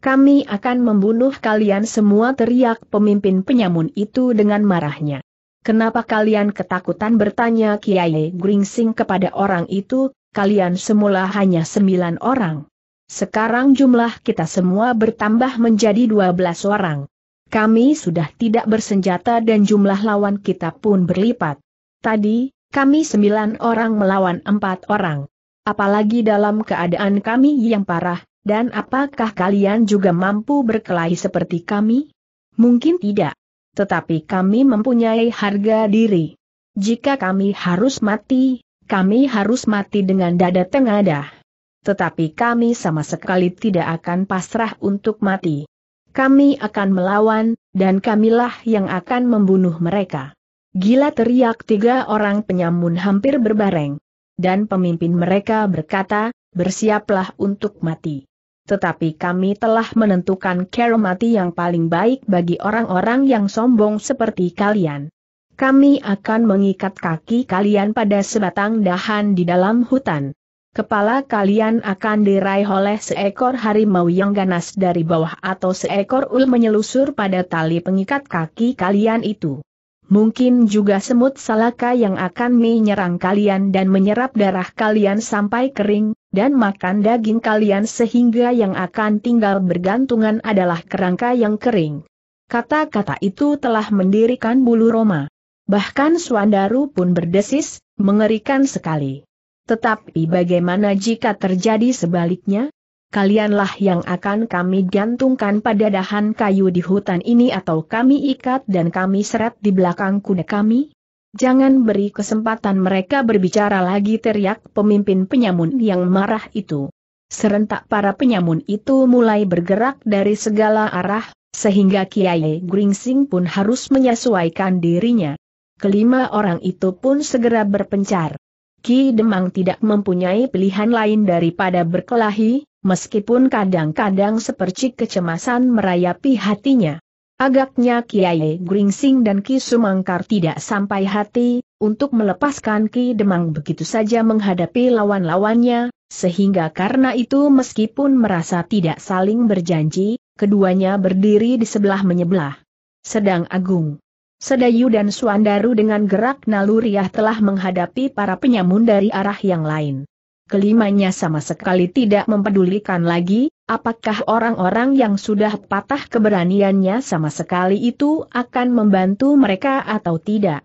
Kami akan membunuh kalian semua teriak pemimpin penyamun itu dengan marahnya. Kenapa kalian ketakutan bertanya Kiai Gringsing kepada orang itu, kalian semula hanya sembilan orang. Sekarang jumlah kita semua bertambah menjadi dua belas orang. Kami sudah tidak bersenjata dan jumlah lawan kita pun berlipat. Tadi, kami sembilan orang melawan empat orang. Apalagi dalam keadaan kami yang parah, dan apakah kalian juga mampu berkelahi seperti kami? Mungkin tidak. Tetapi kami mempunyai harga diri. Jika kami harus mati, kami harus mati dengan dada tengadah. Tetapi kami sama sekali tidak akan pasrah untuk mati. Kami akan melawan, dan kamilah yang akan membunuh mereka. Gila teriak tiga orang penyamun hampir berbareng. Dan pemimpin mereka berkata, bersiaplah untuk mati tetapi kami telah menentukan cara mati yang paling baik bagi orang-orang yang sombong seperti kalian. Kami akan mengikat kaki kalian pada sebatang dahan di dalam hutan. Kepala kalian akan diraih oleh seekor harimau yang ganas dari bawah atau seekor ul menyelusur pada tali pengikat kaki kalian itu. Mungkin juga semut salaka yang akan menyerang kalian dan menyerap darah kalian sampai kering, dan makan daging kalian sehingga yang akan tinggal bergantungan adalah kerangka yang kering. Kata-kata itu telah mendirikan bulu Roma. Bahkan Suandaru pun berdesis, mengerikan sekali. Tetapi bagaimana jika terjadi sebaliknya? Kalianlah yang akan kami gantungkan pada dahan kayu di hutan ini atau kami ikat dan kami seret di belakang kuda kami? Jangan beri kesempatan mereka berbicara lagi teriak pemimpin penyamun yang marah itu. Serentak para penyamun itu mulai bergerak dari segala arah, sehingga Kiai Gringsing pun harus menyesuaikan dirinya. Kelima orang itu pun segera berpencar. Ki Demang tidak mempunyai pilihan lain daripada berkelahi, meskipun kadang-kadang sepercik kecemasan merayapi hatinya. Agaknya Kiai Gringsing dan Ki Sumangkar tidak sampai hati, untuk melepaskan Ki Demang begitu saja menghadapi lawan-lawannya, sehingga karena itu meskipun merasa tidak saling berjanji, keduanya berdiri di sebelah menyebelah. Sedang Agung Sedayu dan Suandaru dengan gerak naluriah telah menghadapi para penyamun dari arah yang lain. Kelimanya sama sekali tidak mempedulikan lagi, apakah orang-orang yang sudah patah keberaniannya sama sekali itu akan membantu mereka atau tidak.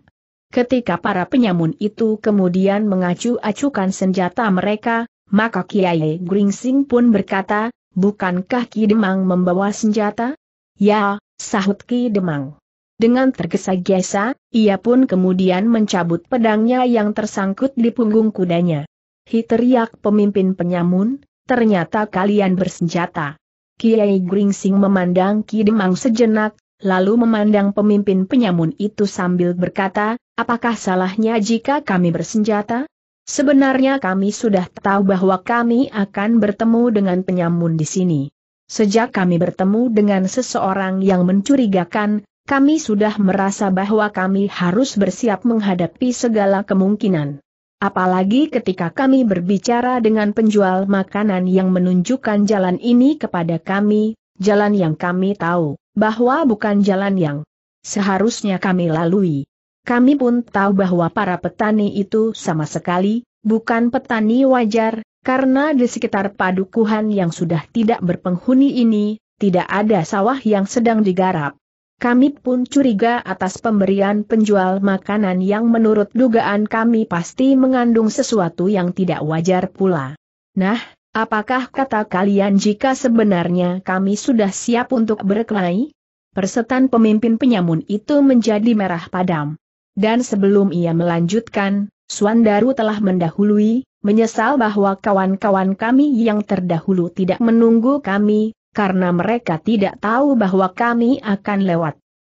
Ketika para penyamun itu kemudian mengacu-acukan senjata mereka, maka Kiai Gringsing pun berkata, bukankah Ki Demang membawa senjata? Ya, sahut Ki Demang. Dengan tergesa-gesa, ia pun kemudian mencabut pedangnya yang tersangkut di punggung kudanya. Hi teriak pemimpin penyamun, ternyata kalian bersenjata. Kiai Gringsing memandang Ki Demang sejenak, lalu memandang pemimpin penyamun itu sambil berkata, apakah salahnya jika kami bersenjata? Sebenarnya kami sudah tahu bahwa kami akan bertemu dengan penyamun di sini. Sejak kami bertemu dengan seseorang yang mencurigakan, kami sudah merasa bahwa kami harus bersiap menghadapi segala kemungkinan. Apalagi ketika kami berbicara dengan penjual makanan yang menunjukkan jalan ini kepada kami, jalan yang kami tahu, bahwa bukan jalan yang seharusnya kami lalui. Kami pun tahu bahwa para petani itu sama sekali, bukan petani wajar, karena di sekitar padukuhan yang sudah tidak berpenghuni ini, tidak ada sawah yang sedang digarap. Kami pun curiga atas pemberian penjual makanan yang menurut dugaan kami pasti mengandung sesuatu yang tidak wajar pula. Nah, apakah kata kalian jika sebenarnya kami sudah siap untuk berkelahi? Persetan pemimpin penyamun itu menjadi merah padam. Dan sebelum ia melanjutkan, Suandaru telah mendahului, menyesal bahwa kawan-kawan kami yang terdahulu tidak menunggu kami, karena mereka tidak tahu bahwa kami akan lewat.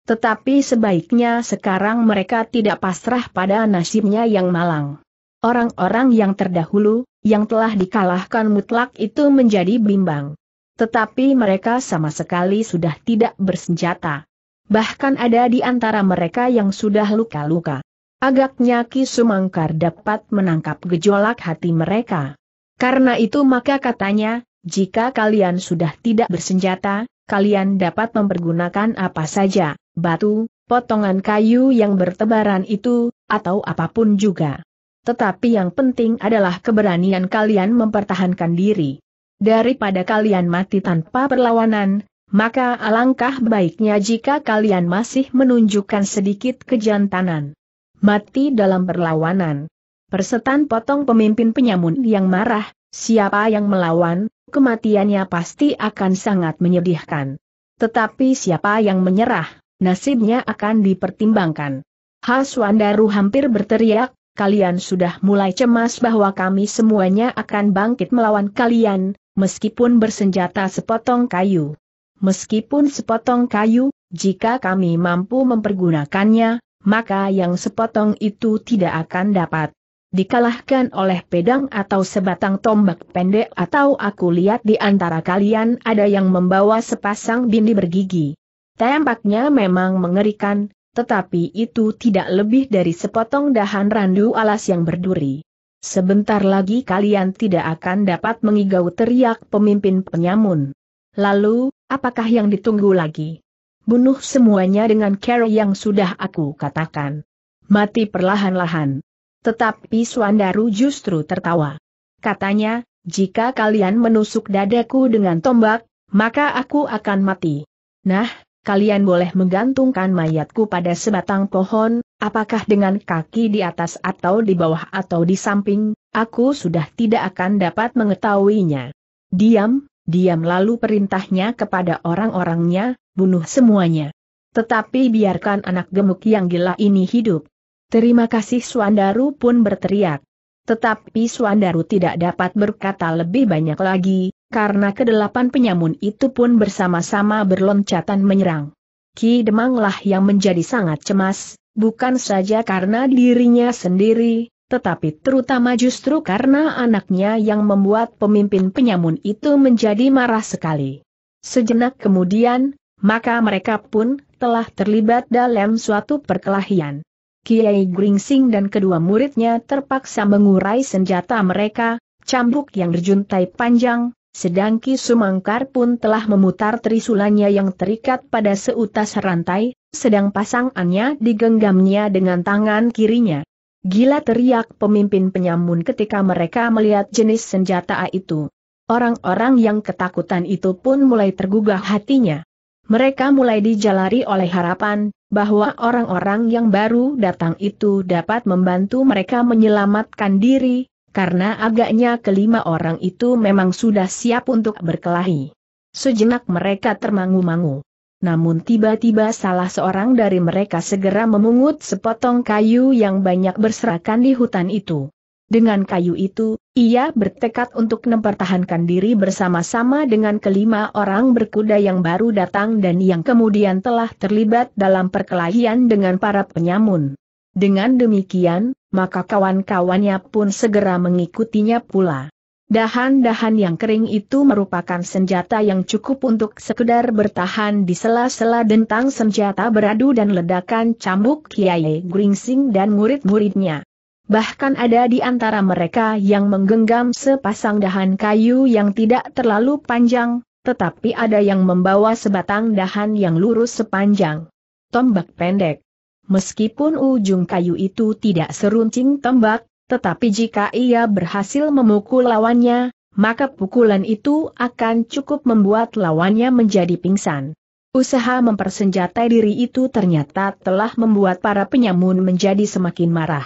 Tetapi sebaiknya sekarang mereka tidak pasrah pada nasibnya yang malang. Orang-orang yang terdahulu, yang telah dikalahkan mutlak itu menjadi bimbang. Tetapi mereka sama sekali sudah tidak bersenjata. Bahkan ada di antara mereka yang sudah luka-luka. Agaknya Ki Sumangkar dapat menangkap gejolak hati mereka. Karena itu maka katanya, jika kalian sudah tidak bersenjata, kalian dapat mempergunakan apa saja, batu, potongan kayu yang bertebaran itu, atau apapun juga. Tetapi yang penting adalah keberanian kalian mempertahankan diri. Daripada kalian mati tanpa perlawanan, maka alangkah baiknya jika kalian masih menunjukkan sedikit kejantanan. Mati dalam perlawanan. Persetan potong pemimpin penyamun yang marah, siapa yang melawan, kematiannya pasti akan sangat menyedihkan. Tetapi siapa yang menyerah, nasibnya akan dipertimbangkan. Haswandaru hampir berteriak, kalian sudah mulai cemas bahwa kami semuanya akan bangkit melawan kalian, meskipun bersenjata sepotong kayu. Meskipun sepotong kayu, jika kami mampu mempergunakannya, maka yang sepotong itu tidak akan dapat dikalahkan oleh pedang atau sebatang tombak pendek atau aku lihat di antara kalian ada yang membawa sepasang bindi bergigi. Tampaknya memang mengerikan, tetapi itu tidak lebih dari sepotong dahan randu alas yang berduri. Sebentar lagi kalian tidak akan dapat mengigau teriak pemimpin penyamun. Lalu, apakah yang ditunggu lagi? Bunuh semuanya dengan cara yang sudah aku katakan. Mati perlahan-lahan. Tetapi Suandaru justru tertawa. Katanya, jika kalian menusuk dadaku dengan tombak, maka aku akan mati. Nah, kalian boleh menggantungkan mayatku pada sebatang pohon, apakah dengan kaki di atas atau di bawah atau di samping, aku sudah tidak akan dapat mengetahuinya. Diam, diam lalu perintahnya kepada orang-orangnya, bunuh semuanya. Tetapi biarkan anak gemuk yang gila ini hidup. Terima kasih Suandaru pun berteriak. Tetapi Suandaru tidak dapat berkata lebih banyak lagi, karena kedelapan penyamun itu pun bersama-sama berloncatan menyerang. Ki Demanglah yang menjadi sangat cemas, bukan saja karena dirinya sendiri, tetapi terutama justru karena anaknya yang membuat pemimpin penyamun itu menjadi marah sekali. Sejenak kemudian, maka mereka pun telah terlibat dalam suatu perkelahian. Kiai Gringsing dan kedua muridnya terpaksa mengurai senjata mereka, cambuk yang berjuntai panjang, sedang Ki Sumangkar pun telah memutar trisulanya yang terikat pada seutas rantai, sedang pasangannya digenggamnya dengan tangan kirinya. Gila teriak pemimpin penyamun ketika mereka melihat jenis senjata itu. Orang-orang yang ketakutan itu pun mulai tergugah hatinya. Mereka mulai dijalari oleh harapan, bahwa orang-orang yang baru datang itu dapat membantu mereka menyelamatkan diri, karena agaknya kelima orang itu memang sudah siap untuk berkelahi. Sejenak mereka termangu-mangu. Namun tiba-tiba salah seorang dari mereka segera memungut sepotong kayu yang banyak berserakan di hutan itu. Dengan kayu itu, ia bertekad untuk mempertahankan diri bersama-sama dengan kelima orang berkuda yang baru datang dan yang kemudian telah terlibat dalam perkelahian dengan para penyamun. Dengan demikian, maka kawan-kawannya pun segera mengikutinya pula. Dahan-dahan yang kering itu merupakan senjata yang cukup untuk sekedar bertahan di sela-sela dentang senjata beradu dan ledakan cambuk Kiai Gringsing dan murid-muridnya bahkan ada di antara mereka yang menggenggam sepasang dahan kayu yang tidak terlalu panjang, tetapi ada yang membawa sebatang dahan yang lurus sepanjang tombak pendek. Meskipun ujung kayu itu tidak seruncing tombak, tetapi jika ia berhasil memukul lawannya, maka pukulan itu akan cukup membuat lawannya menjadi pingsan. Usaha mempersenjatai diri itu ternyata telah membuat para penyamun menjadi semakin marah.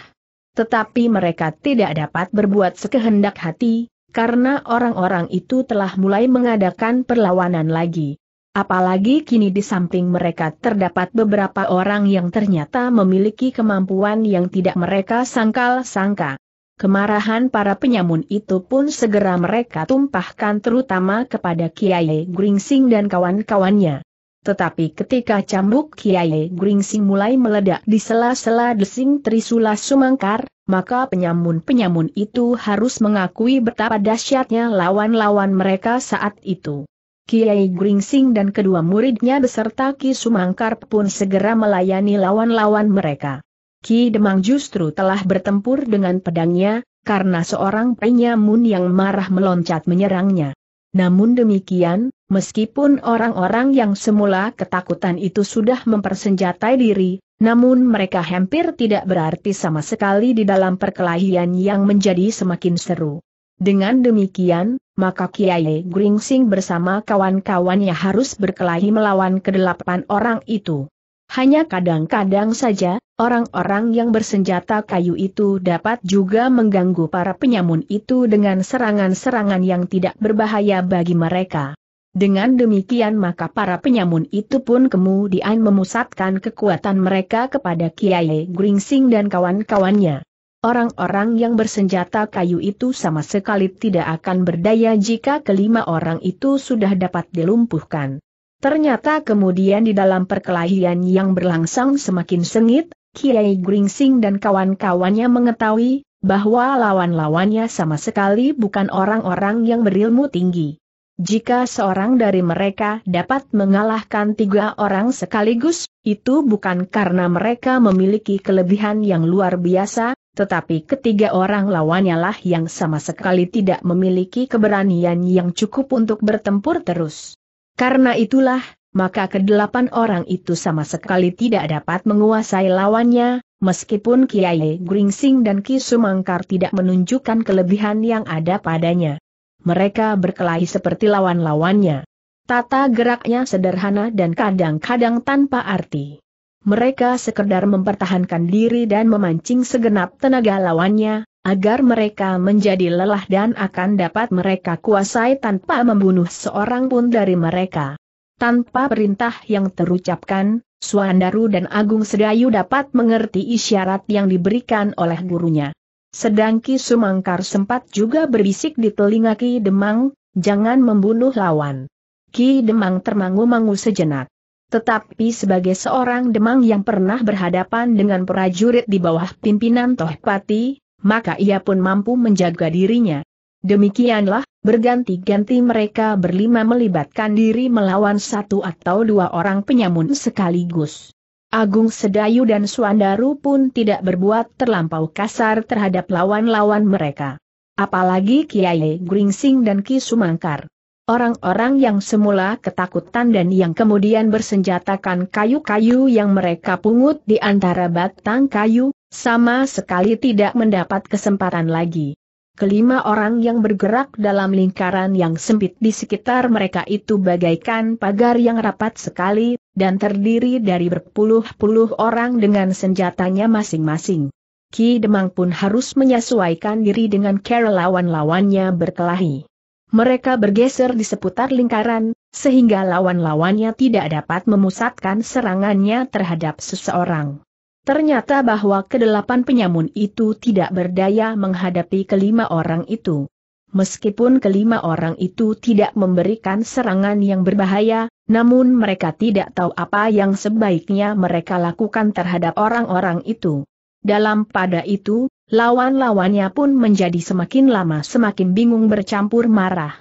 Tetapi mereka tidak dapat berbuat sekehendak hati, karena orang-orang itu telah mulai mengadakan perlawanan lagi. Apalagi kini di samping mereka terdapat beberapa orang yang ternyata memiliki kemampuan yang tidak mereka sangkal-sangka. Kemarahan para penyamun itu pun segera mereka tumpahkan terutama kepada Kiai Gringsing dan kawan-kawannya. Tetapi ketika cambuk Kiai Gringsing mulai meledak di sela-sela desing Trisula Sumangkar, maka penyamun-penyamun itu harus mengakui betapa dahsyatnya lawan-lawan mereka saat itu. Kiai Gringsing dan kedua muridnya beserta Ki Sumangkar pun segera melayani lawan-lawan mereka. Ki Demang justru telah bertempur dengan pedangnya, karena seorang penyamun yang marah meloncat menyerangnya. Namun demikian, meskipun orang-orang yang semula ketakutan itu sudah mempersenjatai diri, namun mereka hampir tidak berarti sama sekali di dalam perkelahian yang menjadi semakin seru. Dengan demikian, maka Kiai Gringsing bersama kawan-kawannya harus berkelahi melawan kedelapan orang itu. Hanya kadang-kadang saja, Orang-orang yang bersenjata kayu itu dapat juga mengganggu para penyamun itu dengan serangan-serangan yang tidak berbahaya bagi mereka. Dengan demikian maka para penyamun itu pun kemudian memusatkan kekuatan mereka kepada Kiai Gringsing dan kawan-kawannya. Orang-orang yang bersenjata kayu itu sama sekali tidak akan berdaya jika kelima orang itu sudah dapat dilumpuhkan. Ternyata kemudian di dalam perkelahian yang berlangsung semakin sengit, Kiai Gringsing dan kawan-kawannya mengetahui bahwa lawan-lawannya sama sekali bukan orang-orang yang berilmu tinggi. Jika seorang dari mereka dapat mengalahkan tiga orang sekaligus, itu bukan karena mereka memiliki kelebihan yang luar biasa, tetapi ketiga orang lawannya lah yang sama sekali tidak memiliki keberanian yang cukup untuk bertempur terus. Karena itulah, maka kedelapan orang itu sama sekali tidak dapat menguasai lawannya, meskipun Kiai Gringsing dan Ki Sumangkar tidak menunjukkan kelebihan yang ada padanya. Mereka berkelahi seperti lawan-lawannya. Tata geraknya sederhana dan kadang-kadang tanpa arti. Mereka sekedar mempertahankan diri dan memancing segenap tenaga lawannya, agar mereka menjadi lelah dan akan dapat mereka kuasai tanpa membunuh seorang pun dari mereka tanpa perintah yang terucapkan, Suandaru dan Agung Sedayu dapat mengerti isyarat yang diberikan oleh gurunya. Sedang Ki Sumangkar sempat juga berbisik di telinga Ki Demang, jangan membunuh lawan. Ki Demang termangu-mangu sejenak. Tetapi sebagai seorang demang yang pernah berhadapan dengan prajurit di bawah pimpinan Tohpati, maka ia pun mampu menjaga dirinya. Demikianlah, Berganti-ganti mereka berlima melibatkan diri melawan satu atau dua orang penyamun sekaligus. Agung Sedayu dan Suandaru pun tidak berbuat terlampau kasar terhadap lawan-lawan mereka. Apalagi Kiai Gringsing dan Ki Sumangkar. Orang-orang yang semula ketakutan dan yang kemudian bersenjatakan kayu-kayu yang mereka pungut di antara batang kayu, sama sekali tidak mendapat kesempatan lagi kelima orang yang bergerak dalam lingkaran yang sempit di sekitar mereka itu bagaikan pagar yang rapat sekali, dan terdiri dari berpuluh-puluh orang dengan senjatanya masing-masing. Ki Demang pun harus menyesuaikan diri dengan cara lawan-lawannya berkelahi. Mereka bergeser di seputar lingkaran, sehingga lawan-lawannya tidak dapat memusatkan serangannya terhadap seseorang. Ternyata bahwa kedelapan penyamun itu tidak berdaya menghadapi kelima orang itu. Meskipun kelima orang itu tidak memberikan serangan yang berbahaya, namun mereka tidak tahu apa yang sebaiknya mereka lakukan terhadap orang-orang itu. Dalam pada itu, lawan-lawannya pun menjadi semakin lama semakin bingung bercampur marah.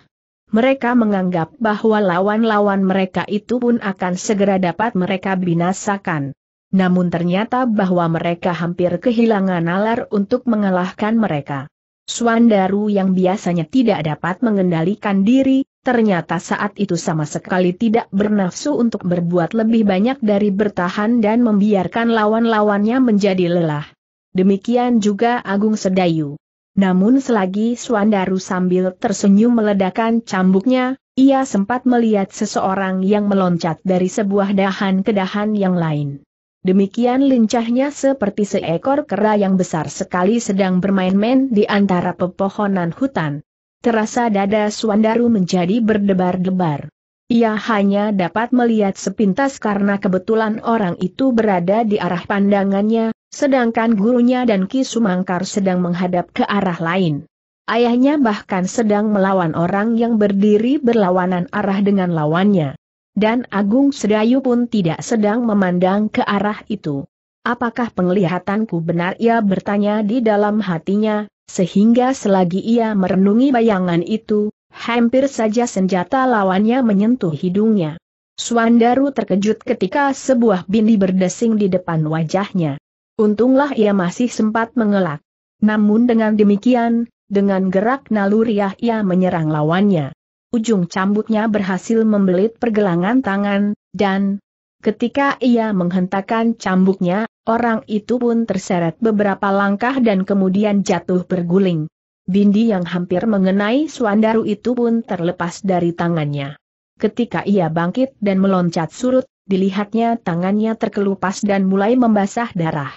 Mereka menganggap bahwa lawan-lawan mereka itu pun akan segera dapat mereka binasakan namun ternyata bahwa mereka hampir kehilangan nalar untuk mengalahkan mereka. Suandaru yang biasanya tidak dapat mengendalikan diri, ternyata saat itu sama sekali tidak bernafsu untuk berbuat lebih banyak dari bertahan dan membiarkan lawan-lawannya menjadi lelah. Demikian juga Agung Sedayu. Namun selagi Suandaru sambil tersenyum meledakan cambuknya, ia sempat melihat seseorang yang meloncat dari sebuah dahan ke dahan yang lain. Demikian lincahnya seperti seekor kera yang besar sekali sedang bermain-main di antara pepohonan hutan. Terasa dada Suandaru menjadi berdebar-debar. Ia hanya dapat melihat sepintas karena kebetulan orang itu berada di arah pandangannya, sedangkan gurunya dan Ki Sumangkar sedang menghadap ke arah lain. Ayahnya bahkan sedang melawan orang yang berdiri berlawanan arah dengan lawannya. Dan Agung Sedayu pun tidak sedang memandang ke arah itu. Apakah penglihatanku benar ia bertanya di dalam hatinya, sehingga selagi ia merenungi bayangan itu, hampir saja senjata lawannya menyentuh hidungnya. Suandaru terkejut ketika sebuah bindi berdesing di depan wajahnya. Untunglah ia masih sempat mengelak. Namun dengan demikian, dengan gerak naluriah ia menyerang lawannya ujung cambuknya berhasil membelit pergelangan tangan, dan ketika ia menghentakkan cambuknya, orang itu pun terseret beberapa langkah dan kemudian jatuh berguling. Bindi yang hampir mengenai Suandaru itu pun terlepas dari tangannya. Ketika ia bangkit dan meloncat surut, dilihatnya tangannya terkelupas dan mulai membasah darah.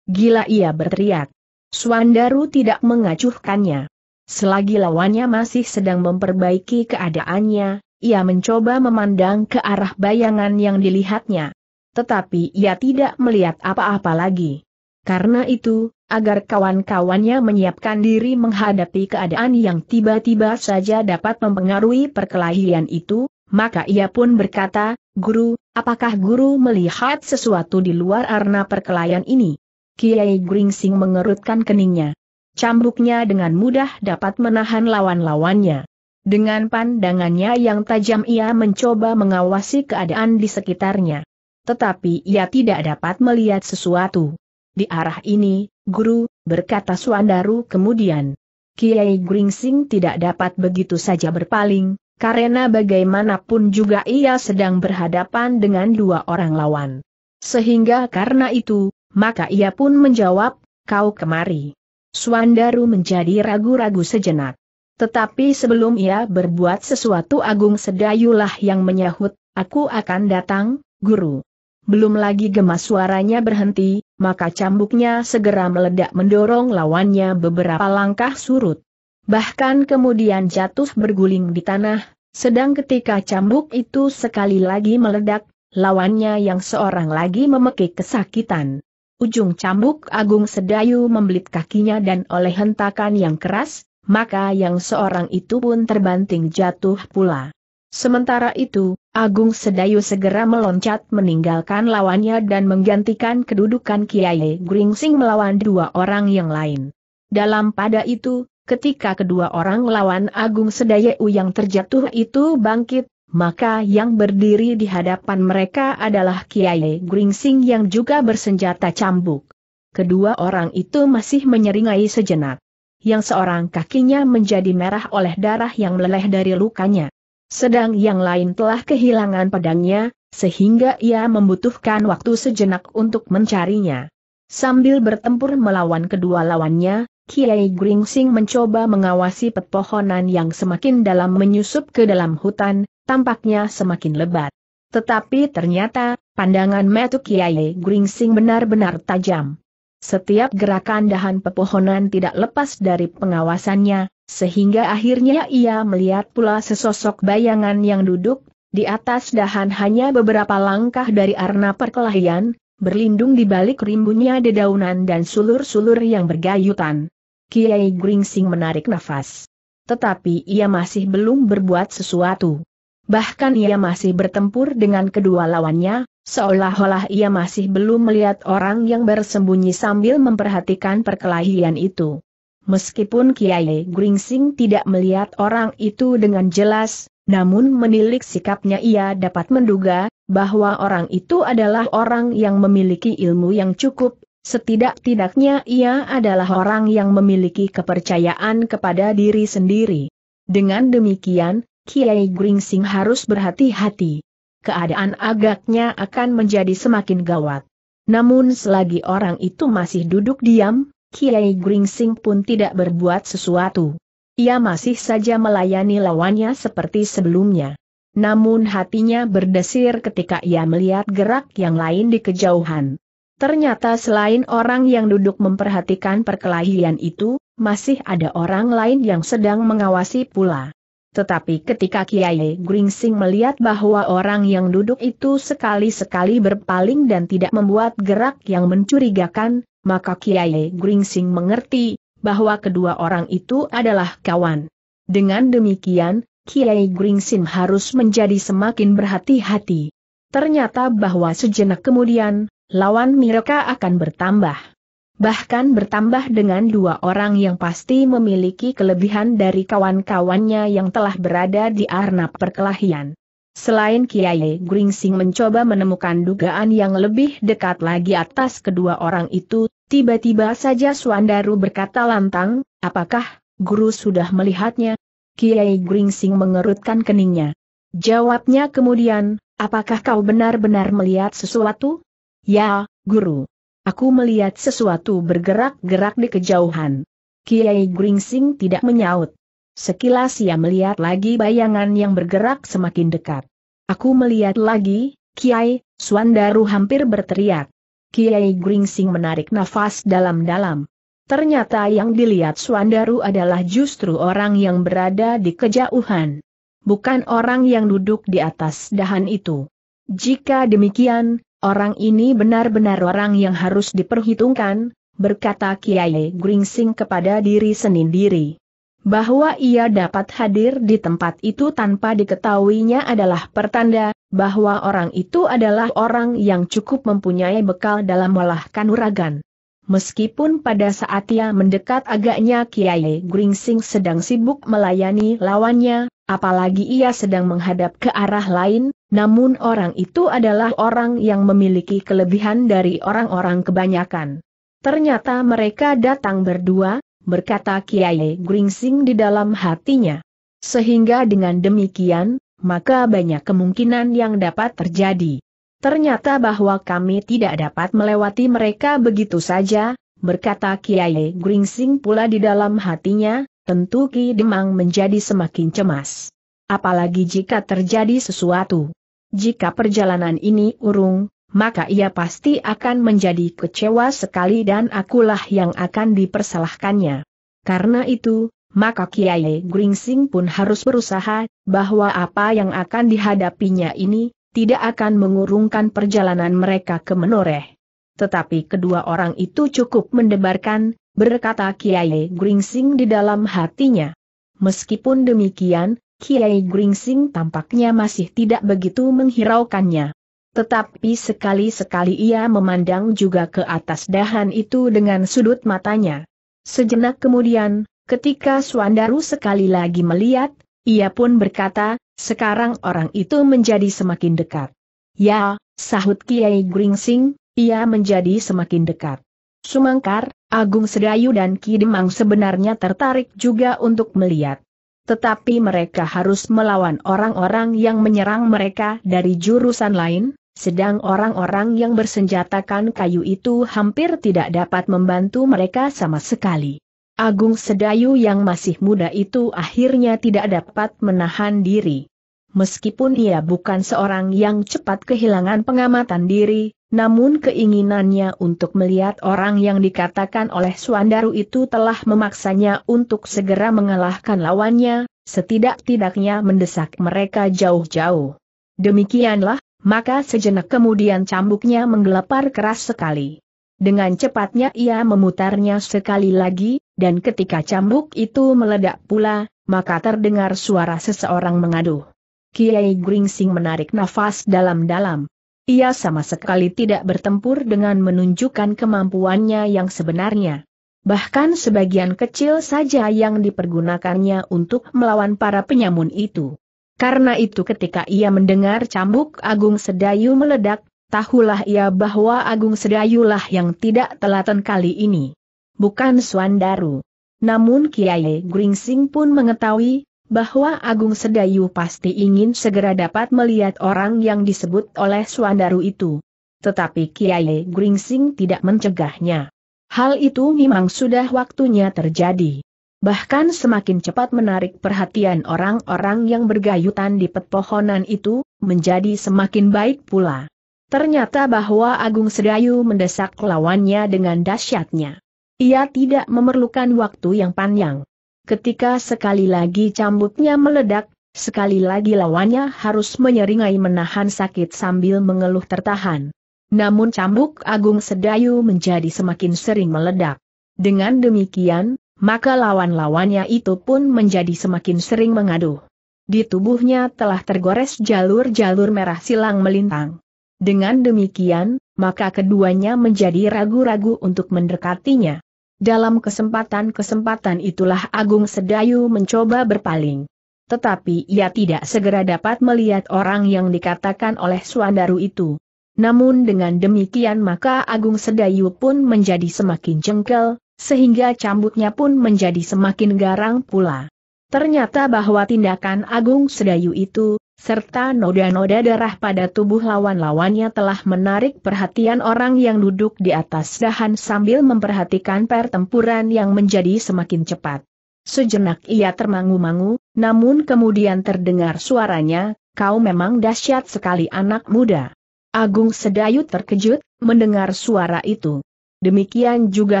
Gila ia berteriak. Suandaru tidak mengacuhkannya. Selagi lawannya masih sedang memperbaiki keadaannya, ia mencoba memandang ke arah bayangan yang dilihatnya. Tetapi ia tidak melihat apa-apa lagi. Karena itu, agar kawan-kawannya menyiapkan diri menghadapi keadaan yang tiba-tiba saja dapat mempengaruhi perkelahian itu, maka ia pun berkata, Guru, apakah guru melihat sesuatu di luar arena perkelahian ini? Kiai Gringsing mengerutkan keningnya cambuknya dengan mudah dapat menahan lawan-lawannya. Dengan pandangannya yang tajam ia mencoba mengawasi keadaan di sekitarnya. Tetapi ia tidak dapat melihat sesuatu. Di arah ini, guru, berkata Suandaru kemudian. Kiai Gringsing tidak dapat begitu saja berpaling, karena bagaimanapun juga ia sedang berhadapan dengan dua orang lawan. Sehingga karena itu, maka ia pun menjawab, kau kemari. Suandaru menjadi ragu-ragu sejenak. Tetapi sebelum ia berbuat sesuatu Agung Sedayulah yang menyahut, aku akan datang, guru. Belum lagi gemas suaranya berhenti, maka cambuknya segera meledak mendorong lawannya beberapa langkah surut. Bahkan kemudian jatuh berguling di tanah, sedang ketika cambuk itu sekali lagi meledak, lawannya yang seorang lagi memekik kesakitan. Ujung cambuk Agung Sedayu membelit kakinya dan oleh hentakan yang keras, maka yang seorang itu pun terbanting jatuh pula. Sementara itu, Agung Sedayu segera meloncat meninggalkan lawannya dan menggantikan kedudukan Kiai Gringsing melawan dua orang yang lain. Dalam pada itu, ketika kedua orang lawan Agung Sedayu yang terjatuh itu bangkit, maka yang berdiri di hadapan mereka adalah Kiai Gringsing yang juga bersenjata cambuk. Kedua orang itu masih menyeringai sejenak. Yang seorang kakinya menjadi merah oleh darah yang meleleh dari lukanya. Sedang yang lain telah kehilangan pedangnya, sehingga ia membutuhkan waktu sejenak untuk mencarinya. Sambil bertempur melawan kedua lawannya, Kiai Gringsing mencoba mengawasi pepohonan yang semakin dalam menyusup ke dalam hutan, tampaknya semakin lebat. Tetapi ternyata, pandangan metu Kiai Gringsing benar-benar tajam. Setiap gerakan dahan pepohonan tidak lepas dari pengawasannya, sehingga akhirnya ia melihat pula sesosok bayangan yang duduk di atas dahan hanya beberapa langkah dari arna perkelahian, berlindung di balik rimbunnya dedaunan dan sulur-sulur yang bergayutan. Kiai Gringsing menarik nafas. Tetapi ia masih belum berbuat sesuatu. Bahkan ia masih bertempur dengan kedua lawannya, seolah-olah ia masih belum melihat orang yang bersembunyi sambil memperhatikan perkelahian itu. Meskipun Kiai Gringsing tidak melihat orang itu dengan jelas, namun menilik sikapnya ia dapat menduga, bahwa orang itu adalah orang yang memiliki ilmu yang cukup, setidak-tidaknya ia adalah orang yang memiliki kepercayaan kepada diri sendiri. Dengan demikian, Kiai Gringsing harus berhati-hati. Keadaan agaknya akan menjadi semakin gawat. Namun selagi orang itu masih duduk diam, Kiai Gringsing pun tidak berbuat sesuatu. Ia masih saja melayani lawannya seperti sebelumnya. Namun hatinya berdesir ketika ia melihat gerak yang lain di kejauhan. Ternyata selain orang yang duduk memperhatikan perkelahian itu, masih ada orang lain yang sedang mengawasi pula. Tetapi ketika Kiai Gringsing melihat bahwa orang yang duduk itu sekali-sekali berpaling dan tidak membuat gerak yang mencurigakan, maka Kiai Gringsing mengerti bahwa kedua orang itu adalah kawan. Dengan demikian, Kiai Gringsing harus menjadi semakin berhati-hati. Ternyata bahwa sejenak kemudian, lawan mereka akan bertambah. Bahkan bertambah dengan dua orang yang pasti memiliki kelebihan dari kawan-kawannya yang telah berada di arnab perkelahian. Selain Kiai Gringsing mencoba menemukan dugaan yang lebih dekat lagi atas kedua orang itu, tiba-tiba saja Suandaru berkata lantang, apakah guru sudah melihatnya? Kiai Gringsing mengerutkan keningnya. Jawabnya kemudian, apakah kau benar-benar melihat sesuatu? Ya, guru. Aku melihat sesuatu bergerak-gerak di kejauhan. Kiai Gringsing tidak menyaut. Sekilas ia melihat lagi bayangan yang bergerak semakin dekat. Aku melihat lagi, Kiai, Suandaru hampir berteriak. Kiai Gringsing menarik nafas dalam-dalam. Ternyata yang dilihat Suandaru adalah justru orang yang berada di kejauhan. Bukan orang yang duduk di atas dahan itu. Jika demikian, Orang ini benar-benar orang yang harus diperhitungkan, berkata Kiai Gringsing kepada diri sendiri. Bahwa ia dapat hadir di tempat itu tanpa diketahuinya adalah pertanda bahwa orang itu adalah orang yang cukup mempunyai bekal dalam olah kanuragan. Meskipun pada saat ia mendekat agaknya Kiai Gringsing sedang sibuk melayani lawannya, Apalagi ia sedang menghadap ke arah lain, namun orang itu adalah orang yang memiliki kelebihan dari orang-orang kebanyakan. Ternyata mereka datang berdua, berkata Kiai Gringsing di dalam hatinya. Sehingga dengan demikian, maka banyak kemungkinan yang dapat terjadi. Ternyata bahwa kami tidak dapat melewati mereka begitu saja, berkata Kiai Gringsing pula di dalam hatinya, tentu Ki Demang menjadi semakin cemas. Apalagi jika terjadi sesuatu. Jika perjalanan ini urung, maka ia pasti akan menjadi kecewa sekali dan akulah yang akan dipersalahkannya. Karena itu, maka Kiai Gringsing pun harus berusaha, bahwa apa yang akan dihadapinya ini, tidak akan mengurungkan perjalanan mereka ke menoreh. Tetapi kedua orang itu cukup mendebarkan, berkata Kiai Gringsing di dalam hatinya. Meskipun demikian, Kiai Gringsing tampaknya masih tidak begitu menghiraukannya. Tetapi sekali-sekali ia memandang juga ke atas dahan itu dengan sudut matanya. Sejenak kemudian, ketika Suandaru sekali lagi melihat, ia pun berkata, sekarang orang itu menjadi semakin dekat. Ya, sahut Kiai Gringsing, ia menjadi semakin dekat. Sumangkar, Agung Sedayu dan Ki Demang sebenarnya tertarik juga untuk melihat. Tetapi mereka harus melawan orang-orang yang menyerang mereka dari jurusan lain, sedang orang-orang yang bersenjatakan kayu itu hampir tidak dapat membantu mereka sama sekali. Agung Sedayu yang masih muda itu akhirnya tidak dapat menahan diri. Meskipun ia bukan seorang yang cepat kehilangan pengamatan diri, namun keinginannya untuk melihat orang yang dikatakan oleh Suandaru itu telah memaksanya untuk segera mengalahkan lawannya, setidak-tidaknya mendesak mereka jauh-jauh. Demikianlah, maka sejenak kemudian cambuknya menggelepar keras sekali. Dengan cepatnya ia memutarnya sekali lagi, dan ketika cambuk itu meledak pula, maka terdengar suara seseorang mengaduh. Kiai Gringsing menarik nafas dalam-dalam. Ia sama sekali tidak bertempur dengan menunjukkan kemampuannya yang sebenarnya. Bahkan sebagian kecil saja yang dipergunakannya untuk melawan para penyamun itu. Karena itu ketika ia mendengar cambuk Agung Sedayu meledak, tahulah ia bahwa Agung Sedayulah yang tidak telaten kali ini. Bukan Suandaru. Namun Kiai Gringsing pun mengetahui, bahwa Agung Sedayu pasti ingin segera dapat melihat orang yang disebut oleh Suandaru itu. Tetapi Kiai Gringsing tidak mencegahnya. Hal itu memang sudah waktunya terjadi. Bahkan semakin cepat menarik perhatian orang-orang yang bergayutan di pepohonan itu, menjadi semakin baik pula. Ternyata bahwa Agung Sedayu mendesak lawannya dengan dahsyatnya. Ia tidak memerlukan waktu yang panjang. Ketika sekali lagi cambuknya meledak, sekali lagi lawannya harus menyeringai menahan sakit sambil mengeluh tertahan. Namun cambuk Agung Sedayu menjadi semakin sering meledak. Dengan demikian, maka lawan-lawannya itu pun menjadi semakin sering mengaduh. Di tubuhnya telah tergores jalur-jalur merah silang melintang. Dengan demikian, maka keduanya menjadi ragu-ragu untuk mendekatinya. Dalam kesempatan-kesempatan itulah Agung Sedayu mencoba berpaling. Tetapi ia tidak segera dapat melihat orang yang dikatakan oleh Suandaru itu. Namun dengan demikian maka Agung Sedayu pun menjadi semakin jengkel, sehingga cambuknya pun menjadi semakin garang pula. Ternyata bahwa tindakan Agung Sedayu itu, serta noda-noda darah pada tubuh lawan-lawannya telah menarik perhatian orang yang duduk di atas dahan sambil memperhatikan pertempuran yang menjadi semakin cepat. Sejenak ia termangu-mangu, namun kemudian terdengar suaranya, kau memang dahsyat sekali anak muda. Agung Sedayu terkejut, mendengar suara itu. Demikian juga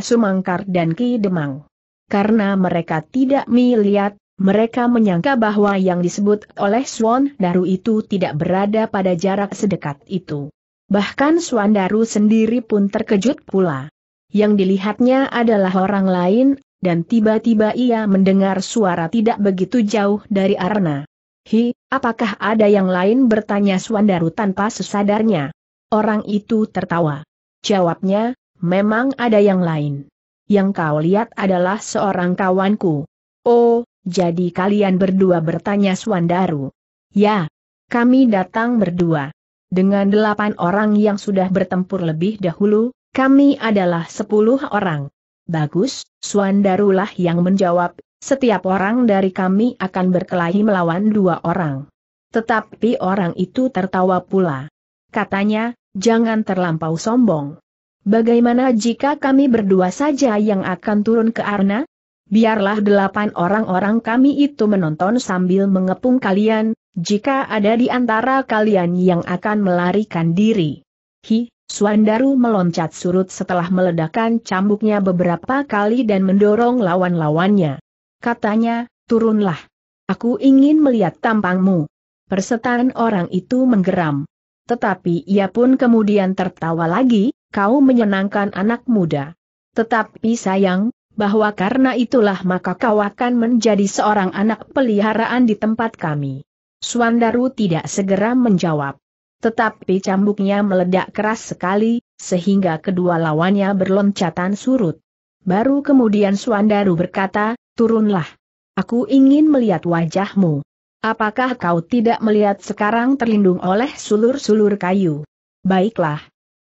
Sumangkar dan Ki Demang. Karena mereka tidak melihat, mereka menyangka bahwa yang disebut oleh Swan Daru itu tidak berada pada jarak sedekat itu. Bahkan Swan Daru sendiri pun terkejut pula. Yang dilihatnya adalah orang lain, dan tiba-tiba ia mendengar suara tidak begitu jauh dari Arna. Hi, apakah ada yang lain bertanya Swandaru tanpa sesadarnya? Orang itu tertawa. Jawabnya, memang ada yang lain. Yang kau lihat adalah seorang kawanku. Oh, jadi kalian berdua bertanya Suandaru. Ya, kami datang berdua. Dengan delapan orang yang sudah bertempur lebih dahulu, kami adalah sepuluh orang. Bagus, lah yang menjawab, setiap orang dari kami akan berkelahi melawan dua orang. Tetapi orang itu tertawa pula. Katanya, jangan terlampau sombong. Bagaimana jika kami berdua saja yang akan turun ke Arna? biarlah delapan orang-orang kami itu menonton sambil mengepung kalian, jika ada di antara kalian yang akan melarikan diri. Hi, Suandaru meloncat surut setelah meledakan cambuknya beberapa kali dan mendorong lawan-lawannya. Katanya, turunlah. Aku ingin melihat tampangmu. Persetan orang itu menggeram. Tetapi ia pun kemudian tertawa lagi, kau menyenangkan anak muda. Tetapi sayang, bahwa karena itulah maka kau akan menjadi seorang anak peliharaan di tempat kami. Suandaru tidak segera menjawab. Tetapi cambuknya meledak keras sekali, sehingga kedua lawannya berloncatan surut. Baru kemudian Suandaru berkata, turunlah. Aku ingin melihat wajahmu. Apakah kau tidak melihat sekarang terlindung oleh sulur-sulur kayu? Baiklah.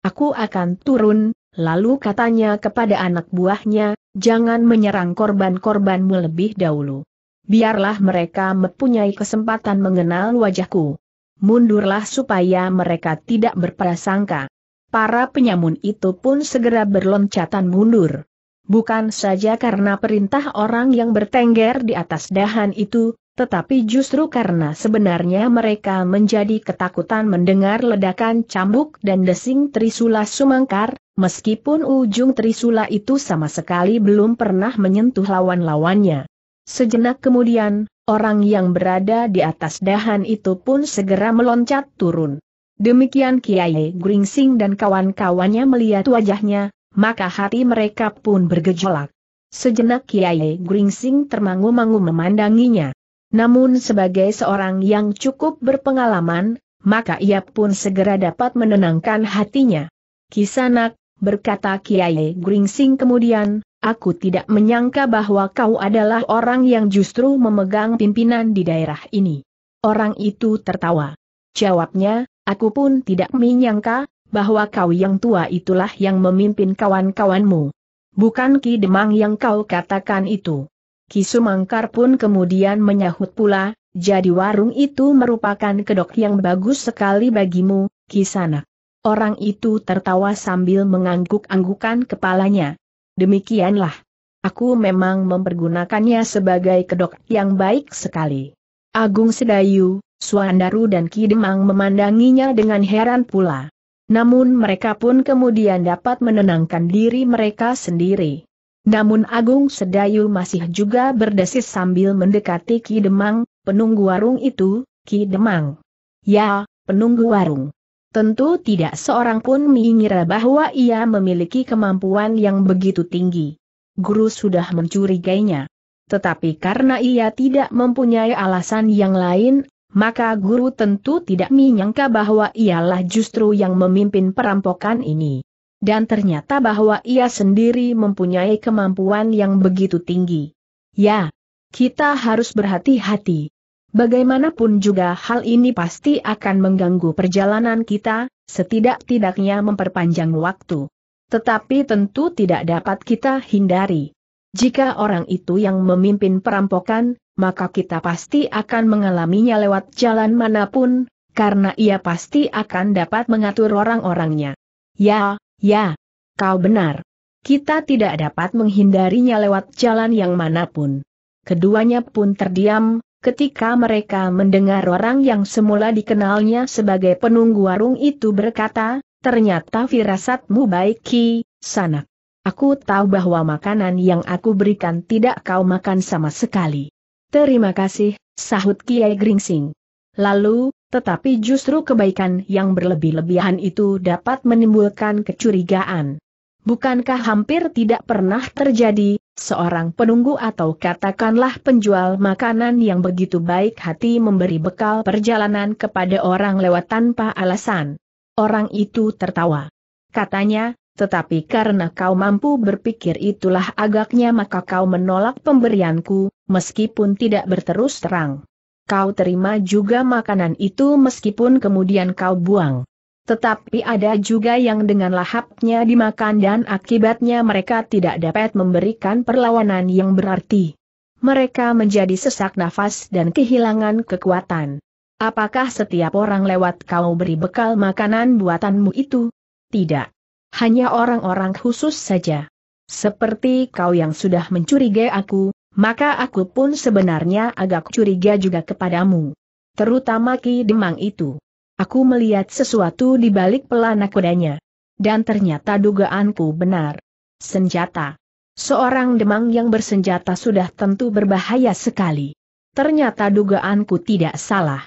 Aku akan turun, lalu katanya kepada anak buahnya, jangan menyerang korban-korbanmu lebih dahulu. Biarlah mereka mempunyai kesempatan mengenal wajahku. Mundurlah supaya mereka tidak berprasangka. Para penyamun itu pun segera berloncatan mundur. Bukan saja karena perintah orang yang bertengger di atas dahan itu, tetapi justru karena sebenarnya mereka menjadi ketakutan mendengar ledakan cambuk dan desing Trisula Sumangkar, meskipun ujung Trisula itu sama sekali belum pernah menyentuh lawan-lawannya. Sejenak kemudian, orang yang berada di atas dahan itu pun segera meloncat turun. Demikian Kiai Gringsing dan kawan-kawannya melihat wajahnya, maka hati mereka pun bergejolak. Sejenak Kiai Gringsing termangu-mangu memandanginya. Namun sebagai seorang yang cukup berpengalaman, maka ia pun segera dapat menenangkan hatinya. Kisanak, berkata Kiai Gringsing kemudian, aku tidak menyangka bahwa kau adalah orang yang justru memegang pimpinan di daerah ini. Orang itu tertawa. Jawabnya, aku pun tidak menyangka, bahwa kau yang tua itulah yang memimpin kawan-kawanmu. Bukan Ki Demang yang kau katakan itu. Kisumangkar pun kemudian menyahut pula, jadi warung itu merupakan kedok yang bagus sekali bagimu, Kisana. Orang itu tertawa sambil mengangguk-anggukan kepalanya. Demikianlah. Aku memang mempergunakannya sebagai kedok yang baik sekali. Agung Sedayu, Suandaru dan Kidemang memandanginya dengan heran pula. Namun mereka pun kemudian dapat menenangkan diri mereka sendiri. Namun Agung Sedayu masih juga berdesis sambil mendekati Ki Demang, penunggu warung itu, Ki Demang. Ya, penunggu warung. Tentu tidak seorang pun mengira bahwa ia memiliki kemampuan yang begitu tinggi. Guru sudah mencurigainya. Tetapi karena ia tidak mempunyai alasan yang lain, maka guru tentu tidak menyangka bahwa ialah justru yang memimpin perampokan ini dan ternyata bahwa ia sendiri mempunyai kemampuan yang begitu tinggi. Ya, kita harus berhati-hati. Bagaimanapun juga hal ini pasti akan mengganggu perjalanan kita, setidak-tidaknya memperpanjang waktu. Tetapi tentu tidak dapat kita hindari. Jika orang itu yang memimpin perampokan, maka kita pasti akan mengalaminya lewat jalan manapun, karena ia pasti akan dapat mengatur orang-orangnya. Ya, Ya, kau benar. Kita tidak dapat menghindarinya lewat jalan yang manapun. Keduanya pun terdiam, ketika mereka mendengar orang yang semula dikenalnya sebagai penunggu warung itu berkata, ternyata firasatmu baik Ki, sanak. Aku tahu bahwa makanan yang aku berikan tidak kau makan sama sekali. Terima kasih, sahut Kiai Gringsing. Lalu, tetapi justru kebaikan yang berlebih-lebihan itu dapat menimbulkan kecurigaan. Bukankah hampir tidak pernah terjadi, seorang penunggu atau katakanlah penjual makanan yang begitu baik hati memberi bekal perjalanan kepada orang lewat tanpa alasan? Orang itu tertawa. Katanya, tetapi karena kau mampu berpikir itulah agaknya maka kau menolak pemberianku, meskipun tidak berterus terang kau terima juga makanan itu meskipun kemudian kau buang. Tetapi ada juga yang dengan lahapnya dimakan dan akibatnya mereka tidak dapat memberikan perlawanan yang berarti. Mereka menjadi sesak nafas dan kehilangan kekuatan. Apakah setiap orang lewat kau beri bekal makanan buatanmu itu? Tidak. Hanya orang-orang khusus saja. Seperti kau yang sudah mencurigai aku, maka aku pun sebenarnya agak curiga juga kepadamu. Terutama Ki Demang itu. Aku melihat sesuatu di balik pelana kudanya. Dan ternyata dugaanku benar. Senjata. Seorang demang yang bersenjata sudah tentu berbahaya sekali. Ternyata dugaanku tidak salah.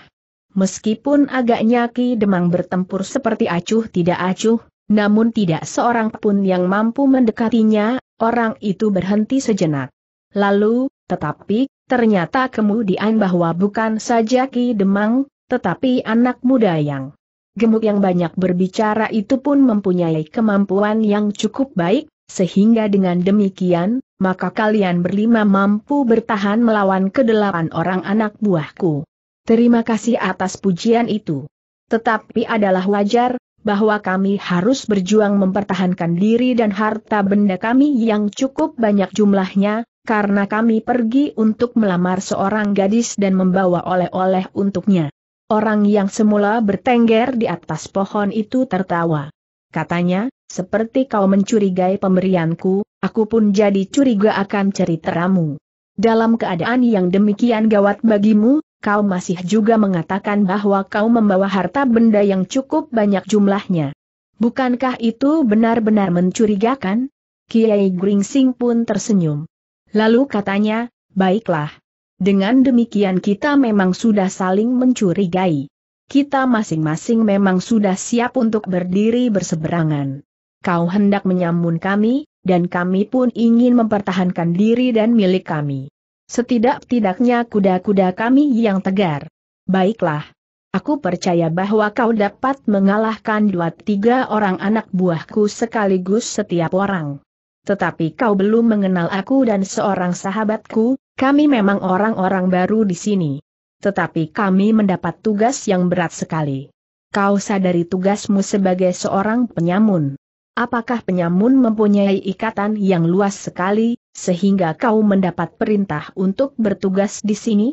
Meskipun agaknya Ki Demang bertempur seperti acuh tidak acuh, namun tidak seorang pun yang mampu mendekatinya, orang itu berhenti sejenak. Lalu, tetapi, ternyata kemudian bahwa bukan saja Ki Demang, tetapi anak muda yang gemuk yang banyak berbicara itu pun mempunyai kemampuan yang cukup baik, sehingga dengan demikian, maka kalian berlima mampu bertahan melawan kedelapan orang anak buahku. Terima kasih atas pujian itu. Tetapi adalah wajar, bahwa kami harus berjuang mempertahankan diri dan harta benda kami yang cukup banyak jumlahnya, karena kami pergi untuk melamar seorang gadis dan membawa oleh-oleh untuknya. Orang yang semula bertengger di atas pohon itu tertawa. Katanya, seperti kau mencurigai pemberianku, aku pun jadi curiga akan ceritamu. Dalam keadaan yang demikian gawat bagimu, kau masih juga mengatakan bahwa kau membawa harta benda yang cukup banyak jumlahnya. Bukankah itu benar-benar mencurigakan? Kiai Gringsing pun tersenyum. Lalu katanya, baiklah. Dengan demikian kita memang sudah saling mencurigai. Kita masing-masing memang sudah siap untuk berdiri berseberangan. Kau hendak menyambun kami, dan kami pun ingin mempertahankan diri dan milik kami. Setidak-tidaknya kuda-kuda kami yang tegar. Baiklah. Aku percaya bahwa kau dapat mengalahkan dua tiga orang anak buahku sekaligus setiap orang tetapi kau belum mengenal aku dan seorang sahabatku, kami memang orang-orang baru di sini. Tetapi kami mendapat tugas yang berat sekali. Kau sadari tugasmu sebagai seorang penyamun. Apakah penyamun mempunyai ikatan yang luas sekali, sehingga kau mendapat perintah untuk bertugas di sini?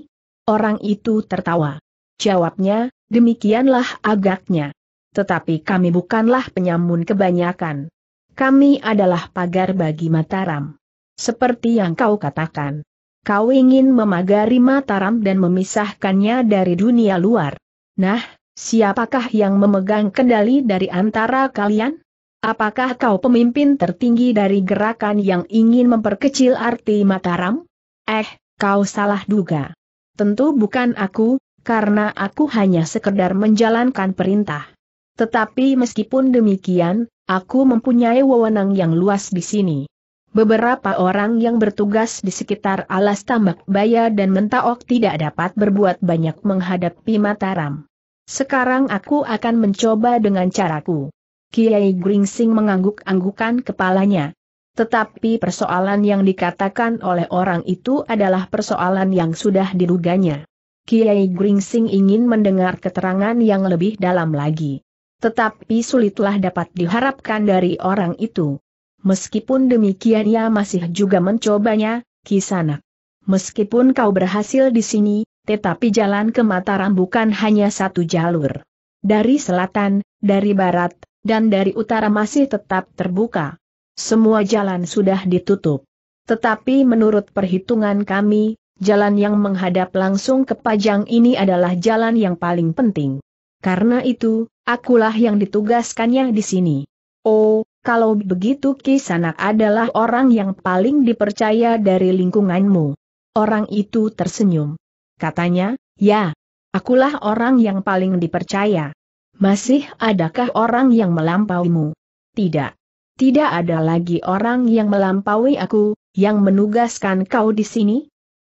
Orang itu tertawa. Jawabnya, demikianlah agaknya. Tetapi kami bukanlah penyamun kebanyakan. Kami adalah pagar bagi Mataram. Seperti yang kau katakan. Kau ingin memagari Mataram dan memisahkannya dari dunia luar. Nah, siapakah yang memegang kendali dari antara kalian? Apakah kau pemimpin tertinggi dari gerakan yang ingin memperkecil arti Mataram? Eh, kau salah duga. Tentu bukan aku, karena aku hanya sekedar menjalankan perintah. Tetapi meskipun demikian, aku mempunyai wewenang yang luas di sini. Beberapa orang yang bertugas di sekitar alas tambak baya dan mentaok tidak dapat berbuat banyak menghadapi Mataram. Sekarang aku akan mencoba dengan caraku. Kiai Gringsing mengangguk-anggukan kepalanya. Tetapi persoalan yang dikatakan oleh orang itu adalah persoalan yang sudah diruganya. Kiai Gringsing ingin mendengar keterangan yang lebih dalam lagi. Tetapi sulitlah dapat diharapkan dari orang itu. Meskipun demikian ia masih juga mencobanya, Kisanak. Meskipun kau berhasil di sini, tetapi jalan ke Mataram bukan hanya satu jalur. Dari selatan, dari barat, dan dari utara masih tetap terbuka. Semua jalan sudah ditutup. Tetapi menurut perhitungan kami, jalan yang menghadap langsung ke Pajang ini adalah jalan yang paling penting. Karena itu, Akulah yang ditugaskannya di sini. Oh, kalau begitu Kisanak adalah orang yang paling dipercaya dari lingkunganmu. Orang itu tersenyum. Katanya, ya, akulah orang yang paling dipercaya. Masih adakah orang yang melampauimu? Tidak. Tidak ada lagi orang yang melampaui aku, yang menugaskan kau di sini?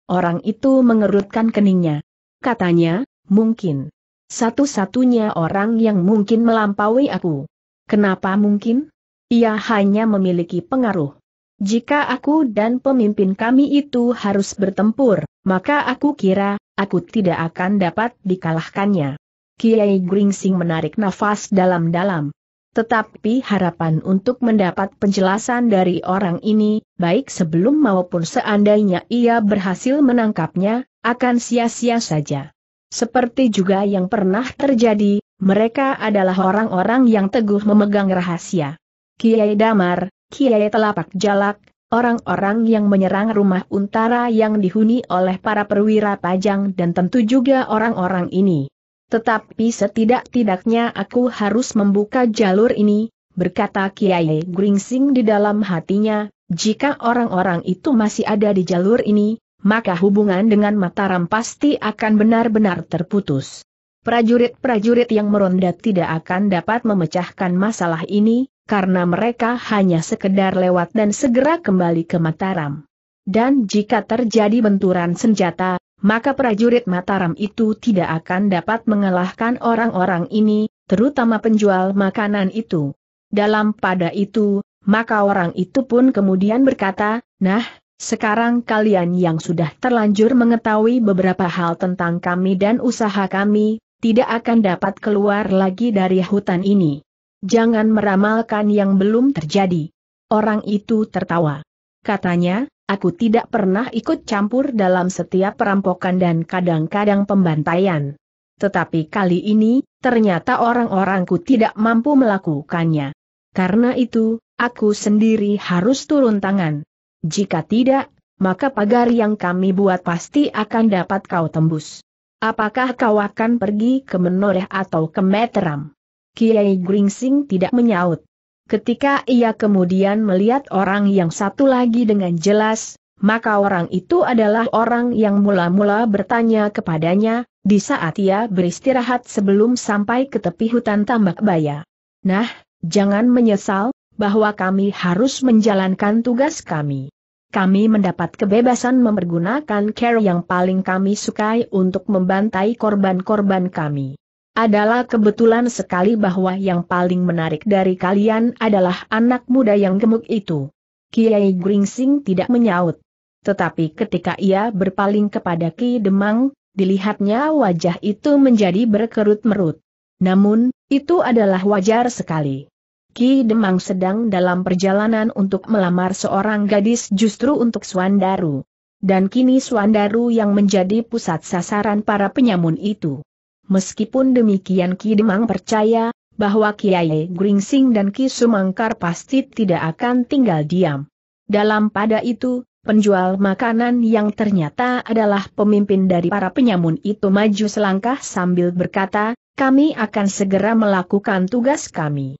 Orang itu mengerutkan keningnya. Katanya, mungkin. Satu-satunya orang yang mungkin melampaui aku. Kenapa mungkin? Ia hanya memiliki pengaruh. Jika aku dan pemimpin kami itu harus bertempur, maka aku kira, aku tidak akan dapat dikalahkannya. Kiai Gringsing menarik nafas dalam-dalam. Tetapi harapan untuk mendapat penjelasan dari orang ini, baik sebelum maupun seandainya ia berhasil menangkapnya, akan sia-sia saja. Seperti juga yang pernah terjadi, mereka adalah orang-orang yang teguh memegang rahasia. Kiai Damar, Kiai Telapak Jalak, orang-orang yang menyerang rumah untara yang dihuni oleh para perwira pajang dan tentu juga orang-orang ini. Tetapi setidak-tidaknya aku harus membuka jalur ini, berkata Kiai Gringsing di dalam hatinya, jika orang-orang itu masih ada di jalur ini, maka hubungan dengan Mataram pasti akan benar-benar terputus. Prajurit-prajurit yang meronda tidak akan dapat memecahkan masalah ini, karena mereka hanya sekedar lewat dan segera kembali ke Mataram. Dan jika terjadi benturan senjata, maka prajurit Mataram itu tidak akan dapat mengalahkan orang-orang ini, terutama penjual makanan itu. Dalam pada itu, maka orang itu pun kemudian berkata, Nah, sekarang kalian yang sudah terlanjur mengetahui beberapa hal tentang kami dan usaha kami, tidak akan dapat keluar lagi dari hutan ini. Jangan meramalkan yang belum terjadi. Orang itu tertawa. Katanya, aku tidak pernah ikut campur dalam setiap perampokan dan kadang-kadang pembantaian. Tetapi kali ini, ternyata orang-orangku tidak mampu melakukannya. Karena itu, aku sendiri harus turun tangan. Jika tidak, maka pagar yang kami buat pasti akan dapat kau tembus. Apakah kau akan pergi ke Menoreh atau ke Meteram? Kiai Gringsing tidak menyaut. Ketika ia kemudian melihat orang yang satu lagi dengan jelas, maka orang itu adalah orang yang mula-mula bertanya kepadanya, di saat ia beristirahat sebelum sampai ke tepi hutan tambak baya. Nah, jangan menyesal, bahwa kami harus menjalankan tugas kami kami mendapat kebebasan mempergunakan care yang paling kami sukai untuk membantai korban-korban kami. Adalah kebetulan sekali bahwa yang paling menarik dari kalian adalah anak muda yang gemuk itu. Kiai Gringsing tidak menyaut. Tetapi ketika ia berpaling kepada Ki Demang, dilihatnya wajah itu menjadi berkerut-merut. Namun, itu adalah wajar sekali. Ki Demang sedang dalam perjalanan untuk melamar seorang gadis justru untuk Swandaru. Dan kini Swandaru yang menjadi pusat sasaran para penyamun itu. Meskipun demikian Ki Demang percaya, bahwa Kiai Gringsing dan Ki Sumangkar pasti tidak akan tinggal diam. Dalam pada itu, penjual makanan yang ternyata adalah pemimpin dari para penyamun itu maju selangkah sambil berkata, kami akan segera melakukan tugas kami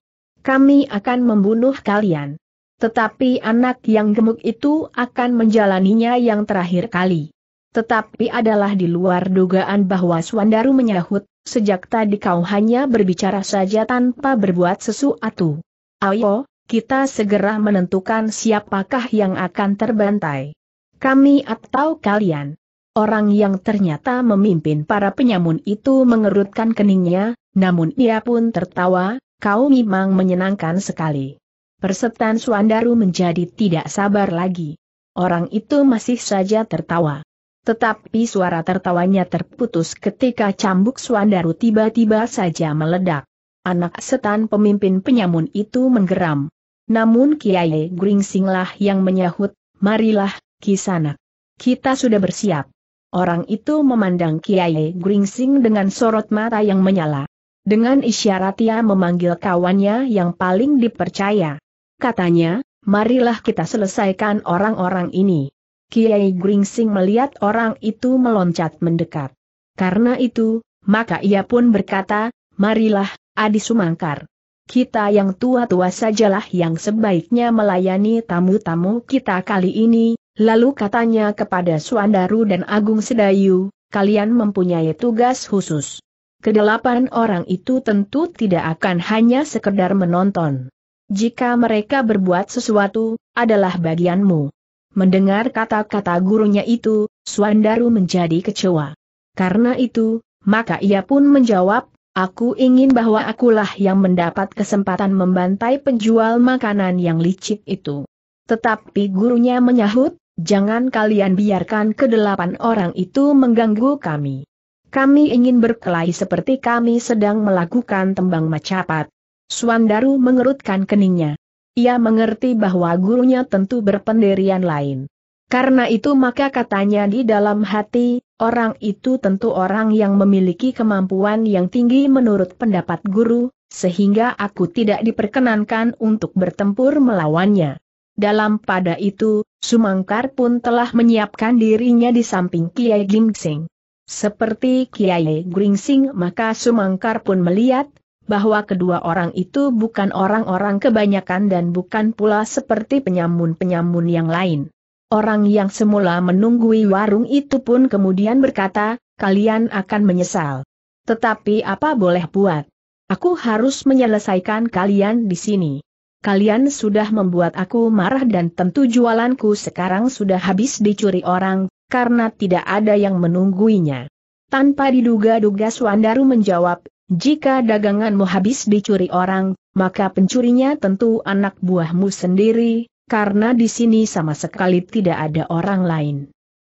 kami akan membunuh kalian. Tetapi anak yang gemuk itu akan menjalaninya yang terakhir kali. Tetapi adalah di luar dugaan bahwa Swandaru menyahut, sejak tadi kau hanya berbicara saja tanpa berbuat sesuatu. Ayo, kita segera menentukan siapakah yang akan terbantai. Kami atau kalian. Orang yang ternyata memimpin para penyamun itu mengerutkan keningnya, namun ia pun tertawa, kau memang menyenangkan sekali. Persetan Suandaru menjadi tidak sabar lagi. Orang itu masih saja tertawa. Tetapi suara tertawanya terputus ketika cambuk Suandaru tiba-tiba saja meledak. Anak setan pemimpin penyamun itu menggeram. Namun Kiai Gringsinglah yang menyahut, marilah, kisana. Kita sudah bersiap. Orang itu memandang Kiai Gringsing dengan sorot mata yang menyala. Dengan isyarat ia memanggil kawannya yang paling dipercaya. Katanya, marilah kita selesaikan orang-orang ini. Kiai Gringsing melihat orang itu meloncat mendekat. Karena itu, maka ia pun berkata, marilah, Adi Sumangkar. Kita yang tua-tua sajalah yang sebaiknya melayani tamu-tamu kita kali ini, lalu katanya kepada Suandaru dan Agung Sedayu, kalian mempunyai tugas khusus kedelapan orang itu tentu tidak akan hanya sekedar menonton. Jika mereka berbuat sesuatu, adalah bagianmu. Mendengar kata-kata gurunya itu, Suandaru menjadi kecewa. Karena itu, maka ia pun menjawab, aku ingin bahwa akulah yang mendapat kesempatan membantai penjual makanan yang licik itu. Tetapi gurunya menyahut, jangan kalian biarkan kedelapan orang itu mengganggu kami. Kami ingin berkelahi seperti kami sedang melakukan tembang macapat. Suandaru mengerutkan keningnya. Ia mengerti bahwa gurunya tentu berpendirian lain. Karena itu maka katanya di dalam hati, orang itu tentu orang yang memiliki kemampuan yang tinggi menurut pendapat guru, sehingga aku tidak diperkenankan untuk bertempur melawannya. Dalam pada itu, Sumangkar pun telah menyiapkan dirinya di samping Kiai Gingsing. Seperti Kiai Gringsing maka Sumangkar pun melihat, bahwa kedua orang itu bukan orang-orang kebanyakan dan bukan pula seperti penyamun-penyamun yang lain. Orang yang semula menunggui warung itu pun kemudian berkata, kalian akan menyesal. Tetapi apa boleh buat? Aku harus menyelesaikan kalian di sini. Kalian sudah membuat aku marah dan tentu jualanku sekarang sudah habis dicuri orang, karena tidak ada yang menungguinya. Tanpa diduga-duga Suandaru menjawab, jika daganganmu habis dicuri orang, maka pencurinya tentu anak buahmu sendiri, karena di sini sama sekali tidak ada orang lain.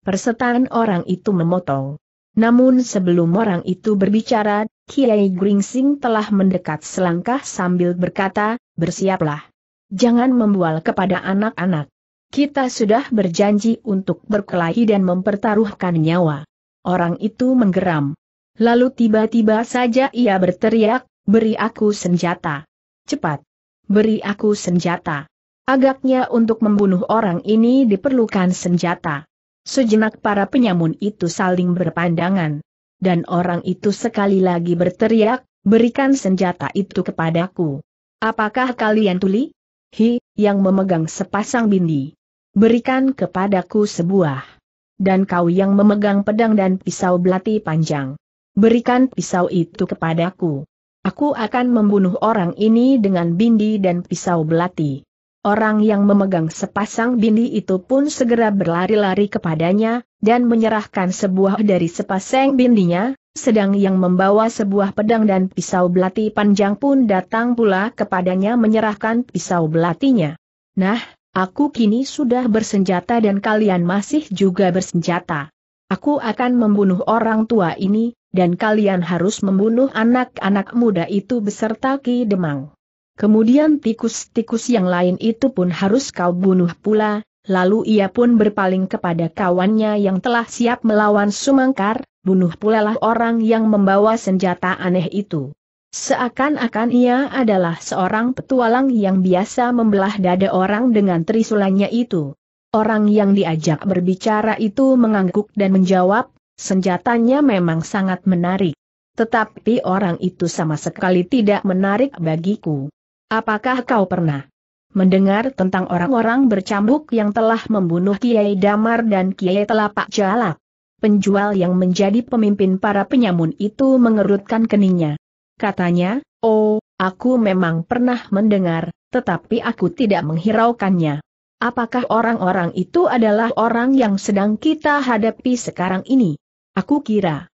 Persetan orang itu memotong. Namun sebelum orang itu berbicara, Kiai Gringsing telah mendekat selangkah sambil berkata, bersiaplah. Jangan membual kepada anak-anak. Kita sudah berjanji untuk berkelahi dan mempertaruhkan nyawa. Orang itu menggeram. Lalu tiba-tiba saja ia berteriak, beri aku senjata. Cepat. Beri aku senjata. Agaknya untuk membunuh orang ini diperlukan senjata. Sejenak para penyamun itu saling berpandangan. Dan orang itu sekali lagi berteriak, berikan senjata itu kepadaku. Apakah kalian tuli? Hi, yang memegang sepasang bindi berikan kepadaku sebuah. Dan kau yang memegang pedang dan pisau belati panjang. Berikan pisau itu kepadaku. Aku akan membunuh orang ini dengan bindi dan pisau belati. Orang yang memegang sepasang bindi itu pun segera berlari-lari kepadanya, dan menyerahkan sebuah dari sepasang bindinya, sedang yang membawa sebuah pedang dan pisau belati panjang pun datang pula kepadanya menyerahkan pisau belatinya. Nah, Aku kini sudah bersenjata dan kalian masih juga bersenjata. Aku akan membunuh orang tua ini, dan kalian harus membunuh anak-anak muda itu beserta Ki Demang. Kemudian tikus-tikus yang lain itu pun harus kau bunuh pula, lalu ia pun berpaling kepada kawannya yang telah siap melawan Sumangkar, bunuh pulalah orang yang membawa senjata aneh itu. Seakan-akan ia adalah seorang petualang yang biasa membelah dada orang dengan trisulanya itu. Orang yang diajak berbicara itu mengangguk dan menjawab, senjatanya memang sangat menarik. Tetapi orang itu sama sekali tidak menarik bagiku. Apakah kau pernah mendengar tentang orang-orang bercambuk yang telah membunuh Kiai Damar dan Kiai Telapak Jalak? Penjual yang menjadi pemimpin para penyamun itu mengerutkan keningnya katanya, oh, aku memang pernah mendengar, tetapi aku tidak menghiraukannya. Apakah orang-orang itu adalah orang yang sedang kita hadapi sekarang ini? Aku kira.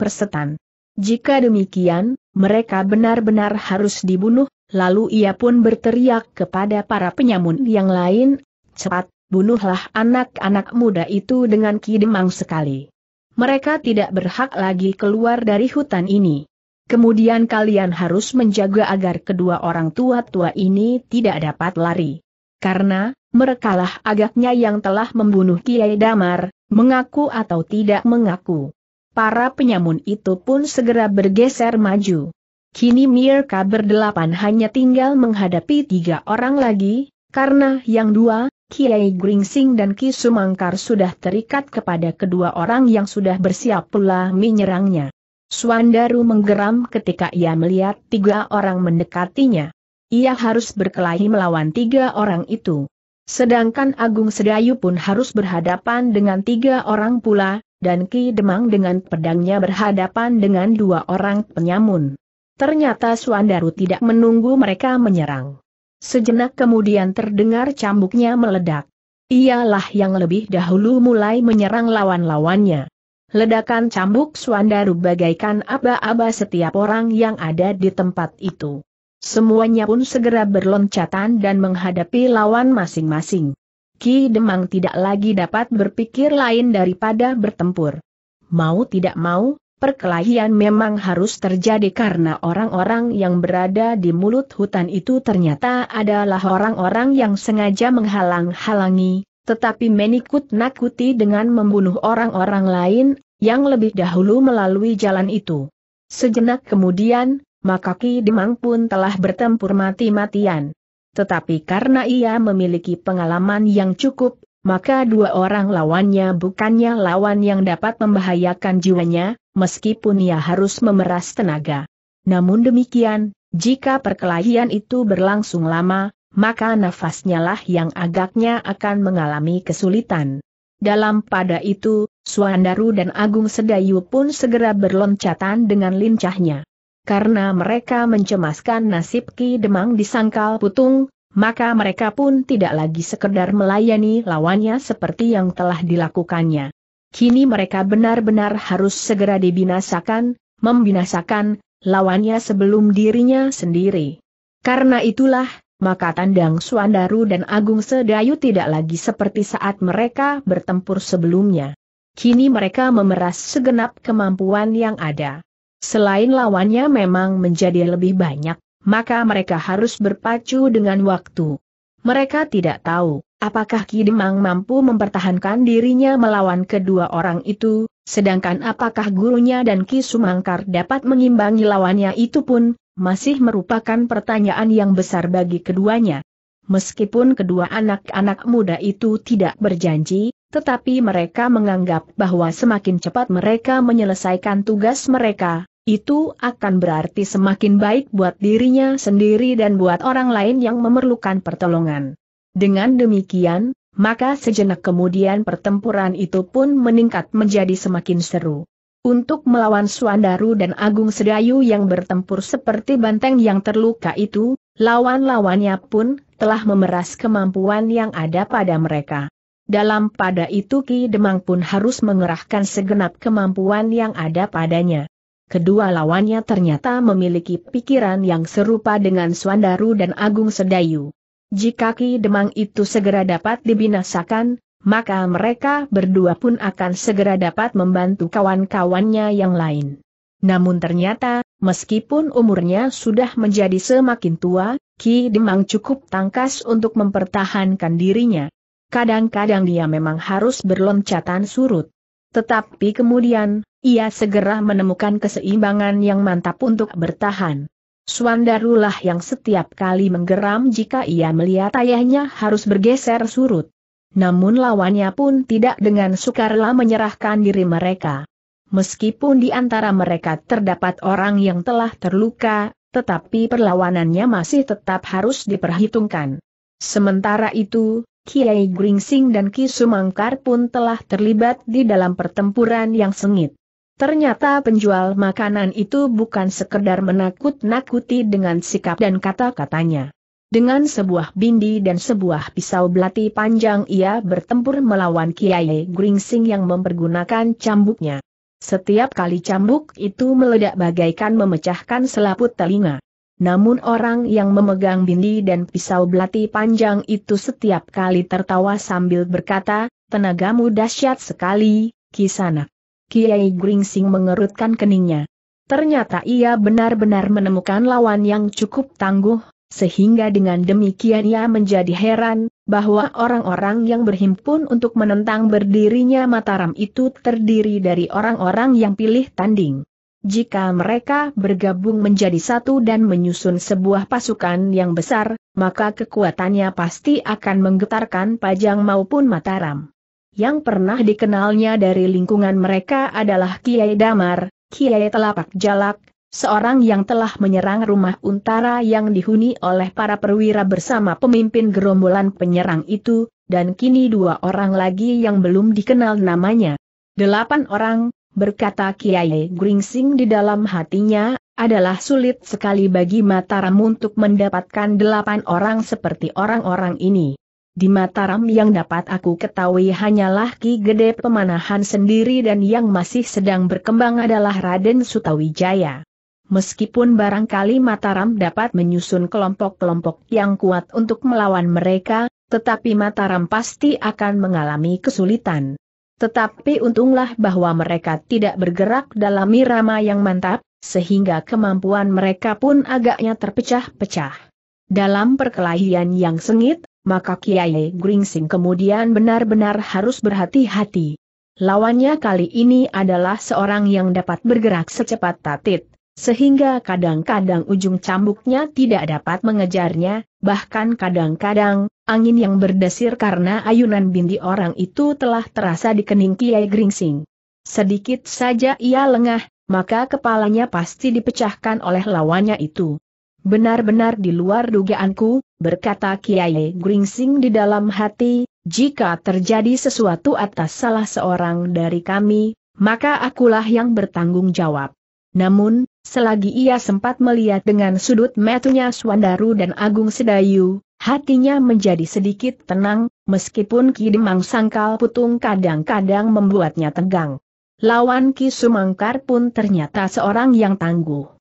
Persetan. Jika demikian, mereka benar-benar harus dibunuh, lalu ia pun berteriak kepada para penyamun yang lain, cepat, bunuhlah anak-anak muda itu dengan kidemang sekali. Mereka tidak berhak lagi keluar dari hutan ini. Kemudian kalian harus menjaga agar kedua orang tua-tua ini tidak dapat lari. Karena, merekalah agaknya yang telah membunuh Kiai Damar, mengaku atau tidak mengaku. Para penyamun itu pun segera bergeser maju. Kini Mirka berdelapan hanya tinggal menghadapi tiga orang lagi, karena yang dua, Kiai Gringsing dan Ki Sumangkar sudah terikat kepada kedua orang yang sudah bersiap pula menyerangnya. Suandaru menggeram ketika ia melihat tiga orang mendekatinya. Ia harus berkelahi melawan tiga orang itu. Sedangkan Agung Sedayu pun harus berhadapan dengan tiga orang pula, dan Ki Demang dengan pedangnya berhadapan dengan dua orang penyamun. Ternyata Suandaru tidak menunggu mereka menyerang. Sejenak kemudian terdengar cambuknya meledak. Ialah yang lebih dahulu mulai menyerang lawan-lawannya. Ledakan cambuk Swandaru bagaikan aba-aba setiap orang yang ada di tempat itu. Semuanya pun segera berloncatan dan menghadapi lawan masing-masing. Ki Demang tidak lagi dapat berpikir lain daripada bertempur. Mau tidak mau, perkelahian memang harus terjadi karena orang-orang yang berada di mulut hutan itu ternyata adalah orang-orang yang sengaja menghalang-halangi, tetapi menikut nakuti dengan membunuh orang-orang lain, yang lebih dahulu melalui jalan itu. Sejenak kemudian, maka Ki Demang pun telah bertempur mati-matian. Tetapi karena ia memiliki pengalaman yang cukup, maka dua orang lawannya bukannya lawan yang dapat membahayakan jiwanya, meskipun ia harus memeras tenaga. Namun demikian, jika perkelahian itu berlangsung lama, maka nafasnya lah yang agaknya akan mengalami kesulitan. Dalam pada itu, Suandaru dan Agung Sedayu pun segera berloncatan dengan lincahnya. Karena mereka mencemaskan nasib Ki Demang di Sangkal Putung, maka mereka pun tidak lagi sekedar melayani lawannya seperti yang telah dilakukannya. Kini mereka benar-benar harus segera dibinasakan, membinasakan, lawannya sebelum dirinya sendiri. Karena itulah, maka Tandang Suandaru dan Agung Sedayu tidak lagi seperti saat mereka bertempur sebelumnya. Kini mereka memeras segenap kemampuan yang ada. Selain lawannya memang menjadi lebih banyak, maka mereka harus berpacu dengan waktu. Mereka tidak tahu, apakah Kidemang mampu mempertahankan dirinya melawan kedua orang itu, sedangkan apakah gurunya dan Ki Sumangkar dapat mengimbangi lawannya itu pun, masih merupakan pertanyaan yang besar bagi keduanya. Meskipun kedua anak-anak muda itu tidak berjanji, tetapi mereka menganggap bahwa semakin cepat mereka menyelesaikan tugas mereka, itu akan berarti semakin baik buat dirinya sendiri dan buat orang lain yang memerlukan pertolongan. Dengan demikian, maka sejenak kemudian pertempuran itu pun meningkat menjadi semakin seru. Untuk melawan Suandaru dan Agung Sedayu yang bertempur seperti banteng yang terluka itu, lawan-lawannya pun telah memeras kemampuan yang ada pada mereka. Dalam pada itu Ki Demang pun harus mengerahkan segenap kemampuan yang ada padanya. Kedua lawannya ternyata memiliki pikiran yang serupa dengan Swandaru dan Agung Sedayu. Jika Ki Demang itu segera dapat dibinasakan, maka mereka berdua pun akan segera dapat membantu kawan-kawannya yang lain. Namun ternyata, meskipun umurnya sudah menjadi semakin tua, Ki Demang cukup tangkas untuk mempertahankan dirinya. Kadang-kadang dia memang harus berloncatan surut. Tetapi kemudian, ia segera menemukan keseimbangan yang mantap untuk bertahan. Suandarulah yang setiap kali menggeram jika ia melihat ayahnya harus bergeser surut. Namun lawannya pun tidak dengan sukarela menyerahkan diri mereka. Meskipun di antara mereka terdapat orang yang telah terluka, tetapi perlawanannya masih tetap harus diperhitungkan. Sementara itu, Kiai Gringsing dan Ki Sumangkar pun telah terlibat di dalam pertempuran yang sengit. Ternyata penjual makanan itu bukan sekedar menakut-nakuti dengan sikap dan kata-katanya. Dengan sebuah bindi dan sebuah pisau belati panjang ia bertempur melawan Kiai Gringsing yang mempergunakan cambuknya. Setiap kali cambuk itu meledak bagaikan memecahkan selaput telinga. Namun orang yang memegang bindi dan pisau belati panjang itu setiap kali tertawa sambil berkata, tenagamu dahsyat sekali, kisanak. Kiai Gringsing mengerutkan keningnya. Ternyata ia benar-benar menemukan lawan yang cukup tangguh, sehingga dengan demikian ia menjadi heran, bahwa orang-orang yang berhimpun untuk menentang berdirinya Mataram itu terdiri dari orang-orang yang pilih tanding. Jika mereka bergabung menjadi satu dan menyusun sebuah pasukan yang besar, maka kekuatannya pasti akan menggetarkan Pajang maupun Mataram. Yang pernah dikenalnya dari lingkungan mereka adalah Kiai Damar, Kiai Telapak Jalak, seorang yang telah menyerang rumah untara yang dihuni oleh para perwira bersama pemimpin gerombolan penyerang itu, dan kini dua orang lagi yang belum dikenal namanya. Delapan orang, berkata Kiai Gringsing di dalam hatinya, adalah sulit sekali bagi Mataram untuk mendapatkan delapan orang seperti orang-orang ini. Di Mataram yang dapat aku ketahui hanyalah Ki Gede Pemanahan sendiri dan yang masih sedang berkembang adalah Raden Sutawijaya. Meskipun barangkali Mataram dapat menyusun kelompok-kelompok yang kuat untuk melawan mereka, tetapi Mataram pasti akan mengalami kesulitan. Tetapi untunglah bahwa mereka tidak bergerak dalam irama yang mantap, sehingga kemampuan mereka pun agaknya terpecah-pecah. Dalam perkelahian yang sengit, maka Kiai Gringsing kemudian benar-benar harus berhati-hati. Lawannya kali ini adalah seorang yang dapat bergerak secepat tatit, sehingga kadang-kadang ujung cambuknya tidak dapat mengejarnya, bahkan kadang-kadang, angin yang berdesir karena ayunan binti orang itu telah terasa di kening Kiai Gringsing. Sedikit saja ia lengah, maka kepalanya pasti dipecahkan oleh lawannya itu. Benar-benar di luar dugaanku, berkata Kiai Gringsing di dalam hati, jika terjadi sesuatu atas salah seorang dari kami, maka akulah yang bertanggung jawab. Namun, selagi ia sempat melihat dengan sudut matanya Swandaru dan Agung Sedayu, hatinya menjadi sedikit tenang, meskipun Ki Demang Sangkal Putung kadang-kadang membuatnya tegang. Lawan Ki Sumangkar pun ternyata seorang yang tangguh.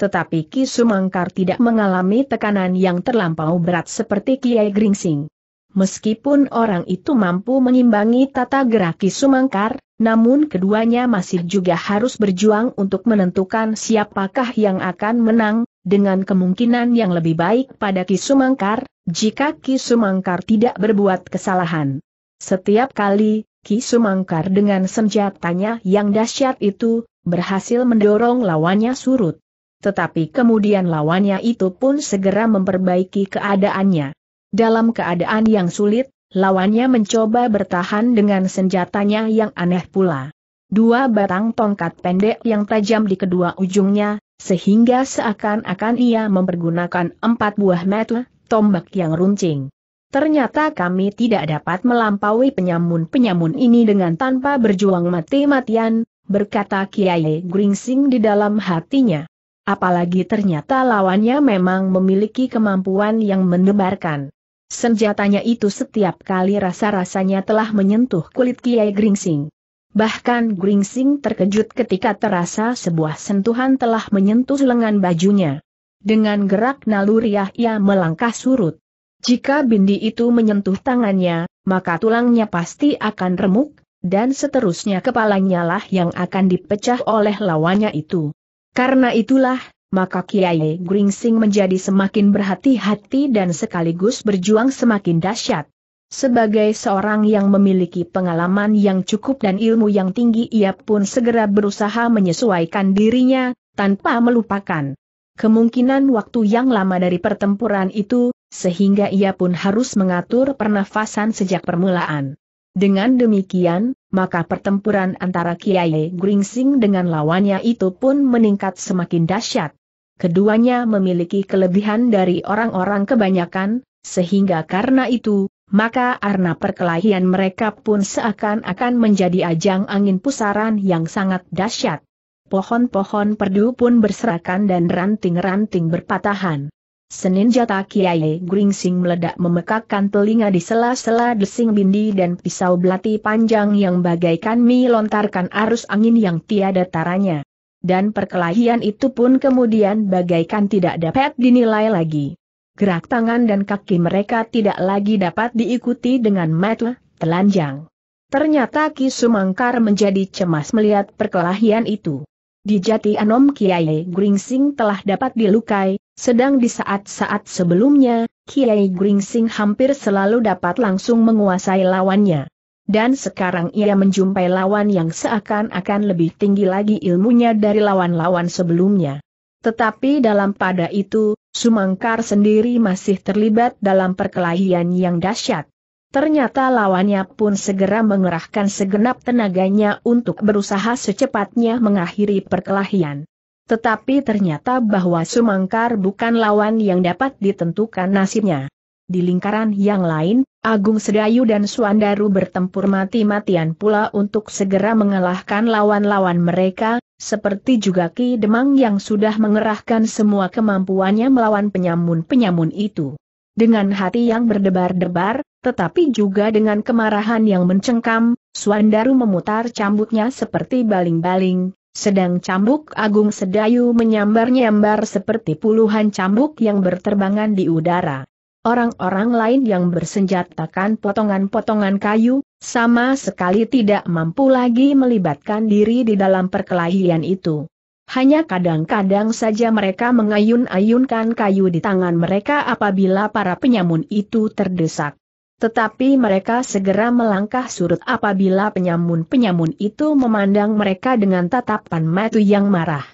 Tetapi Ki Sumangkar tidak mengalami tekanan yang terlampau berat seperti Kiai Gringsing. Meskipun orang itu mampu mengimbangi tata gerak Ki Sumangkar, namun keduanya masih juga harus berjuang untuk menentukan siapakah yang akan menang, dengan kemungkinan yang lebih baik pada Ki Sumangkar, jika Ki Sumangkar tidak berbuat kesalahan. Setiap kali, Ki Sumangkar dengan senjatanya yang dahsyat itu, berhasil mendorong lawannya surut tetapi kemudian lawannya itu pun segera memperbaiki keadaannya. Dalam keadaan yang sulit, lawannya mencoba bertahan dengan senjatanya yang aneh pula. Dua batang tongkat pendek yang tajam di kedua ujungnya, sehingga seakan-akan ia mempergunakan empat buah metu, tombak yang runcing. Ternyata kami tidak dapat melampaui penyamun-penyamun ini dengan tanpa berjuang mati-matian, berkata Kiai Gringsing di dalam hatinya apalagi ternyata lawannya memang memiliki kemampuan yang mendebarkan. Senjatanya itu setiap kali rasa-rasanya telah menyentuh kulit Kiai Gringsing. Bahkan Gringsing terkejut ketika terasa sebuah sentuhan telah menyentuh lengan bajunya. Dengan gerak naluriah ia melangkah surut. Jika bindi itu menyentuh tangannya, maka tulangnya pasti akan remuk, dan seterusnya kepalanya lah yang akan dipecah oleh lawannya itu. Karena itulah, maka Kiai Gringsing menjadi semakin berhati-hati dan sekaligus berjuang semakin dahsyat. Sebagai seorang yang memiliki pengalaman yang cukup dan ilmu yang tinggi ia pun segera berusaha menyesuaikan dirinya, tanpa melupakan kemungkinan waktu yang lama dari pertempuran itu, sehingga ia pun harus mengatur pernafasan sejak permulaan. Dengan demikian, maka pertempuran antara Kiai Gringsing dengan lawannya itu pun meningkat semakin dahsyat. Keduanya memiliki kelebihan dari orang-orang kebanyakan, sehingga karena itu, maka arna perkelahian mereka pun seakan-akan menjadi ajang angin pusaran yang sangat dahsyat. Pohon-pohon perdu pun berserakan dan ranting-ranting berpatahan. Senin jata Kiai Gringsing meledak memekakkan telinga di sela-sela desing bindi dan pisau belati panjang yang bagaikan melontarkan arus angin yang tiada taranya. Dan perkelahian itu pun kemudian bagaikan tidak dapat dinilai lagi. Gerak tangan dan kaki mereka tidak lagi dapat diikuti dengan mata telanjang. Ternyata Ki Sumangkar menjadi cemas melihat perkelahian itu. Di Jati Anom Kiai Gringsing telah dapat dilukai, sedang di saat-saat sebelumnya, Kiai Gringsing hampir selalu dapat langsung menguasai lawannya. Dan sekarang ia menjumpai lawan yang seakan-akan lebih tinggi lagi ilmunya dari lawan-lawan sebelumnya. Tetapi dalam pada itu, Sumangkar sendiri masih terlibat dalam perkelahian yang dahsyat. Ternyata lawannya pun segera mengerahkan segenap tenaganya untuk berusaha secepatnya mengakhiri perkelahian. Tetapi ternyata bahwa Sumangkar bukan lawan yang dapat ditentukan nasibnya. Di lingkaran yang lain, Agung Sedayu dan Suandaru bertempur mati-matian pula untuk segera mengalahkan lawan-lawan mereka, seperti juga Ki Demang yang sudah mengerahkan semua kemampuannya melawan penyamun-penyamun itu. Dengan hati yang berdebar-debar, tetapi juga dengan kemarahan yang mencengkam, Suandaru memutar cambuknya seperti baling-baling, sedang cambuk Agung Sedayu menyambar-nyambar seperti puluhan cambuk yang berterbangan di udara. Orang-orang lain yang bersenjatakan potongan-potongan kayu, sama sekali tidak mampu lagi melibatkan diri di dalam perkelahian itu. Hanya kadang-kadang saja mereka mengayun-ayunkan kayu di tangan mereka apabila para penyamun itu terdesak. Tetapi mereka segera melangkah surut apabila penyamun-penyamun itu memandang mereka dengan tatapan mata yang marah.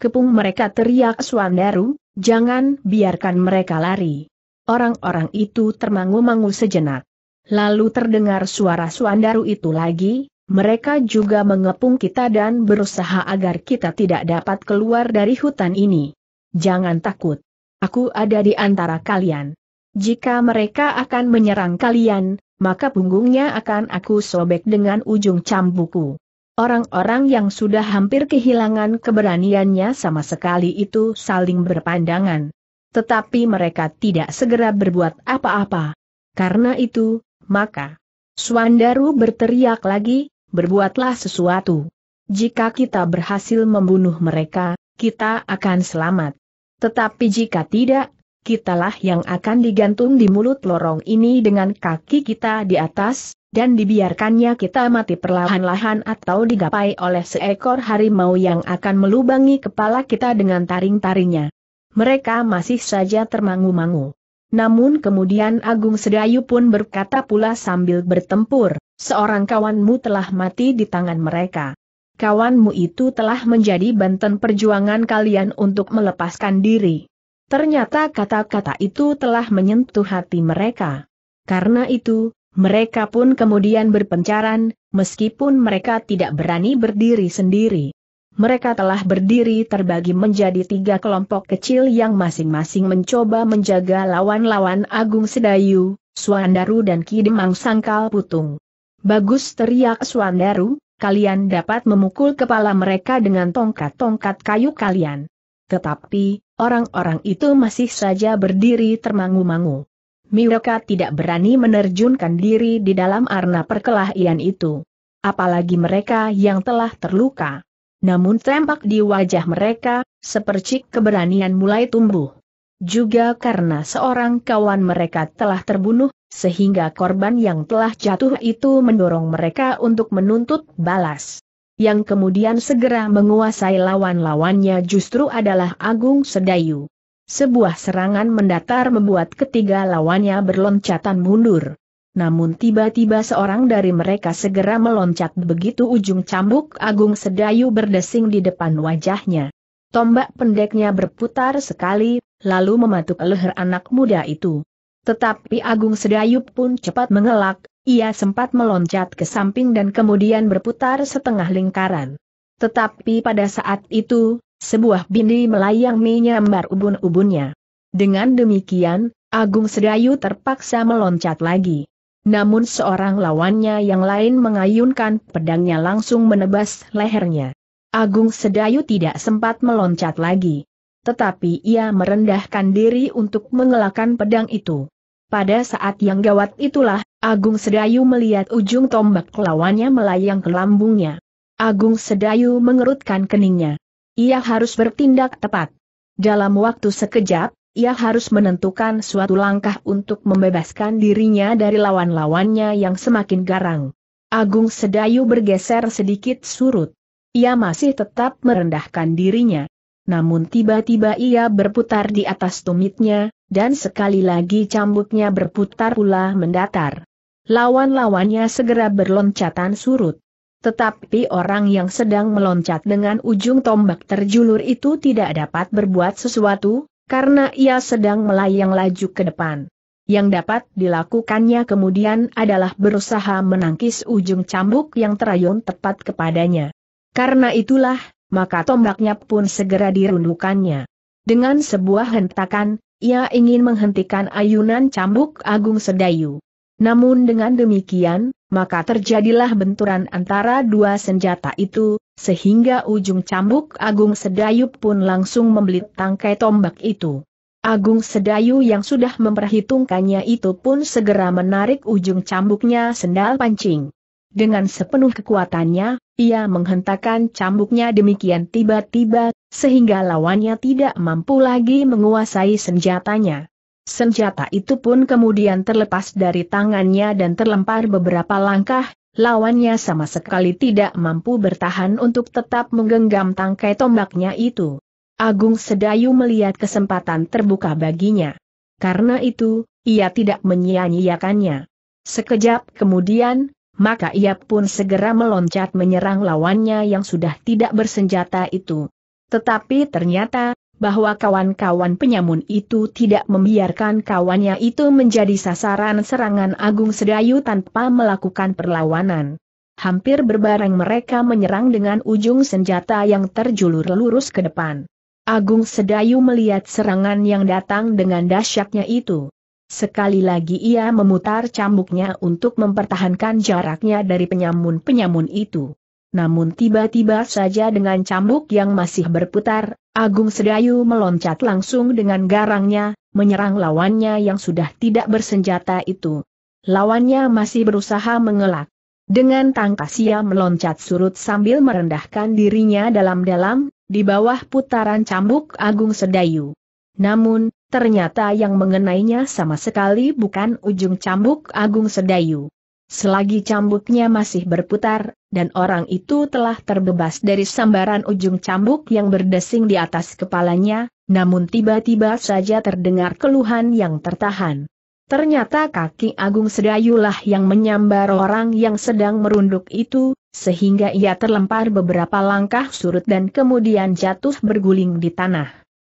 Kepung mereka teriak Swandaru, jangan biarkan mereka lari. Orang-orang itu termangu-mangu sejenak. Lalu terdengar suara Swandaru itu lagi, mereka juga mengepung kita dan berusaha agar kita tidak dapat keluar dari hutan ini. Jangan takut. Aku ada di antara kalian. Jika mereka akan menyerang kalian, maka punggungnya akan aku sobek dengan ujung cambukku. Orang-orang yang sudah hampir kehilangan keberaniannya sama sekali itu saling berpandangan. Tetapi mereka tidak segera berbuat apa-apa. Karena itu, maka Swandaru berteriak lagi, berbuatlah sesuatu. Jika kita berhasil membunuh mereka, kita akan selamat. Tetapi jika tidak, kitalah yang akan digantung di mulut lorong ini dengan kaki kita di atas, dan dibiarkannya kita mati perlahan-lahan atau digapai oleh seekor harimau yang akan melubangi kepala kita dengan taring-taringnya. Mereka masih saja termangu-mangu. Namun kemudian Agung Sedayu pun berkata pula sambil bertempur, seorang kawanmu telah mati di tangan mereka. Kawanmu itu telah menjadi banten perjuangan kalian untuk melepaskan diri. Ternyata kata-kata itu telah menyentuh hati mereka. Karena itu, mereka pun kemudian berpencaran, meskipun mereka tidak berani berdiri sendiri. Mereka telah berdiri terbagi menjadi tiga kelompok kecil yang masing-masing mencoba menjaga lawan-lawan Agung Sedayu, Suandaru dan Kidemang Sangkal Putung. Bagus teriak Suandaru, kalian dapat memukul kepala mereka dengan tongkat-tongkat kayu kalian. Tetapi, orang-orang itu masih saja berdiri termangu-mangu. Miroka tidak berani menerjunkan diri di dalam arna perkelahian itu. Apalagi mereka yang telah terluka. Namun tampak di wajah mereka, sepercik keberanian mulai tumbuh. Juga karena seorang kawan mereka telah terbunuh, sehingga korban yang telah jatuh itu mendorong mereka untuk menuntut balas yang kemudian segera menguasai lawan-lawannya justru adalah Agung Sedayu. Sebuah serangan mendatar membuat ketiga lawannya berloncatan mundur. Namun tiba-tiba seorang dari mereka segera meloncat begitu ujung cambuk Agung Sedayu berdesing di depan wajahnya. Tombak pendeknya berputar sekali, lalu mematuk leher anak muda itu. Tetapi Agung Sedayu pun cepat mengelak, ia sempat meloncat ke samping dan kemudian berputar setengah lingkaran. Tetapi pada saat itu, sebuah bindi melayang menyambar ubun-ubunnya. Dengan demikian, Agung Sedayu terpaksa meloncat lagi. Namun seorang lawannya yang lain mengayunkan pedangnya langsung menebas lehernya. Agung Sedayu tidak sempat meloncat lagi. Tetapi ia merendahkan diri untuk mengelakkan pedang itu. Pada saat yang gawat itulah, Agung Sedayu melihat ujung tombak lawannya melayang ke lambungnya. Agung Sedayu mengerutkan keningnya. Ia harus bertindak tepat. Dalam waktu sekejap, ia harus menentukan suatu langkah untuk membebaskan dirinya dari lawan-lawannya yang semakin garang. Agung Sedayu bergeser sedikit surut. Ia masih tetap merendahkan dirinya. Namun tiba-tiba ia berputar di atas tumitnya, dan sekali lagi cambuknya berputar pula mendatar. Lawan-lawannya segera berloncatan surut. Tetapi orang yang sedang meloncat dengan ujung tombak terjulur itu tidak dapat berbuat sesuatu, karena ia sedang melayang laju ke depan. Yang dapat dilakukannya kemudian adalah berusaha menangkis ujung cambuk yang terayun tepat kepadanya. Karena itulah, maka tombaknya pun segera dirundukannya. Dengan sebuah hentakan, ia ingin menghentikan ayunan cambuk Agung Sedayu. Namun dengan demikian, maka terjadilah benturan antara dua senjata itu, sehingga ujung cambuk Agung Sedayu pun langsung membelit tangkai tombak itu. Agung Sedayu yang sudah memperhitungkannya itu pun segera menarik ujung cambuknya sendal pancing. Dengan sepenuh kekuatannya, ia menghentakkan cambuknya demikian tiba-tiba, sehingga lawannya tidak mampu lagi menguasai senjatanya. Senjata itu pun kemudian terlepas dari tangannya dan terlempar beberapa langkah, lawannya sama sekali tidak mampu bertahan untuk tetap menggenggam tangkai tombaknya itu. Agung Sedayu melihat kesempatan terbuka baginya. Karena itu, ia tidak menyia-nyiakannya. Sekejap kemudian, maka ia pun segera meloncat menyerang lawannya yang sudah tidak bersenjata itu. Tetapi ternyata, bahwa kawan-kawan penyamun itu tidak membiarkan kawannya itu menjadi sasaran serangan Agung Sedayu tanpa melakukan perlawanan. Hampir berbareng mereka menyerang dengan ujung senjata yang terjulur lurus ke depan. Agung Sedayu melihat serangan yang datang dengan dahsyatnya itu. Sekali lagi ia memutar cambuknya untuk mempertahankan jaraknya dari penyamun-penyamun itu. Namun tiba-tiba saja dengan cambuk yang masih berputar, Agung Sedayu meloncat langsung dengan garangnya, menyerang lawannya yang sudah tidak bersenjata itu. Lawannya masih berusaha mengelak. Dengan tangkas ia meloncat surut sambil merendahkan dirinya dalam-dalam, di bawah putaran cambuk Agung Sedayu. Namun, ternyata yang mengenainya sama sekali bukan ujung cambuk Agung Sedayu. Selagi cambuknya masih berputar, dan orang itu telah terbebas dari sambaran ujung cambuk yang berdesing di atas kepalanya, namun tiba-tiba saja terdengar keluhan yang tertahan. Ternyata kaki Agung Sedayulah yang menyambar orang yang sedang merunduk itu, sehingga ia terlempar beberapa langkah surut dan kemudian jatuh berguling di tanah.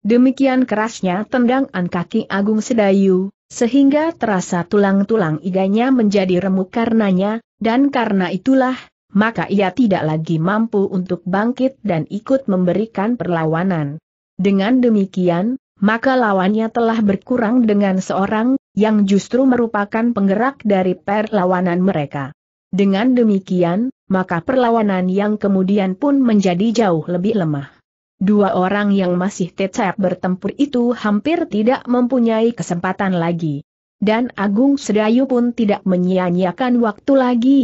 Demikian kerasnya tendangan kaki Agung Sedayu, sehingga terasa tulang-tulang iganya menjadi remuk karenanya, dan karena itulah, maka ia tidak lagi mampu untuk bangkit dan ikut memberikan perlawanan. Dengan demikian, maka lawannya telah berkurang dengan seorang, yang justru merupakan penggerak dari perlawanan mereka. Dengan demikian, maka perlawanan yang kemudian pun menjadi jauh lebih lemah. Dua orang yang masih tetap bertempur itu hampir tidak mempunyai kesempatan lagi. Dan Agung Sedayu pun tidak menyia-nyiakan waktu lagi.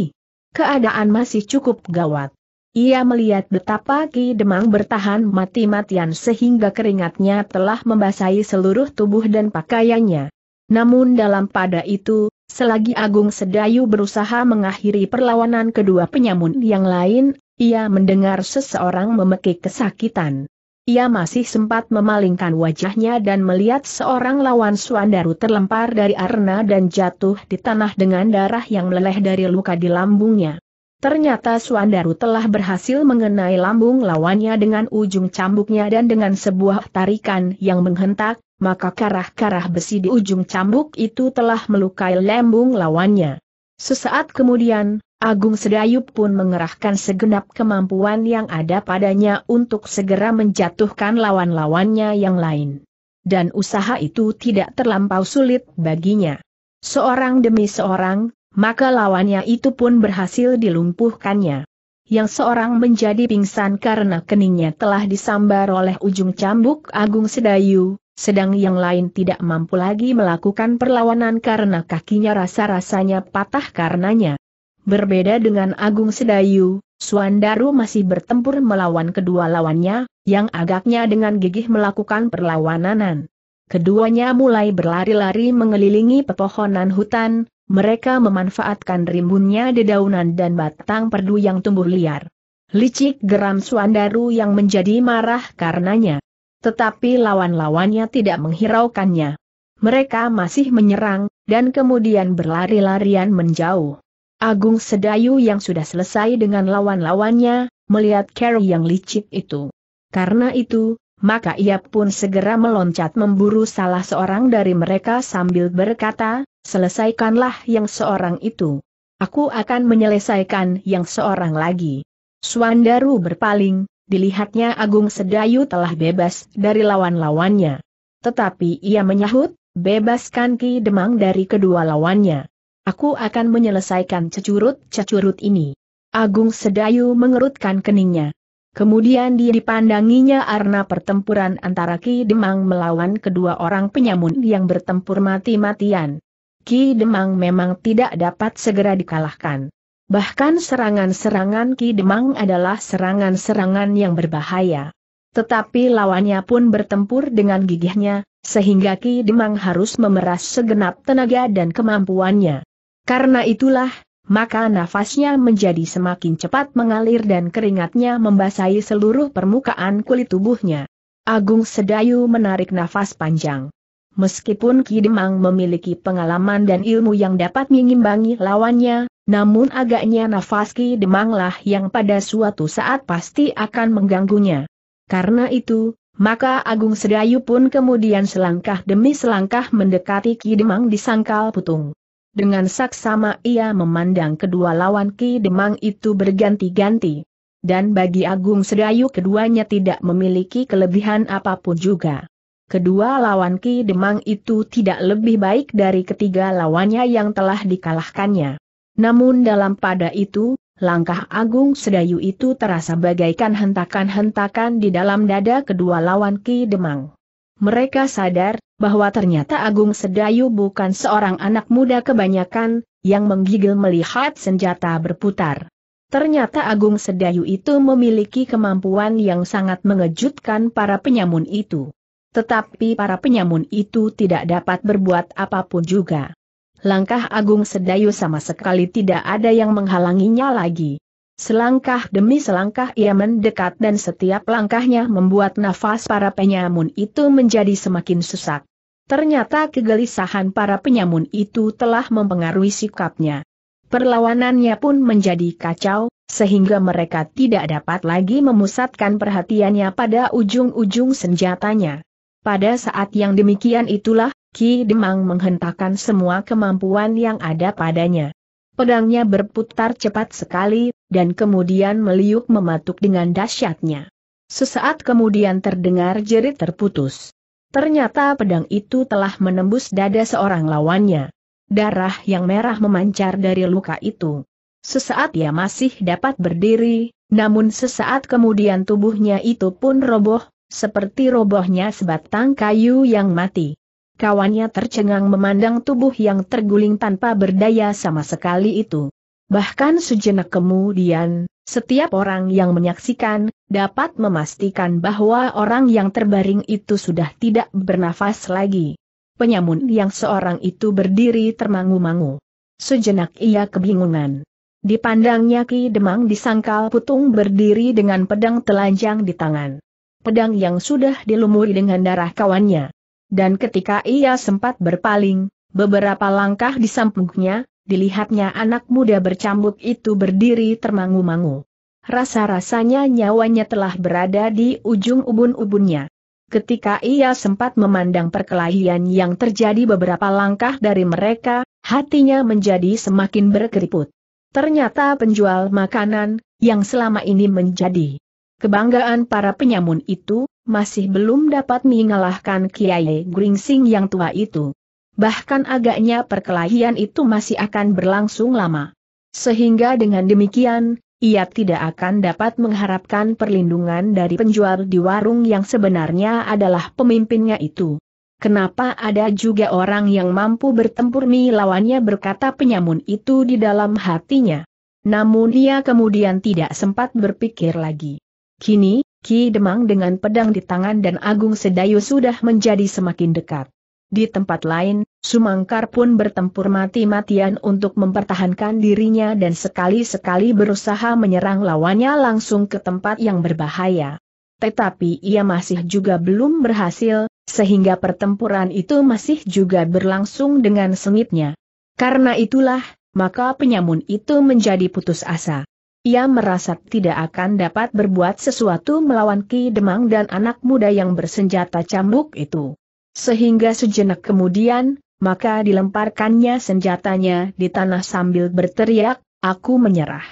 Keadaan masih cukup gawat. Ia melihat betapa Ki Demang bertahan mati-matian sehingga keringatnya telah membasahi seluruh tubuh dan pakaiannya. Namun dalam pada itu, selagi Agung Sedayu berusaha mengakhiri perlawanan kedua penyamun yang lain, ia mendengar seseorang memekik kesakitan. Ia masih sempat memalingkan wajahnya dan melihat seorang lawan Suandaru terlempar dari arena dan jatuh di tanah dengan darah yang meleleh dari luka di lambungnya. Ternyata Suandaru telah berhasil mengenai lambung lawannya dengan ujung cambuknya dan dengan sebuah tarikan yang menghentak, maka karah-karah besi di ujung cambuk itu telah melukai lambung lawannya. Sesaat kemudian, Agung Sedayu pun mengerahkan segenap kemampuan yang ada padanya untuk segera menjatuhkan lawan-lawannya yang lain. Dan usaha itu tidak terlampau sulit baginya. Seorang demi seorang, maka lawannya itu pun berhasil dilumpuhkannya. Yang seorang menjadi pingsan karena keningnya telah disambar oleh ujung cambuk Agung Sedayu, sedang yang lain tidak mampu lagi melakukan perlawanan karena kakinya rasa-rasanya patah karenanya. Berbeda dengan Agung Sedayu, Suandaru masih bertempur melawan kedua lawannya, yang agaknya dengan gigih melakukan perlawananan. Keduanya mulai berlari-lari mengelilingi pepohonan hutan, mereka memanfaatkan rimbunnya dedaunan dan batang perdu yang tumbuh liar. Licik geram Suandaru yang menjadi marah karenanya. Tetapi lawan-lawannya tidak menghiraukannya. Mereka masih menyerang, dan kemudian berlari-larian menjauh. Agung Sedayu yang sudah selesai dengan lawan-lawannya, melihat Carrie yang licik itu. Karena itu, maka ia pun segera meloncat memburu salah seorang dari mereka sambil berkata, selesaikanlah yang seorang itu. Aku akan menyelesaikan yang seorang lagi. Suandaru berpaling, dilihatnya Agung Sedayu telah bebas dari lawan-lawannya. Tetapi ia menyahut, bebaskan Ki Demang dari kedua lawannya. Aku akan menyelesaikan cecurut-cecurut ini. Agung Sedayu mengerutkan keningnya. Kemudian dia dipandanginya arna pertempuran antara Ki Demang melawan kedua orang penyamun yang bertempur mati-matian. Ki Demang memang tidak dapat segera dikalahkan. Bahkan serangan-serangan Ki Demang adalah serangan-serangan yang berbahaya. Tetapi lawannya pun bertempur dengan gigihnya, sehingga Ki Demang harus memeras segenap tenaga dan kemampuannya. Karena itulah, maka nafasnya menjadi semakin cepat mengalir dan keringatnya membasahi seluruh permukaan kulit tubuhnya. Agung Sedayu menarik nafas panjang. Meskipun Ki Demang memiliki pengalaman dan ilmu yang dapat mengimbangi lawannya, namun agaknya nafas Ki Demanglah yang pada suatu saat pasti akan mengganggunya. Karena itu, maka Agung Sedayu pun kemudian selangkah demi selangkah mendekati Ki Demang di sangkal putung. Dengan saksama ia memandang kedua lawan Ki Demang itu berganti-ganti. Dan bagi Agung Sedayu keduanya tidak memiliki kelebihan apapun juga. Kedua lawan Ki Demang itu tidak lebih baik dari ketiga lawannya yang telah dikalahkannya. Namun dalam pada itu, langkah agung sedayu itu terasa bagaikan hentakan-hentakan di dalam dada kedua lawan Ki Demang. Mereka sadar, bahwa ternyata Agung Sedayu bukan seorang anak muda kebanyakan, yang menggigil melihat senjata berputar. Ternyata Agung Sedayu itu memiliki kemampuan yang sangat mengejutkan para penyamun itu. Tetapi para penyamun itu tidak dapat berbuat apapun juga. Langkah Agung Sedayu sama sekali tidak ada yang menghalanginya lagi. Selangkah demi selangkah ia mendekat dan setiap langkahnya membuat nafas para penyamun itu menjadi semakin sesak. Ternyata kegelisahan para penyamun itu telah mempengaruhi sikapnya. Perlawanannya pun menjadi kacau, sehingga mereka tidak dapat lagi memusatkan perhatiannya pada ujung-ujung senjatanya. Pada saat yang demikian itulah Ki Demang menghentakkan semua kemampuan yang ada padanya. Pedangnya berputar cepat sekali, dan kemudian meliuk mematuk dengan dahsyatnya. Sesaat kemudian terdengar jerit terputus. Ternyata pedang itu telah menembus dada seorang lawannya. Darah yang merah memancar dari luka itu. Sesaat ia masih dapat berdiri, namun sesaat kemudian tubuhnya itu pun roboh, seperti robohnya sebatang kayu yang mati. Kawannya tercengang memandang tubuh yang terguling tanpa berdaya sama sekali itu. Bahkan sejenak kemudian, setiap orang yang menyaksikan, dapat memastikan bahwa orang yang terbaring itu sudah tidak bernafas lagi. Penyamun yang seorang itu berdiri termangu-mangu. Sejenak ia kebingungan. Dipandangnya Ki Demang disangkal putung berdiri dengan pedang telanjang di tangan. Pedang yang sudah dilumuri dengan darah kawannya. Dan ketika ia sempat berpaling, beberapa langkah di sampingnya, dilihatnya anak muda bercambuk itu berdiri termangu-mangu. Rasa-rasanya nyawanya telah berada di ujung ubun-ubunnya. Ketika ia sempat memandang perkelahian yang terjadi beberapa langkah dari mereka, hatinya menjadi semakin berkeriput. Ternyata penjual makanan, yang selama ini menjadi kebanggaan para penyamun itu, masih belum dapat mengalahkan Kiai Gringsing yang tua itu. Bahkan agaknya perkelahian itu masih akan berlangsung lama. Sehingga dengan demikian, ia tidak akan dapat mengharapkan perlindungan dari penjual di warung yang sebenarnya adalah pemimpinnya itu. Kenapa ada juga orang yang mampu bertempur lawannya berkata penyamun itu di dalam hatinya. Namun ia kemudian tidak sempat berpikir lagi. Kini, Ki Demang dengan pedang di tangan dan Agung Sedayu sudah menjadi semakin dekat. Di tempat lain, Sumangkar pun bertempur mati-matian untuk mempertahankan dirinya dan sekali-sekali berusaha menyerang lawannya langsung ke tempat yang berbahaya. Tetapi ia masih juga belum berhasil, sehingga pertempuran itu masih juga berlangsung dengan sengitnya. Karena itulah, maka penyamun itu menjadi putus asa. Ia merasa tidak akan dapat berbuat sesuatu melawan Ki Demang dan anak muda yang bersenjata cambuk itu. Sehingga sejenak kemudian, maka dilemparkannya senjatanya di tanah sambil berteriak, aku menyerah.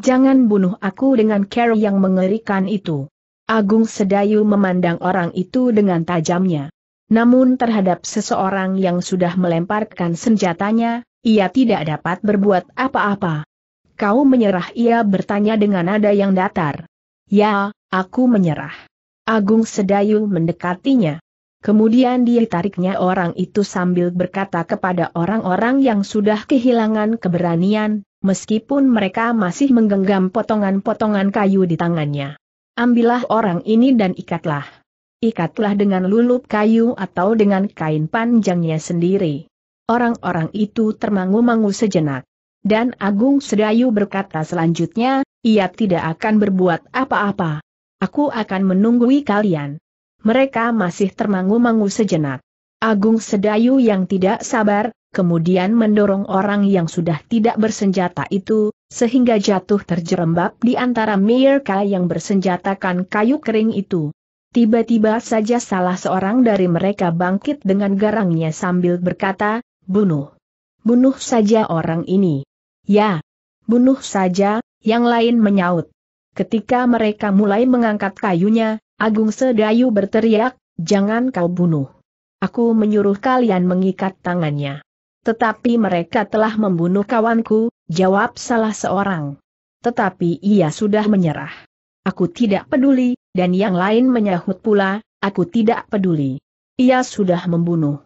Jangan bunuh aku dengan cara yang mengerikan itu. Agung Sedayu memandang orang itu dengan tajamnya. Namun terhadap seseorang yang sudah melemparkan senjatanya, ia tidak dapat berbuat apa-apa. Kau menyerah ia bertanya dengan nada yang datar. Ya, aku menyerah. Agung Sedayu mendekatinya. Kemudian dia tariknya orang itu sambil berkata kepada orang-orang yang sudah kehilangan keberanian, meskipun mereka masih menggenggam potongan-potongan kayu di tangannya. Ambillah orang ini dan ikatlah. Ikatlah dengan lulup kayu atau dengan kain panjangnya sendiri. Orang-orang itu termangu-mangu sejenak dan Agung Sedayu berkata selanjutnya, ia tidak akan berbuat apa-apa. Aku akan menunggui kalian. Mereka masih termangu-mangu sejenak. Agung Sedayu yang tidak sabar, kemudian mendorong orang yang sudah tidak bersenjata itu, sehingga jatuh terjerembab di antara Mirka yang bersenjatakan kayu kering itu. Tiba-tiba saja salah seorang dari mereka bangkit dengan garangnya sambil berkata, bunuh. Bunuh saja orang ini. Ya. Bunuh saja, yang lain menyaut. Ketika mereka mulai mengangkat kayunya, Agung Sedayu berteriak, jangan kau bunuh. Aku menyuruh kalian mengikat tangannya. Tetapi mereka telah membunuh kawanku, jawab salah seorang. Tetapi ia sudah menyerah. Aku tidak peduli, dan yang lain menyahut pula, aku tidak peduli. Ia sudah membunuh.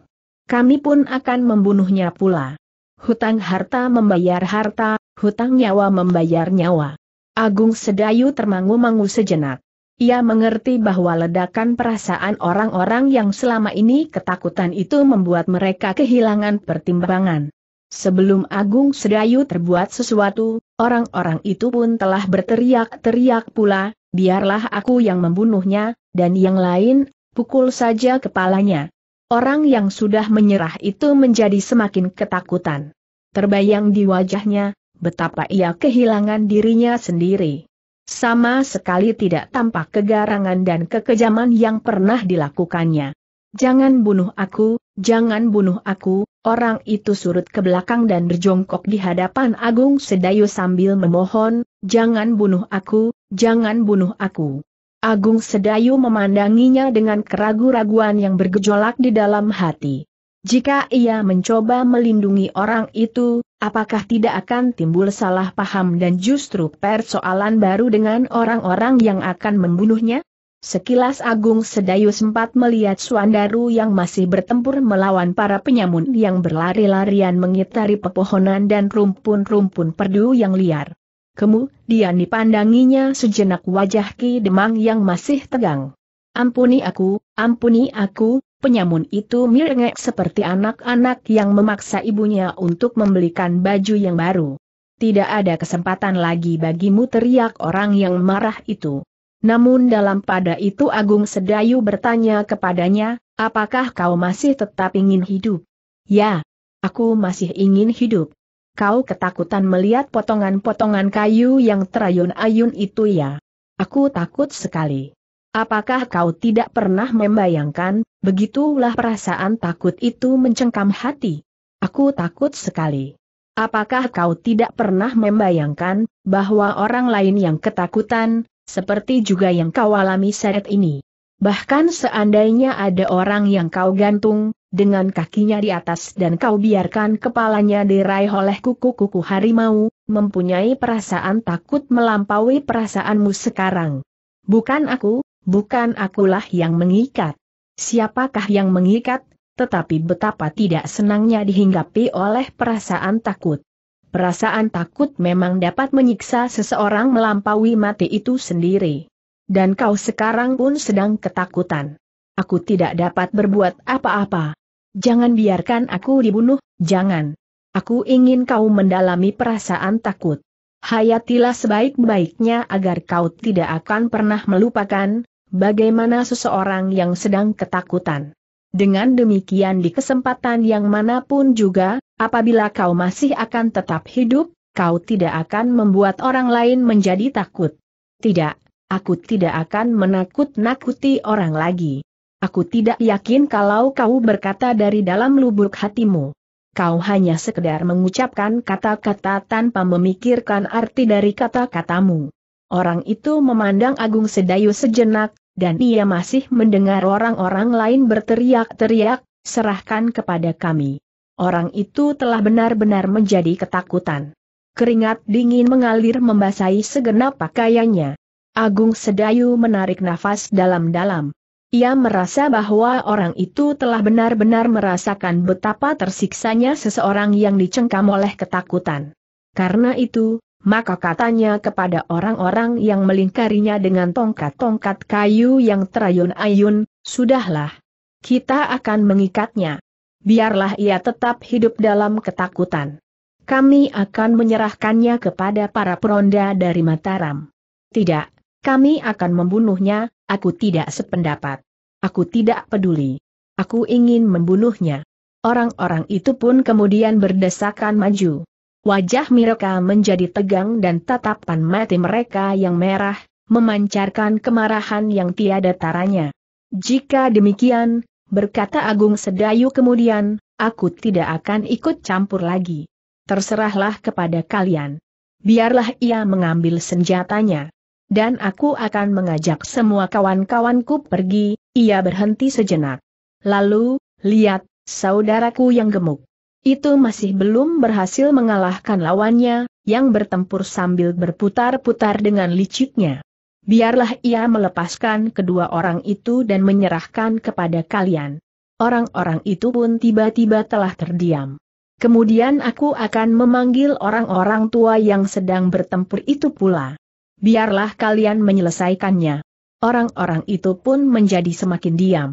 Kami pun akan membunuhnya pula hutang harta membayar harta, hutang nyawa membayar nyawa. Agung Sedayu termangu-mangu sejenak. Ia mengerti bahwa ledakan perasaan orang-orang yang selama ini ketakutan itu membuat mereka kehilangan pertimbangan. Sebelum Agung Sedayu terbuat sesuatu, orang-orang itu pun telah berteriak-teriak pula, biarlah aku yang membunuhnya, dan yang lain, pukul saja kepalanya, Orang yang sudah menyerah itu menjadi semakin ketakutan. Terbayang di wajahnya, betapa ia kehilangan dirinya sendiri. Sama sekali tidak tampak kegarangan dan kekejaman yang pernah dilakukannya. Jangan bunuh aku, jangan bunuh aku, orang itu surut ke belakang dan berjongkok di hadapan Agung Sedayu sambil memohon, jangan bunuh aku, jangan bunuh aku. Agung Sedayu memandanginya dengan keragu-raguan yang bergejolak di dalam hati. Jika ia mencoba melindungi orang itu, apakah tidak akan timbul salah paham dan justru persoalan baru dengan orang-orang yang akan membunuhnya? Sekilas Agung Sedayu sempat melihat Suandaru yang masih bertempur melawan para penyamun yang berlari-larian mengitari pepohonan dan rumpun-rumpun perdu yang liar kemudian dipandanginya sejenak wajah Ki Demang yang masih tegang. Ampuni aku, ampuni aku, penyamun itu mirengek seperti anak-anak yang memaksa ibunya untuk membelikan baju yang baru. Tidak ada kesempatan lagi bagimu teriak orang yang marah itu. Namun dalam pada itu Agung Sedayu bertanya kepadanya, apakah kau masih tetap ingin hidup? Ya, aku masih ingin hidup kau ketakutan melihat potongan-potongan kayu yang terayun-ayun itu ya. Aku takut sekali. Apakah kau tidak pernah membayangkan, begitulah perasaan takut itu mencengkam hati? Aku takut sekali. Apakah kau tidak pernah membayangkan, bahwa orang lain yang ketakutan, seperti juga yang kau alami saat ini? Bahkan seandainya ada orang yang kau gantung, dengan kakinya di atas dan kau biarkan kepalanya diraih oleh kuku-kuku harimau, mempunyai perasaan takut melampaui perasaanmu sekarang. Bukan aku, bukan akulah yang mengikat. Siapakah yang mengikat, tetapi betapa tidak senangnya dihinggapi oleh perasaan takut. Perasaan takut memang dapat menyiksa seseorang melampaui mati itu sendiri. Dan kau sekarang pun sedang ketakutan. Aku tidak dapat berbuat apa-apa. Jangan biarkan aku dibunuh, jangan. Aku ingin kau mendalami perasaan takut. Hayatilah sebaik-baiknya agar kau tidak akan pernah melupakan, bagaimana seseorang yang sedang ketakutan. Dengan demikian di kesempatan yang manapun juga, apabila kau masih akan tetap hidup, kau tidak akan membuat orang lain menjadi takut. Tidak, aku tidak akan menakut-nakuti orang lagi. Aku tidak yakin kalau kau berkata dari dalam lubuk hatimu. Kau hanya sekedar mengucapkan kata-kata tanpa memikirkan arti dari kata-katamu. Orang itu memandang Agung Sedayu sejenak, dan ia masih mendengar orang-orang lain berteriak-teriak, serahkan kepada kami. Orang itu telah benar-benar menjadi ketakutan. Keringat dingin mengalir membasahi segenap pakaiannya. Agung Sedayu menarik nafas dalam-dalam. Ia merasa bahwa orang itu telah benar-benar merasakan betapa tersiksanya seseorang yang dicengkam oleh ketakutan. Karena itu, maka katanya kepada orang-orang yang melingkarinya dengan tongkat-tongkat kayu yang terayun-ayun, sudahlah. Kita akan mengikatnya. Biarlah ia tetap hidup dalam ketakutan. Kami akan menyerahkannya kepada para peronda dari Mataram. Tidak, kami akan membunuhnya, Aku tidak sependapat. Aku tidak peduli. Aku ingin membunuhnya. Orang-orang itu pun kemudian berdesakan maju. Wajah mereka menjadi tegang dan tatapan mati mereka yang merah, memancarkan kemarahan yang tiada taranya. Jika demikian, berkata Agung Sedayu kemudian, aku tidak akan ikut campur lagi. Terserahlah kepada kalian. Biarlah ia mengambil senjatanya dan aku akan mengajak semua kawan-kawanku pergi, ia berhenti sejenak. Lalu, lihat, saudaraku yang gemuk. Itu masih belum berhasil mengalahkan lawannya, yang bertempur sambil berputar-putar dengan liciknya. Biarlah ia melepaskan kedua orang itu dan menyerahkan kepada kalian. Orang-orang itu pun tiba-tiba telah terdiam. Kemudian aku akan memanggil orang-orang tua yang sedang bertempur itu pula biarlah kalian menyelesaikannya. Orang-orang itu pun menjadi semakin diam.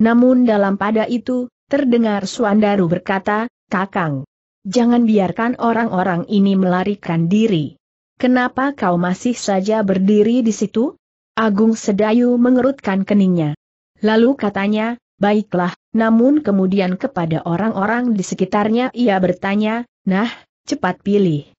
Namun dalam pada itu, terdengar Suandaru berkata, Kakang, jangan biarkan orang-orang ini melarikan diri. Kenapa kau masih saja berdiri di situ? Agung Sedayu mengerutkan keningnya. Lalu katanya, baiklah, namun kemudian kepada orang-orang di sekitarnya ia bertanya, nah, cepat pilih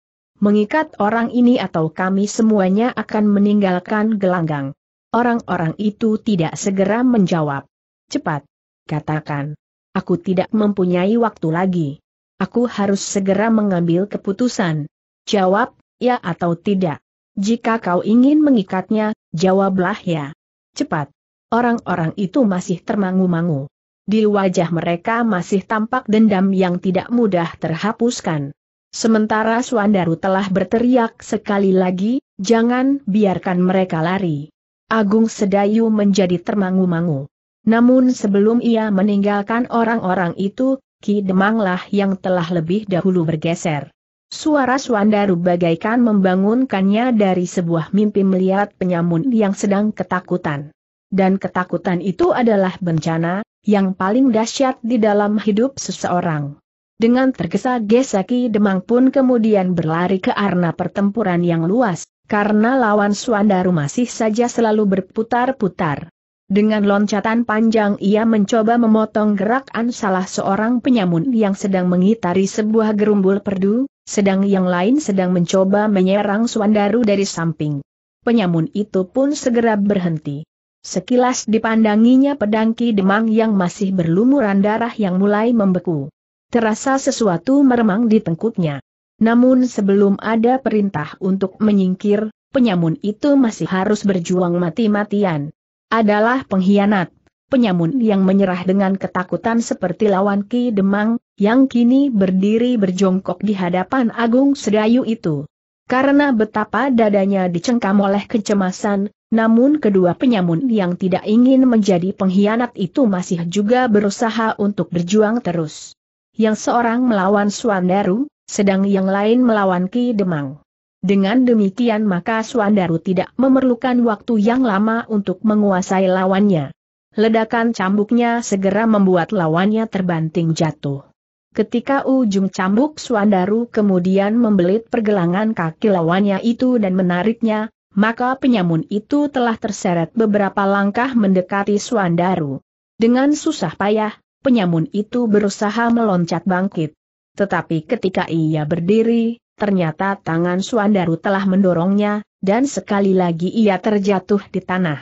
mengikat orang ini atau kami semuanya akan meninggalkan gelanggang. Orang-orang itu tidak segera menjawab. Cepat. Katakan. Aku tidak mempunyai waktu lagi. Aku harus segera mengambil keputusan. Jawab, ya atau tidak. Jika kau ingin mengikatnya, jawablah ya. Cepat. Orang-orang itu masih termangu-mangu. Di wajah mereka masih tampak dendam yang tidak mudah terhapuskan. Sementara Suandaru telah berteriak sekali lagi, jangan biarkan mereka lari. Agung Sedayu menjadi termangu-mangu. Namun sebelum ia meninggalkan orang-orang itu, Ki Demanglah yang telah lebih dahulu bergeser. Suara Suandaru bagaikan membangunkannya dari sebuah mimpi melihat penyamun yang sedang ketakutan. Dan ketakutan itu adalah bencana, yang paling dahsyat di dalam hidup seseorang. Dengan tergesa-gesa Ki Demang pun kemudian berlari ke arena pertempuran yang luas, karena lawan Suandaru masih saja selalu berputar-putar. Dengan loncatan panjang ia mencoba memotong gerakan salah seorang penyamun yang sedang mengitari sebuah gerumbul perdu, sedang yang lain sedang mencoba menyerang Suandaru dari samping. Penyamun itu pun segera berhenti. Sekilas dipandanginya pedang Ki Demang yang masih berlumuran darah yang mulai membeku terasa sesuatu meremang di tengkuknya. Namun sebelum ada perintah untuk menyingkir, penyamun itu masih harus berjuang mati-matian. Adalah pengkhianat, penyamun yang menyerah dengan ketakutan seperti lawan Ki Demang, yang kini berdiri berjongkok di hadapan Agung Sedayu itu. Karena betapa dadanya dicengkam oleh kecemasan, namun kedua penyamun yang tidak ingin menjadi pengkhianat itu masih juga berusaha untuk berjuang terus yang seorang melawan Suandaru, sedang yang lain melawan Ki Demang. Dengan demikian maka Suandaru tidak memerlukan waktu yang lama untuk menguasai lawannya. Ledakan cambuknya segera membuat lawannya terbanting jatuh. Ketika ujung cambuk Suandaru kemudian membelit pergelangan kaki lawannya itu dan menariknya, maka penyamun itu telah terseret beberapa langkah mendekati Suandaru. Dengan susah payah, penyamun itu berusaha meloncat bangkit. Tetapi ketika ia berdiri, ternyata tangan Suandaru telah mendorongnya, dan sekali lagi ia terjatuh di tanah.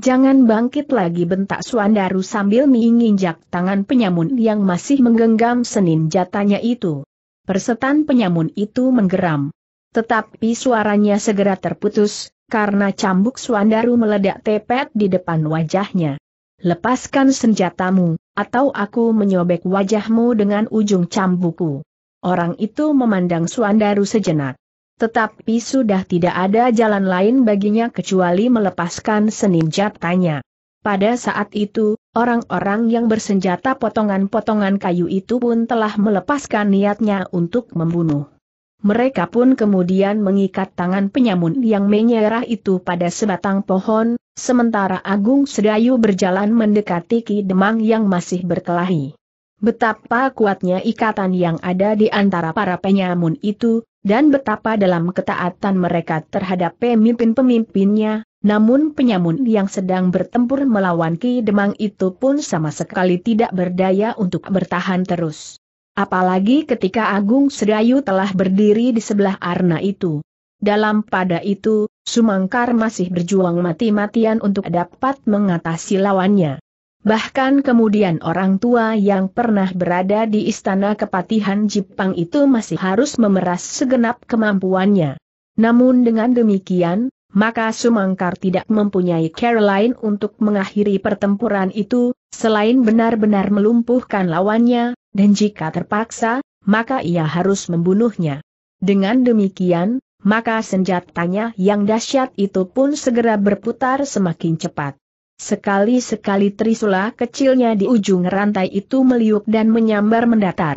Jangan bangkit lagi bentak Suandaru sambil menginjak tangan penyamun yang masih menggenggam senin jatanya itu. Persetan penyamun itu menggeram. Tetapi suaranya segera terputus, karena cambuk Suandaru meledak tepet di depan wajahnya. Lepaskan senjatamu, atau aku menyobek wajahmu dengan ujung cambukku. Orang itu memandang Suandaru sejenak. Tetapi sudah tidak ada jalan lain baginya kecuali melepaskan senim jatanya. Pada saat itu, orang-orang yang bersenjata potongan-potongan kayu itu pun telah melepaskan niatnya untuk membunuh. Mereka pun kemudian mengikat tangan penyamun yang menyerah itu pada sebatang pohon, sementara Agung Sedayu berjalan mendekati Ki Demang yang masih berkelahi. Betapa kuatnya ikatan yang ada di antara para penyamun itu, dan betapa dalam ketaatan mereka terhadap pemimpin-pemimpinnya, namun penyamun yang sedang bertempur melawan Ki Demang itu pun sama sekali tidak berdaya untuk bertahan terus. Apalagi ketika Agung Sedayu telah berdiri di sebelah Arna itu. Dalam pada itu, Sumangkar masih berjuang mati-matian untuk dapat mengatasi lawannya. Bahkan kemudian orang tua yang pernah berada di istana kepatihan Jipang itu masih harus memeras segenap kemampuannya. Namun dengan demikian, maka Sumangkar tidak mempunyai Caroline lain untuk mengakhiri pertempuran itu, selain benar-benar melumpuhkan lawannya, dan jika terpaksa, maka ia harus membunuhnya. Dengan demikian, maka senjatanya yang dahsyat itu pun segera berputar semakin cepat. Sekali-sekali trisula kecilnya di ujung rantai itu meliuk dan menyambar mendatar.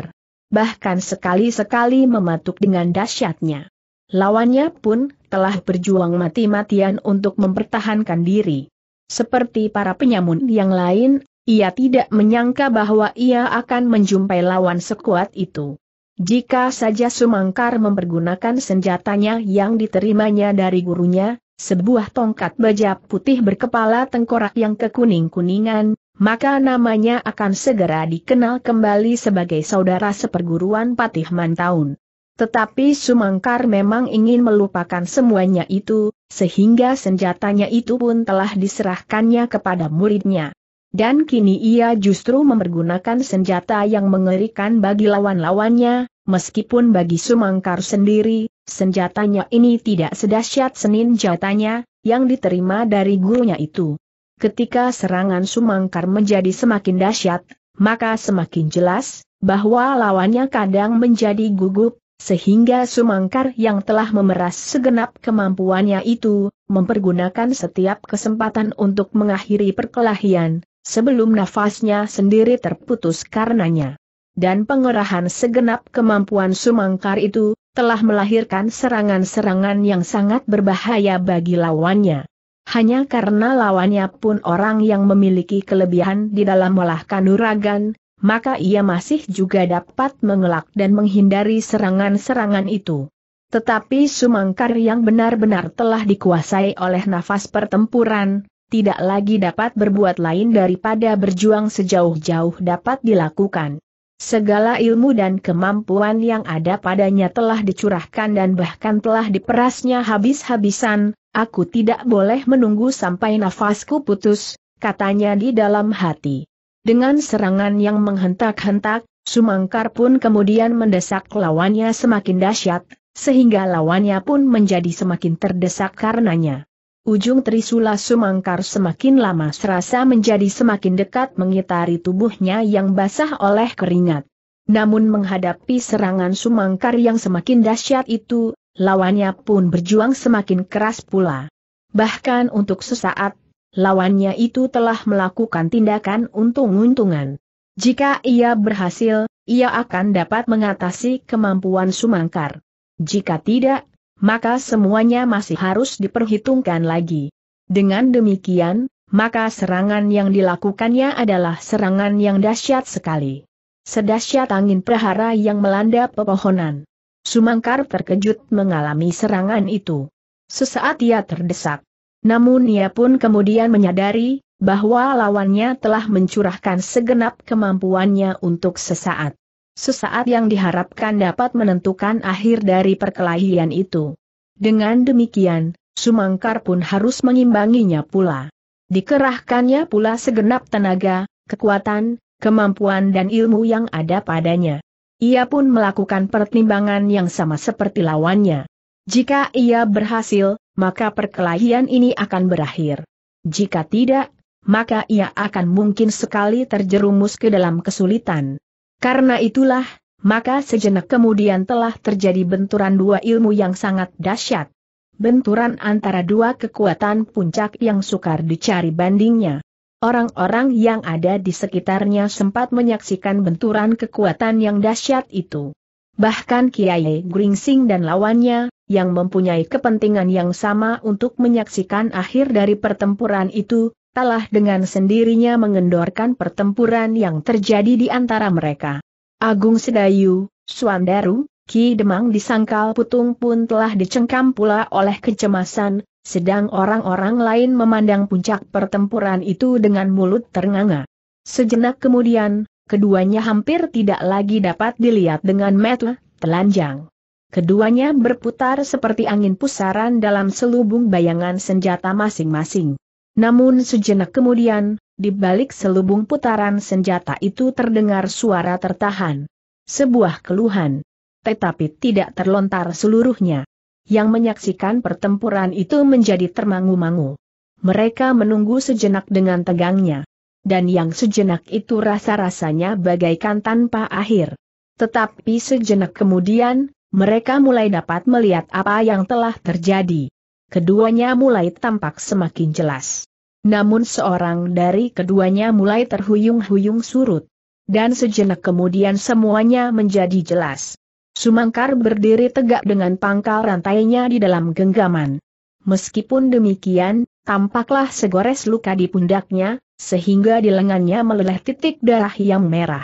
Bahkan sekali-sekali mematuk dengan dahsyatnya. Lawannya pun telah berjuang mati-matian untuk mempertahankan diri. Seperti para penyamun yang lain, ia tidak menyangka bahwa ia akan menjumpai lawan sekuat itu. Jika saja Sumangkar mempergunakan senjatanya yang diterimanya dari gurunya, sebuah tongkat baja putih berkepala tengkorak yang kekuning-kuningan, maka namanya akan segera dikenal kembali sebagai saudara seperguruan Patih Mantaun. Tetapi Sumangkar memang ingin melupakan semuanya itu, sehingga senjatanya itu pun telah diserahkannya kepada muridnya. Dan kini ia justru mempergunakan senjata yang mengerikan bagi lawan-lawannya, meskipun bagi Sumangkar sendiri, senjatanya ini tidak sedahsyat senin jatanya, yang diterima dari gurunya itu. Ketika serangan Sumangkar menjadi semakin dahsyat, maka semakin jelas, bahwa lawannya kadang menjadi gugup, sehingga Sumangkar yang telah memeras segenap kemampuannya itu, mempergunakan setiap kesempatan untuk mengakhiri perkelahian, sebelum nafasnya sendiri terputus karenanya. Dan pengerahan segenap kemampuan Sumangkar itu, telah melahirkan serangan-serangan yang sangat berbahaya bagi lawannya. Hanya karena lawannya pun orang yang memiliki kelebihan di dalam melahkan kanuragan, maka ia masih juga dapat mengelak dan menghindari serangan-serangan itu. Tetapi Sumangkar yang benar-benar telah dikuasai oleh nafas pertempuran, tidak lagi dapat berbuat lain daripada berjuang sejauh-jauh dapat dilakukan. Segala ilmu dan kemampuan yang ada padanya telah dicurahkan dan bahkan telah diperasnya habis-habisan, aku tidak boleh menunggu sampai nafasku putus, katanya di dalam hati. Dengan serangan yang menghentak-hentak, Sumangkar pun kemudian mendesak lawannya semakin dahsyat, sehingga lawannya pun menjadi semakin terdesak karenanya. Ujung Trisula Sumangkar semakin lama serasa menjadi semakin dekat mengitari tubuhnya yang basah oleh keringat. Namun menghadapi serangan Sumangkar yang semakin dahsyat itu, lawannya pun berjuang semakin keras pula. Bahkan untuk sesaat, lawannya itu telah melakukan tindakan untung-untungan. Jika ia berhasil, ia akan dapat mengatasi kemampuan Sumangkar. Jika tidak, maka semuanya masih harus diperhitungkan lagi. Dengan demikian, maka serangan yang dilakukannya adalah serangan yang dahsyat sekali. Sedahsyat angin prahara yang melanda pepohonan. Sumangkar terkejut mengalami serangan itu. Sesaat ia terdesak. Namun ia pun kemudian menyadari, bahwa lawannya telah mencurahkan segenap kemampuannya untuk sesaat sesaat yang diharapkan dapat menentukan akhir dari perkelahian itu. Dengan demikian, Sumangkar pun harus mengimbanginya pula. Dikerahkannya pula segenap tenaga, kekuatan, kemampuan dan ilmu yang ada padanya. Ia pun melakukan pertimbangan yang sama seperti lawannya. Jika ia berhasil, maka perkelahian ini akan berakhir. Jika tidak, maka ia akan mungkin sekali terjerumus ke dalam kesulitan. Karena itulah, maka sejenak kemudian telah terjadi benturan dua ilmu yang sangat dahsyat. Benturan antara dua kekuatan puncak yang sukar dicari bandingnya. Orang-orang yang ada di sekitarnya sempat menyaksikan benturan kekuatan yang dahsyat itu. Bahkan Kiai Gringsing dan lawannya, yang mempunyai kepentingan yang sama untuk menyaksikan akhir dari pertempuran itu, telah dengan sendirinya mengendorkan pertempuran yang terjadi di antara mereka. Agung Sedayu, Suandaru, Ki Demang di Sangkal Putung pun telah dicengkam pula oleh kecemasan, sedang orang-orang lain memandang puncak pertempuran itu dengan mulut ternganga. Sejenak kemudian, keduanya hampir tidak lagi dapat dilihat dengan mata telanjang. Keduanya berputar seperti angin pusaran dalam selubung bayangan senjata masing-masing. Namun sejenak kemudian, di balik selubung putaran senjata itu terdengar suara tertahan. Sebuah keluhan. Tetapi tidak terlontar seluruhnya. Yang menyaksikan pertempuran itu menjadi termangu-mangu. Mereka menunggu sejenak dengan tegangnya. Dan yang sejenak itu rasa-rasanya bagaikan tanpa akhir. Tetapi sejenak kemudian, mereka mulai dapat melihat apa yang telah terjadi keduanya mulai tampak semakin jelas. Namun seorang dari keduanya mulai terhuyung-huyung surut. Dan sejenak kemudian semuanya menjadi jelas. Sumangkar berdiri tegak dengan pangkal rantainya di dalam genggaman. Meskipun demikian, tampaklah segores luka di pundaknya, sehingga di lengannya meleleh titik darah yang merah.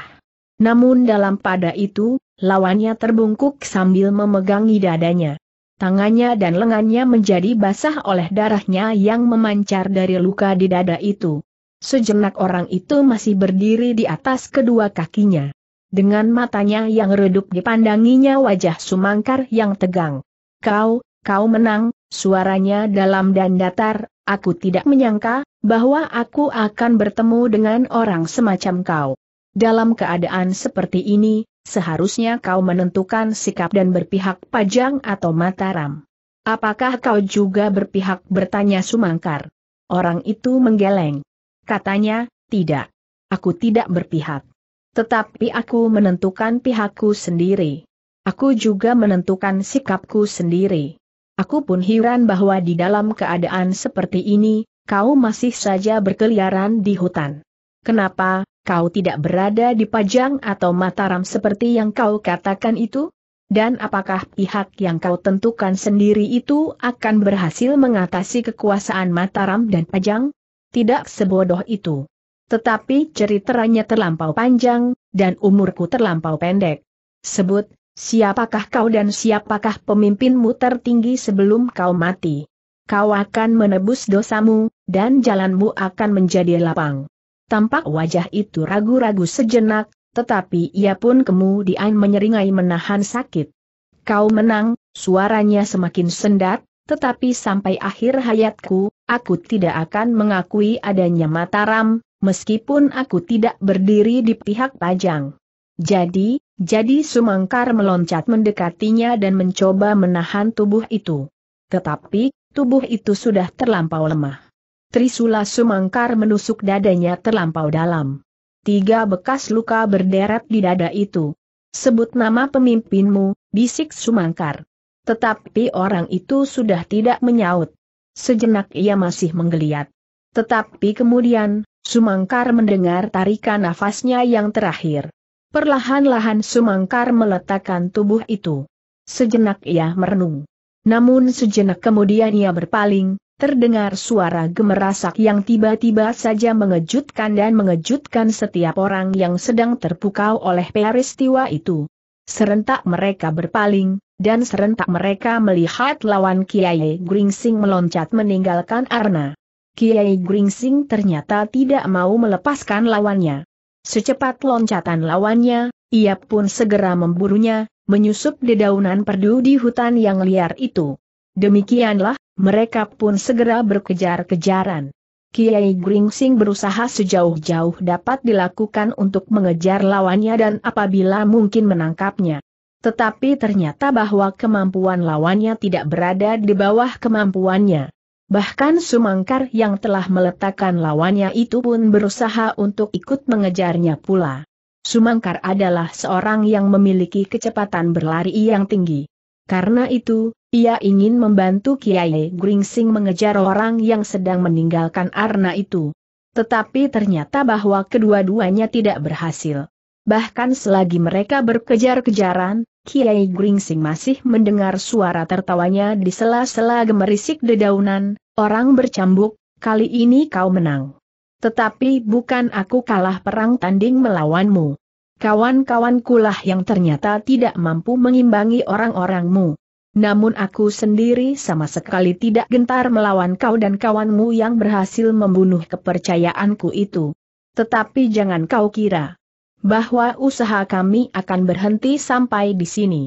Namun dalam pada itu, lawannya terbungkuk sambil memegangi dadanya tangannya dan lengannya menjadi basah oleh darahnya yang memancar dari luka di dada itu. Sejenak orang itu masih berdiri di atas kedua kakinya. Dengan matanya yang redup dipandanginya wajah Sumangkar yang tegang. Kau, kau menang, suaranya dalam dan datar, aku tidak menyangka, bahwa aku akan bertemu dengan orang semacam kau. Dalam keadaan seperti ini, seharusnya kau menentukan sikap dan berpihak Pajang atau Mataram. Apakah kau juga berpihak bertanya Sumangkar? Orang itu menggeleng. Katanya, tidak. Aku tidak berpihak. Tetapi aku menentukan pihakku sendiri. Aku juga menentukan sikapku sendiri. Aku pun heran bahwa di dalam keadaan seperti ini, kau masih saja berkeliaran di hutan. Kenapa, kau tidak berada di Pajang atau Mataram seperti yang kau katakan itu? Dan apakah pihak yang kau tentukan sendiri itu akan berhasil mengatasi kekuasaan Mataram dan Pajang? Tidak sebodoh itu. Tetapi ceritanya terlampau panjang, dan umurku terlampau pendek. Sebut, siapakah kau dan siapakah pemimpinmu tertinggi sebelum kau mati? Kau akan menebus dosamu, dan jalanmu akan menjadi lapang. Tampak wajah itu ragu-ragu sejenak, tetapi ia pun kemudian menyeringai menahan sakit. Kau menang, suaranya semakin sendat, tetapi sampai akhir hayatku, aku tidak akan mengakui adanya Mataram, meskipun aku tidak berdiri di pihak Pajang. Jadi, jadi Sumangkar meloncat mendekatinya dan mencoba menahan tubuh itu. Tetapi, tubuh itu sudah terlampau lemah. Trisula Sumangkar menusuk dadanya terlampau dalam. Tiga bekas luka berderet di dada itu. Sebut nama pemimpinmu, bisik Sumangkar. Tetapi orang itu sudah tidak menyaut. Sejenak ia masih menggeliat. Tetapi kemudian, Sumangkar mendengar tarikan nafasnya yang terakhir. Perlahan-lahan Sumangkar meletakkan tubuh itu. Sejenak ia merenung. Namun sejenak kemudian ia berpaling, terdengar suara gemerasak yang tiba-tiba saja mengejutkan dan mengejutkan setiap orang yang sedang terpukau oleh peristiwa itu. Serentak mereka berpaling, dan serentak mereka melihat lawan Kiai Gringsing meloncat meninggalkan Arna. Kiai Gringsing ternyata tidak mau melepaskan lawannya. Secepat loncatan lawannya, ia pun segera memburunya, menyusup dedaunan perdu di hutan yang liar itu. Demikianlah, mereka pun segera berkejar-kejaran. Kiai Gringsing berusaha sejauh-jauh dapat dilakukan untuk mengejar lawannya dan apabila mungkin menangkapnya. Tetapi ternyata bahwa kemampuan lawannya tidak berada di bawah kemampuannya. Bahkan Sumangkar yang telah meletakkan lawannya itu pun berusaha untuk ikut mengejarnya pula. Sumangkar adalah seorang yang memiliki kecepatan berlari yang tinggi. Karena itu, ia ingin membantu Kiai Gringsing mengejar orang yang sedang meninggalkan Arna itu. Tetapi ternyata bahwa kedua-duanya tidak berhasil. Bahkan selagi mereka berkejar-kejaran, Kiai Gringsing masih mendengar suara tertawanya di sela-sela gemerisik dedaunan, orang bercambuk, kali ini kau menang. Tetapi bukan aku kalah perang tanding melawanmu. Kawan-kawankulah yang ternyata tidak mampu mengimbangi orang-orangmu. Namun aku sendiri sama sekali tidak gentar melawan kau dan kawanmu yang berhasil membunuh kepercayaanku itu. Tetapi jangan kau kira bahwa usaha kami akan berhenti sampai di sini.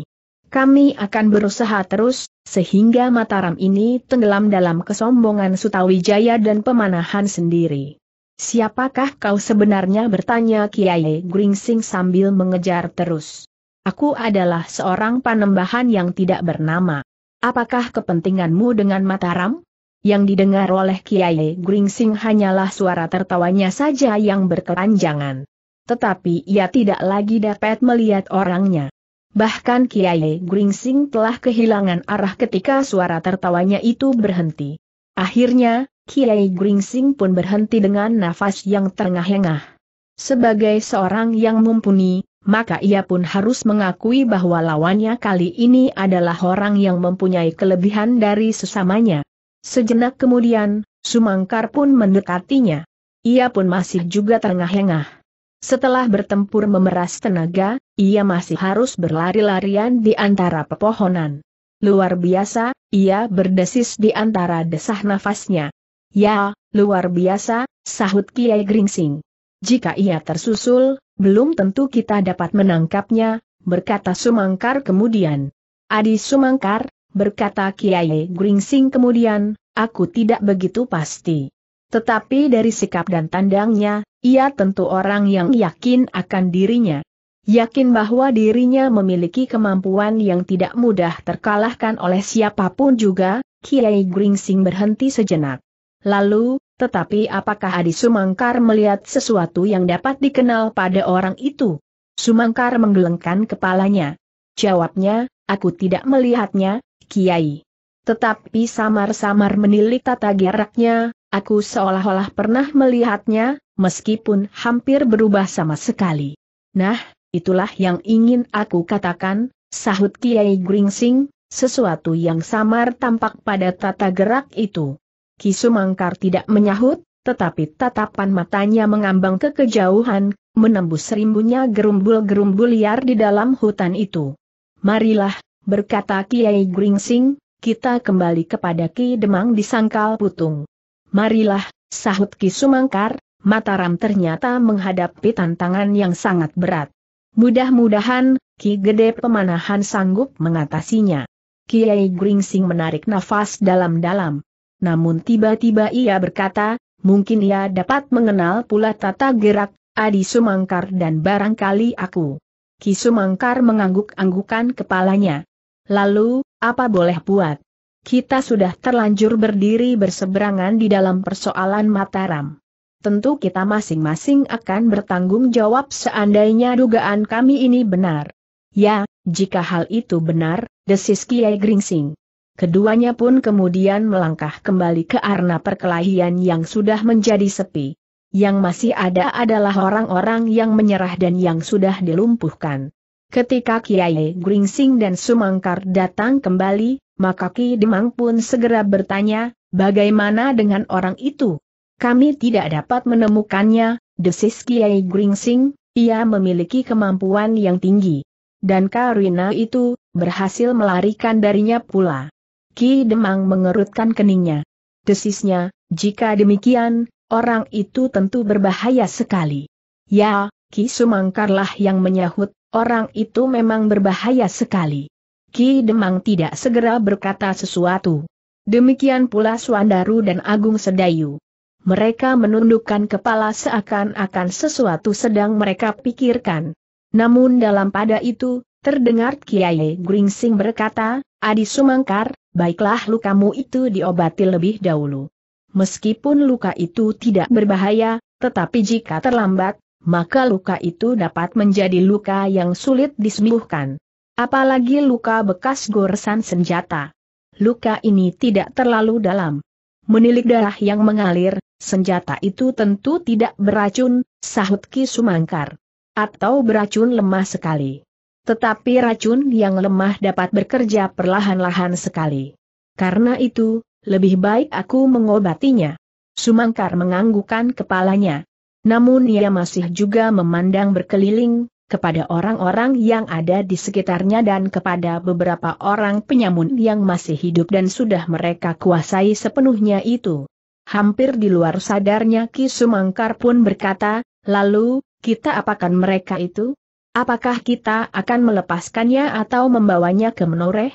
Kami akan berusaha terus, sehingga Mataram ini tenggelam dalam kesombongan Sutawijaya dan pemanahan sendiri. Siapakah kau sebenarnya bertanya Kiai Gringsing sambil mengejar terus. Aku adalah seorang panembahan yang tidak bernama. Apakah kepentinganmu dengan Mataram? Yang didengar oleh Kiai Gringsing hanyalah suara tertawanya saja yang berkepanjangan. Tetapi ia tidak lagi dapat melihat orangnya. Bahkan Kiai Gringsing telah kehilangan arah ketika suara tertawanya itu berhenti. Akhirnya, Kiai Gringsing pun berhenti dengan nafas yang terengah-engah. Sebagai seorang yang mumpuni, maka ia pun harus mengakui bahwa lawannya kali ini adalah orang yang mempunyai kelebihan dari sesamanya. Sejenak kemudian, Sumangkar pun mendekatinya. Ia pun masih juga terengah-engah. Setelah bertempur memeras tenaga, ia masih harus berlari-larian di antara pepohonan. Luar biasa, ia berdesis di antara desah nafasnya. Ya, luar biasa, sahut Kiai Gringsing. Jika ia tersusul, belum tentu kita dapat menangkapnya, berkata Sumangkar kemudian. Adi Sumangkar, berkata Kiai Gringsing kemudian, aku tidak begitu pasti. Tetapi dari sikap dan tandangnya, ia tentu orang yang yakin akan dirinya. Yakin bahwa dirinya memiliki kemampuan yang tidak mudah terkalahkan oleh siapapun juga, Kiai Gringsing berhenti sejenak. Lalu, tetapi apakah Adi Sumangkar melihat sesuatu yang dapat dikenal pada orang itu? Sumangkar menggelengkan kepalanya. Jawabnya, aku tidak melihatnya, Kiai. Tetapi samar-samar menilik tata geraknya, aku seolah-olah pernah melihatnya, meskipun hampir berubah sama sekali. Nah, itulah yang ingin aku katakan, sahut Kiai Gringsing, sesuatu yang samar tampak pada tata gerak itu. Kisumangkar tidak menyahut, tetapi tatapan matanya mengambang ke kejauhan, menembus rimbunya gerumbul-gerumbul liar di dalam hutan itu. Marilah, berkata Kiai Gringsing, kita kembali kepada Ki Demang di Sangkal Putung. Marilah, sahut Ki Sumangkar, Mataram ternyata menghadapi tantangan yang sangat berat. Mudah-mudahan, Ki Gede Pemanahan sanggup mengatasinya. Kiai Gringsing menarik nafas dalam-dalam namun tiba-tiba ia berkata, mungkin ia dapat mengenal pula tata gerak, Adi Sumangkar dan barangkali aku. Ki Sumangkar mengangguk-anggukan kepalanya. Lalu, apa boleh buat? Kita sudah terlanjur berdiri berseberangan di dalam persoalan Mataram. Tentu kita masing-masing akan bertanggung jawab seandainya dugaan kami ini benar. Ya, jika hal itu benar, desis Kiai Gringsing. Keduanya pun kemudian melangkah kembali ke arena perkelahian yang sudah menjadi sepi. Yang masih ada adalah orang-orang yang menyerah dan yang sudah dilumpuhkan. Ketika Kiai Gringsing dan Sumangkar datang kembali, maka Ki Demang pun segera bertanya, bagaimana dengan orang itu? Kami tidak dapat menemukannya, desis Kiai Gringsing, ia memiliki kemampuan yang tinggi. Dan Karina itu, berhasil melarikan darinya pula. Ki Demang mengerutkan keningnya. Desisnya, jika demikian, orang itu tentu berbahaya sekali. Ya, Ki Sumangkarlah yang menyahut, orang itu memang berbahaya sekali. Ki Demang tidak segera berkata sesuatu. Demikian pula Suandaru dan Agung Sedayu. Mereka menundukkan kepala seakan-akan sesuatu sedang mereka pikirkan. Namun dalam pada itu, terdengar Kiai Gringsing berkata, Adi Sumangkar, baiklah lukamu itu diobati lebih dahulu. Meskipun luka itu tidak berbahaya, tetapi jika terlambat, maka luka itu dapat menjadi luka yang sulit disembuhkan. Apalagi luka bekas goresan senjata. Luka ini tidak terlalu dalam. Menilik darah yang mengalir, senjata itu tentu tidak beracun, sahut Ki Sumangkar. Atau beracun lemah sekali. Tetapi racun yang lemah dapat bekerja perlahan-lahan sekali. Karena itu, lebih baik aku mengobatinya. Sumangkar menganggukkan kepalanya. Namun ia masih juga memandang berkeliling, kepada orang-orang yang ada di sekitarnya dan kepada beberapa orang penyamun yang masih hidup dan sudah mereka kuasai sepenuhnya itu. Hampir di luar sadarnya Ki Sumangkar pun berkata, lalu, kita apakan mereka itu? Apakah kita akan melepaskannya atau membawanya ke menoreh?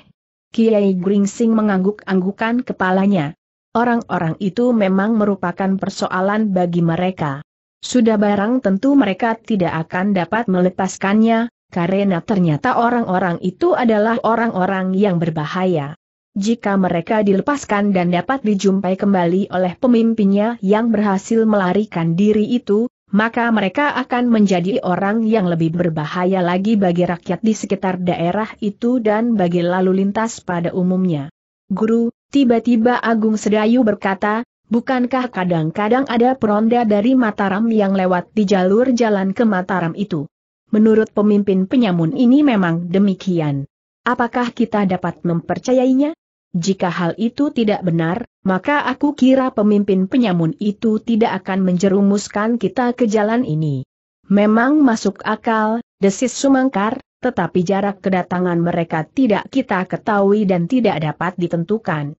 Kiai Gringsing mengangguk-anggukan kepalanya. Orang-orang itu memang merupakan persoalan bagi mereka. Sudah barang tentu mereka tidak akan dapat melepaskannya, karena ternyata orang-orang itu adalah orang-orang yang berbahaya. Jika mereka dilepaskan dan dapat dijumpai kembali oleh pemimpinnya yang berhasil melarikan diri itu, maka mereka akan menjadi orang yang lebih berbahaya lagi bagi rakyat di sekitar daerah itu dan bagi lalu lintas pada umumnya. Guru, tiba-tiba Agung Sedayu berkata, bukankah kadang-kadang ada peronda dari Mataram yang lewat di jalur jalan ke Mataram itu? Menurut pemimpin penyamun ini memang demikian. Apakah kita dapat mempercayainya? Jika hal itu tidak benar, maka aku kira pemimpin penyamun itu tidak akan menjerumuskan kita ke jalan ini. Memang masuk akal, desis Sumangkar, tetapi jarak kedatangan mereka tidak kita ketahui dan tidak dapat ditentukan.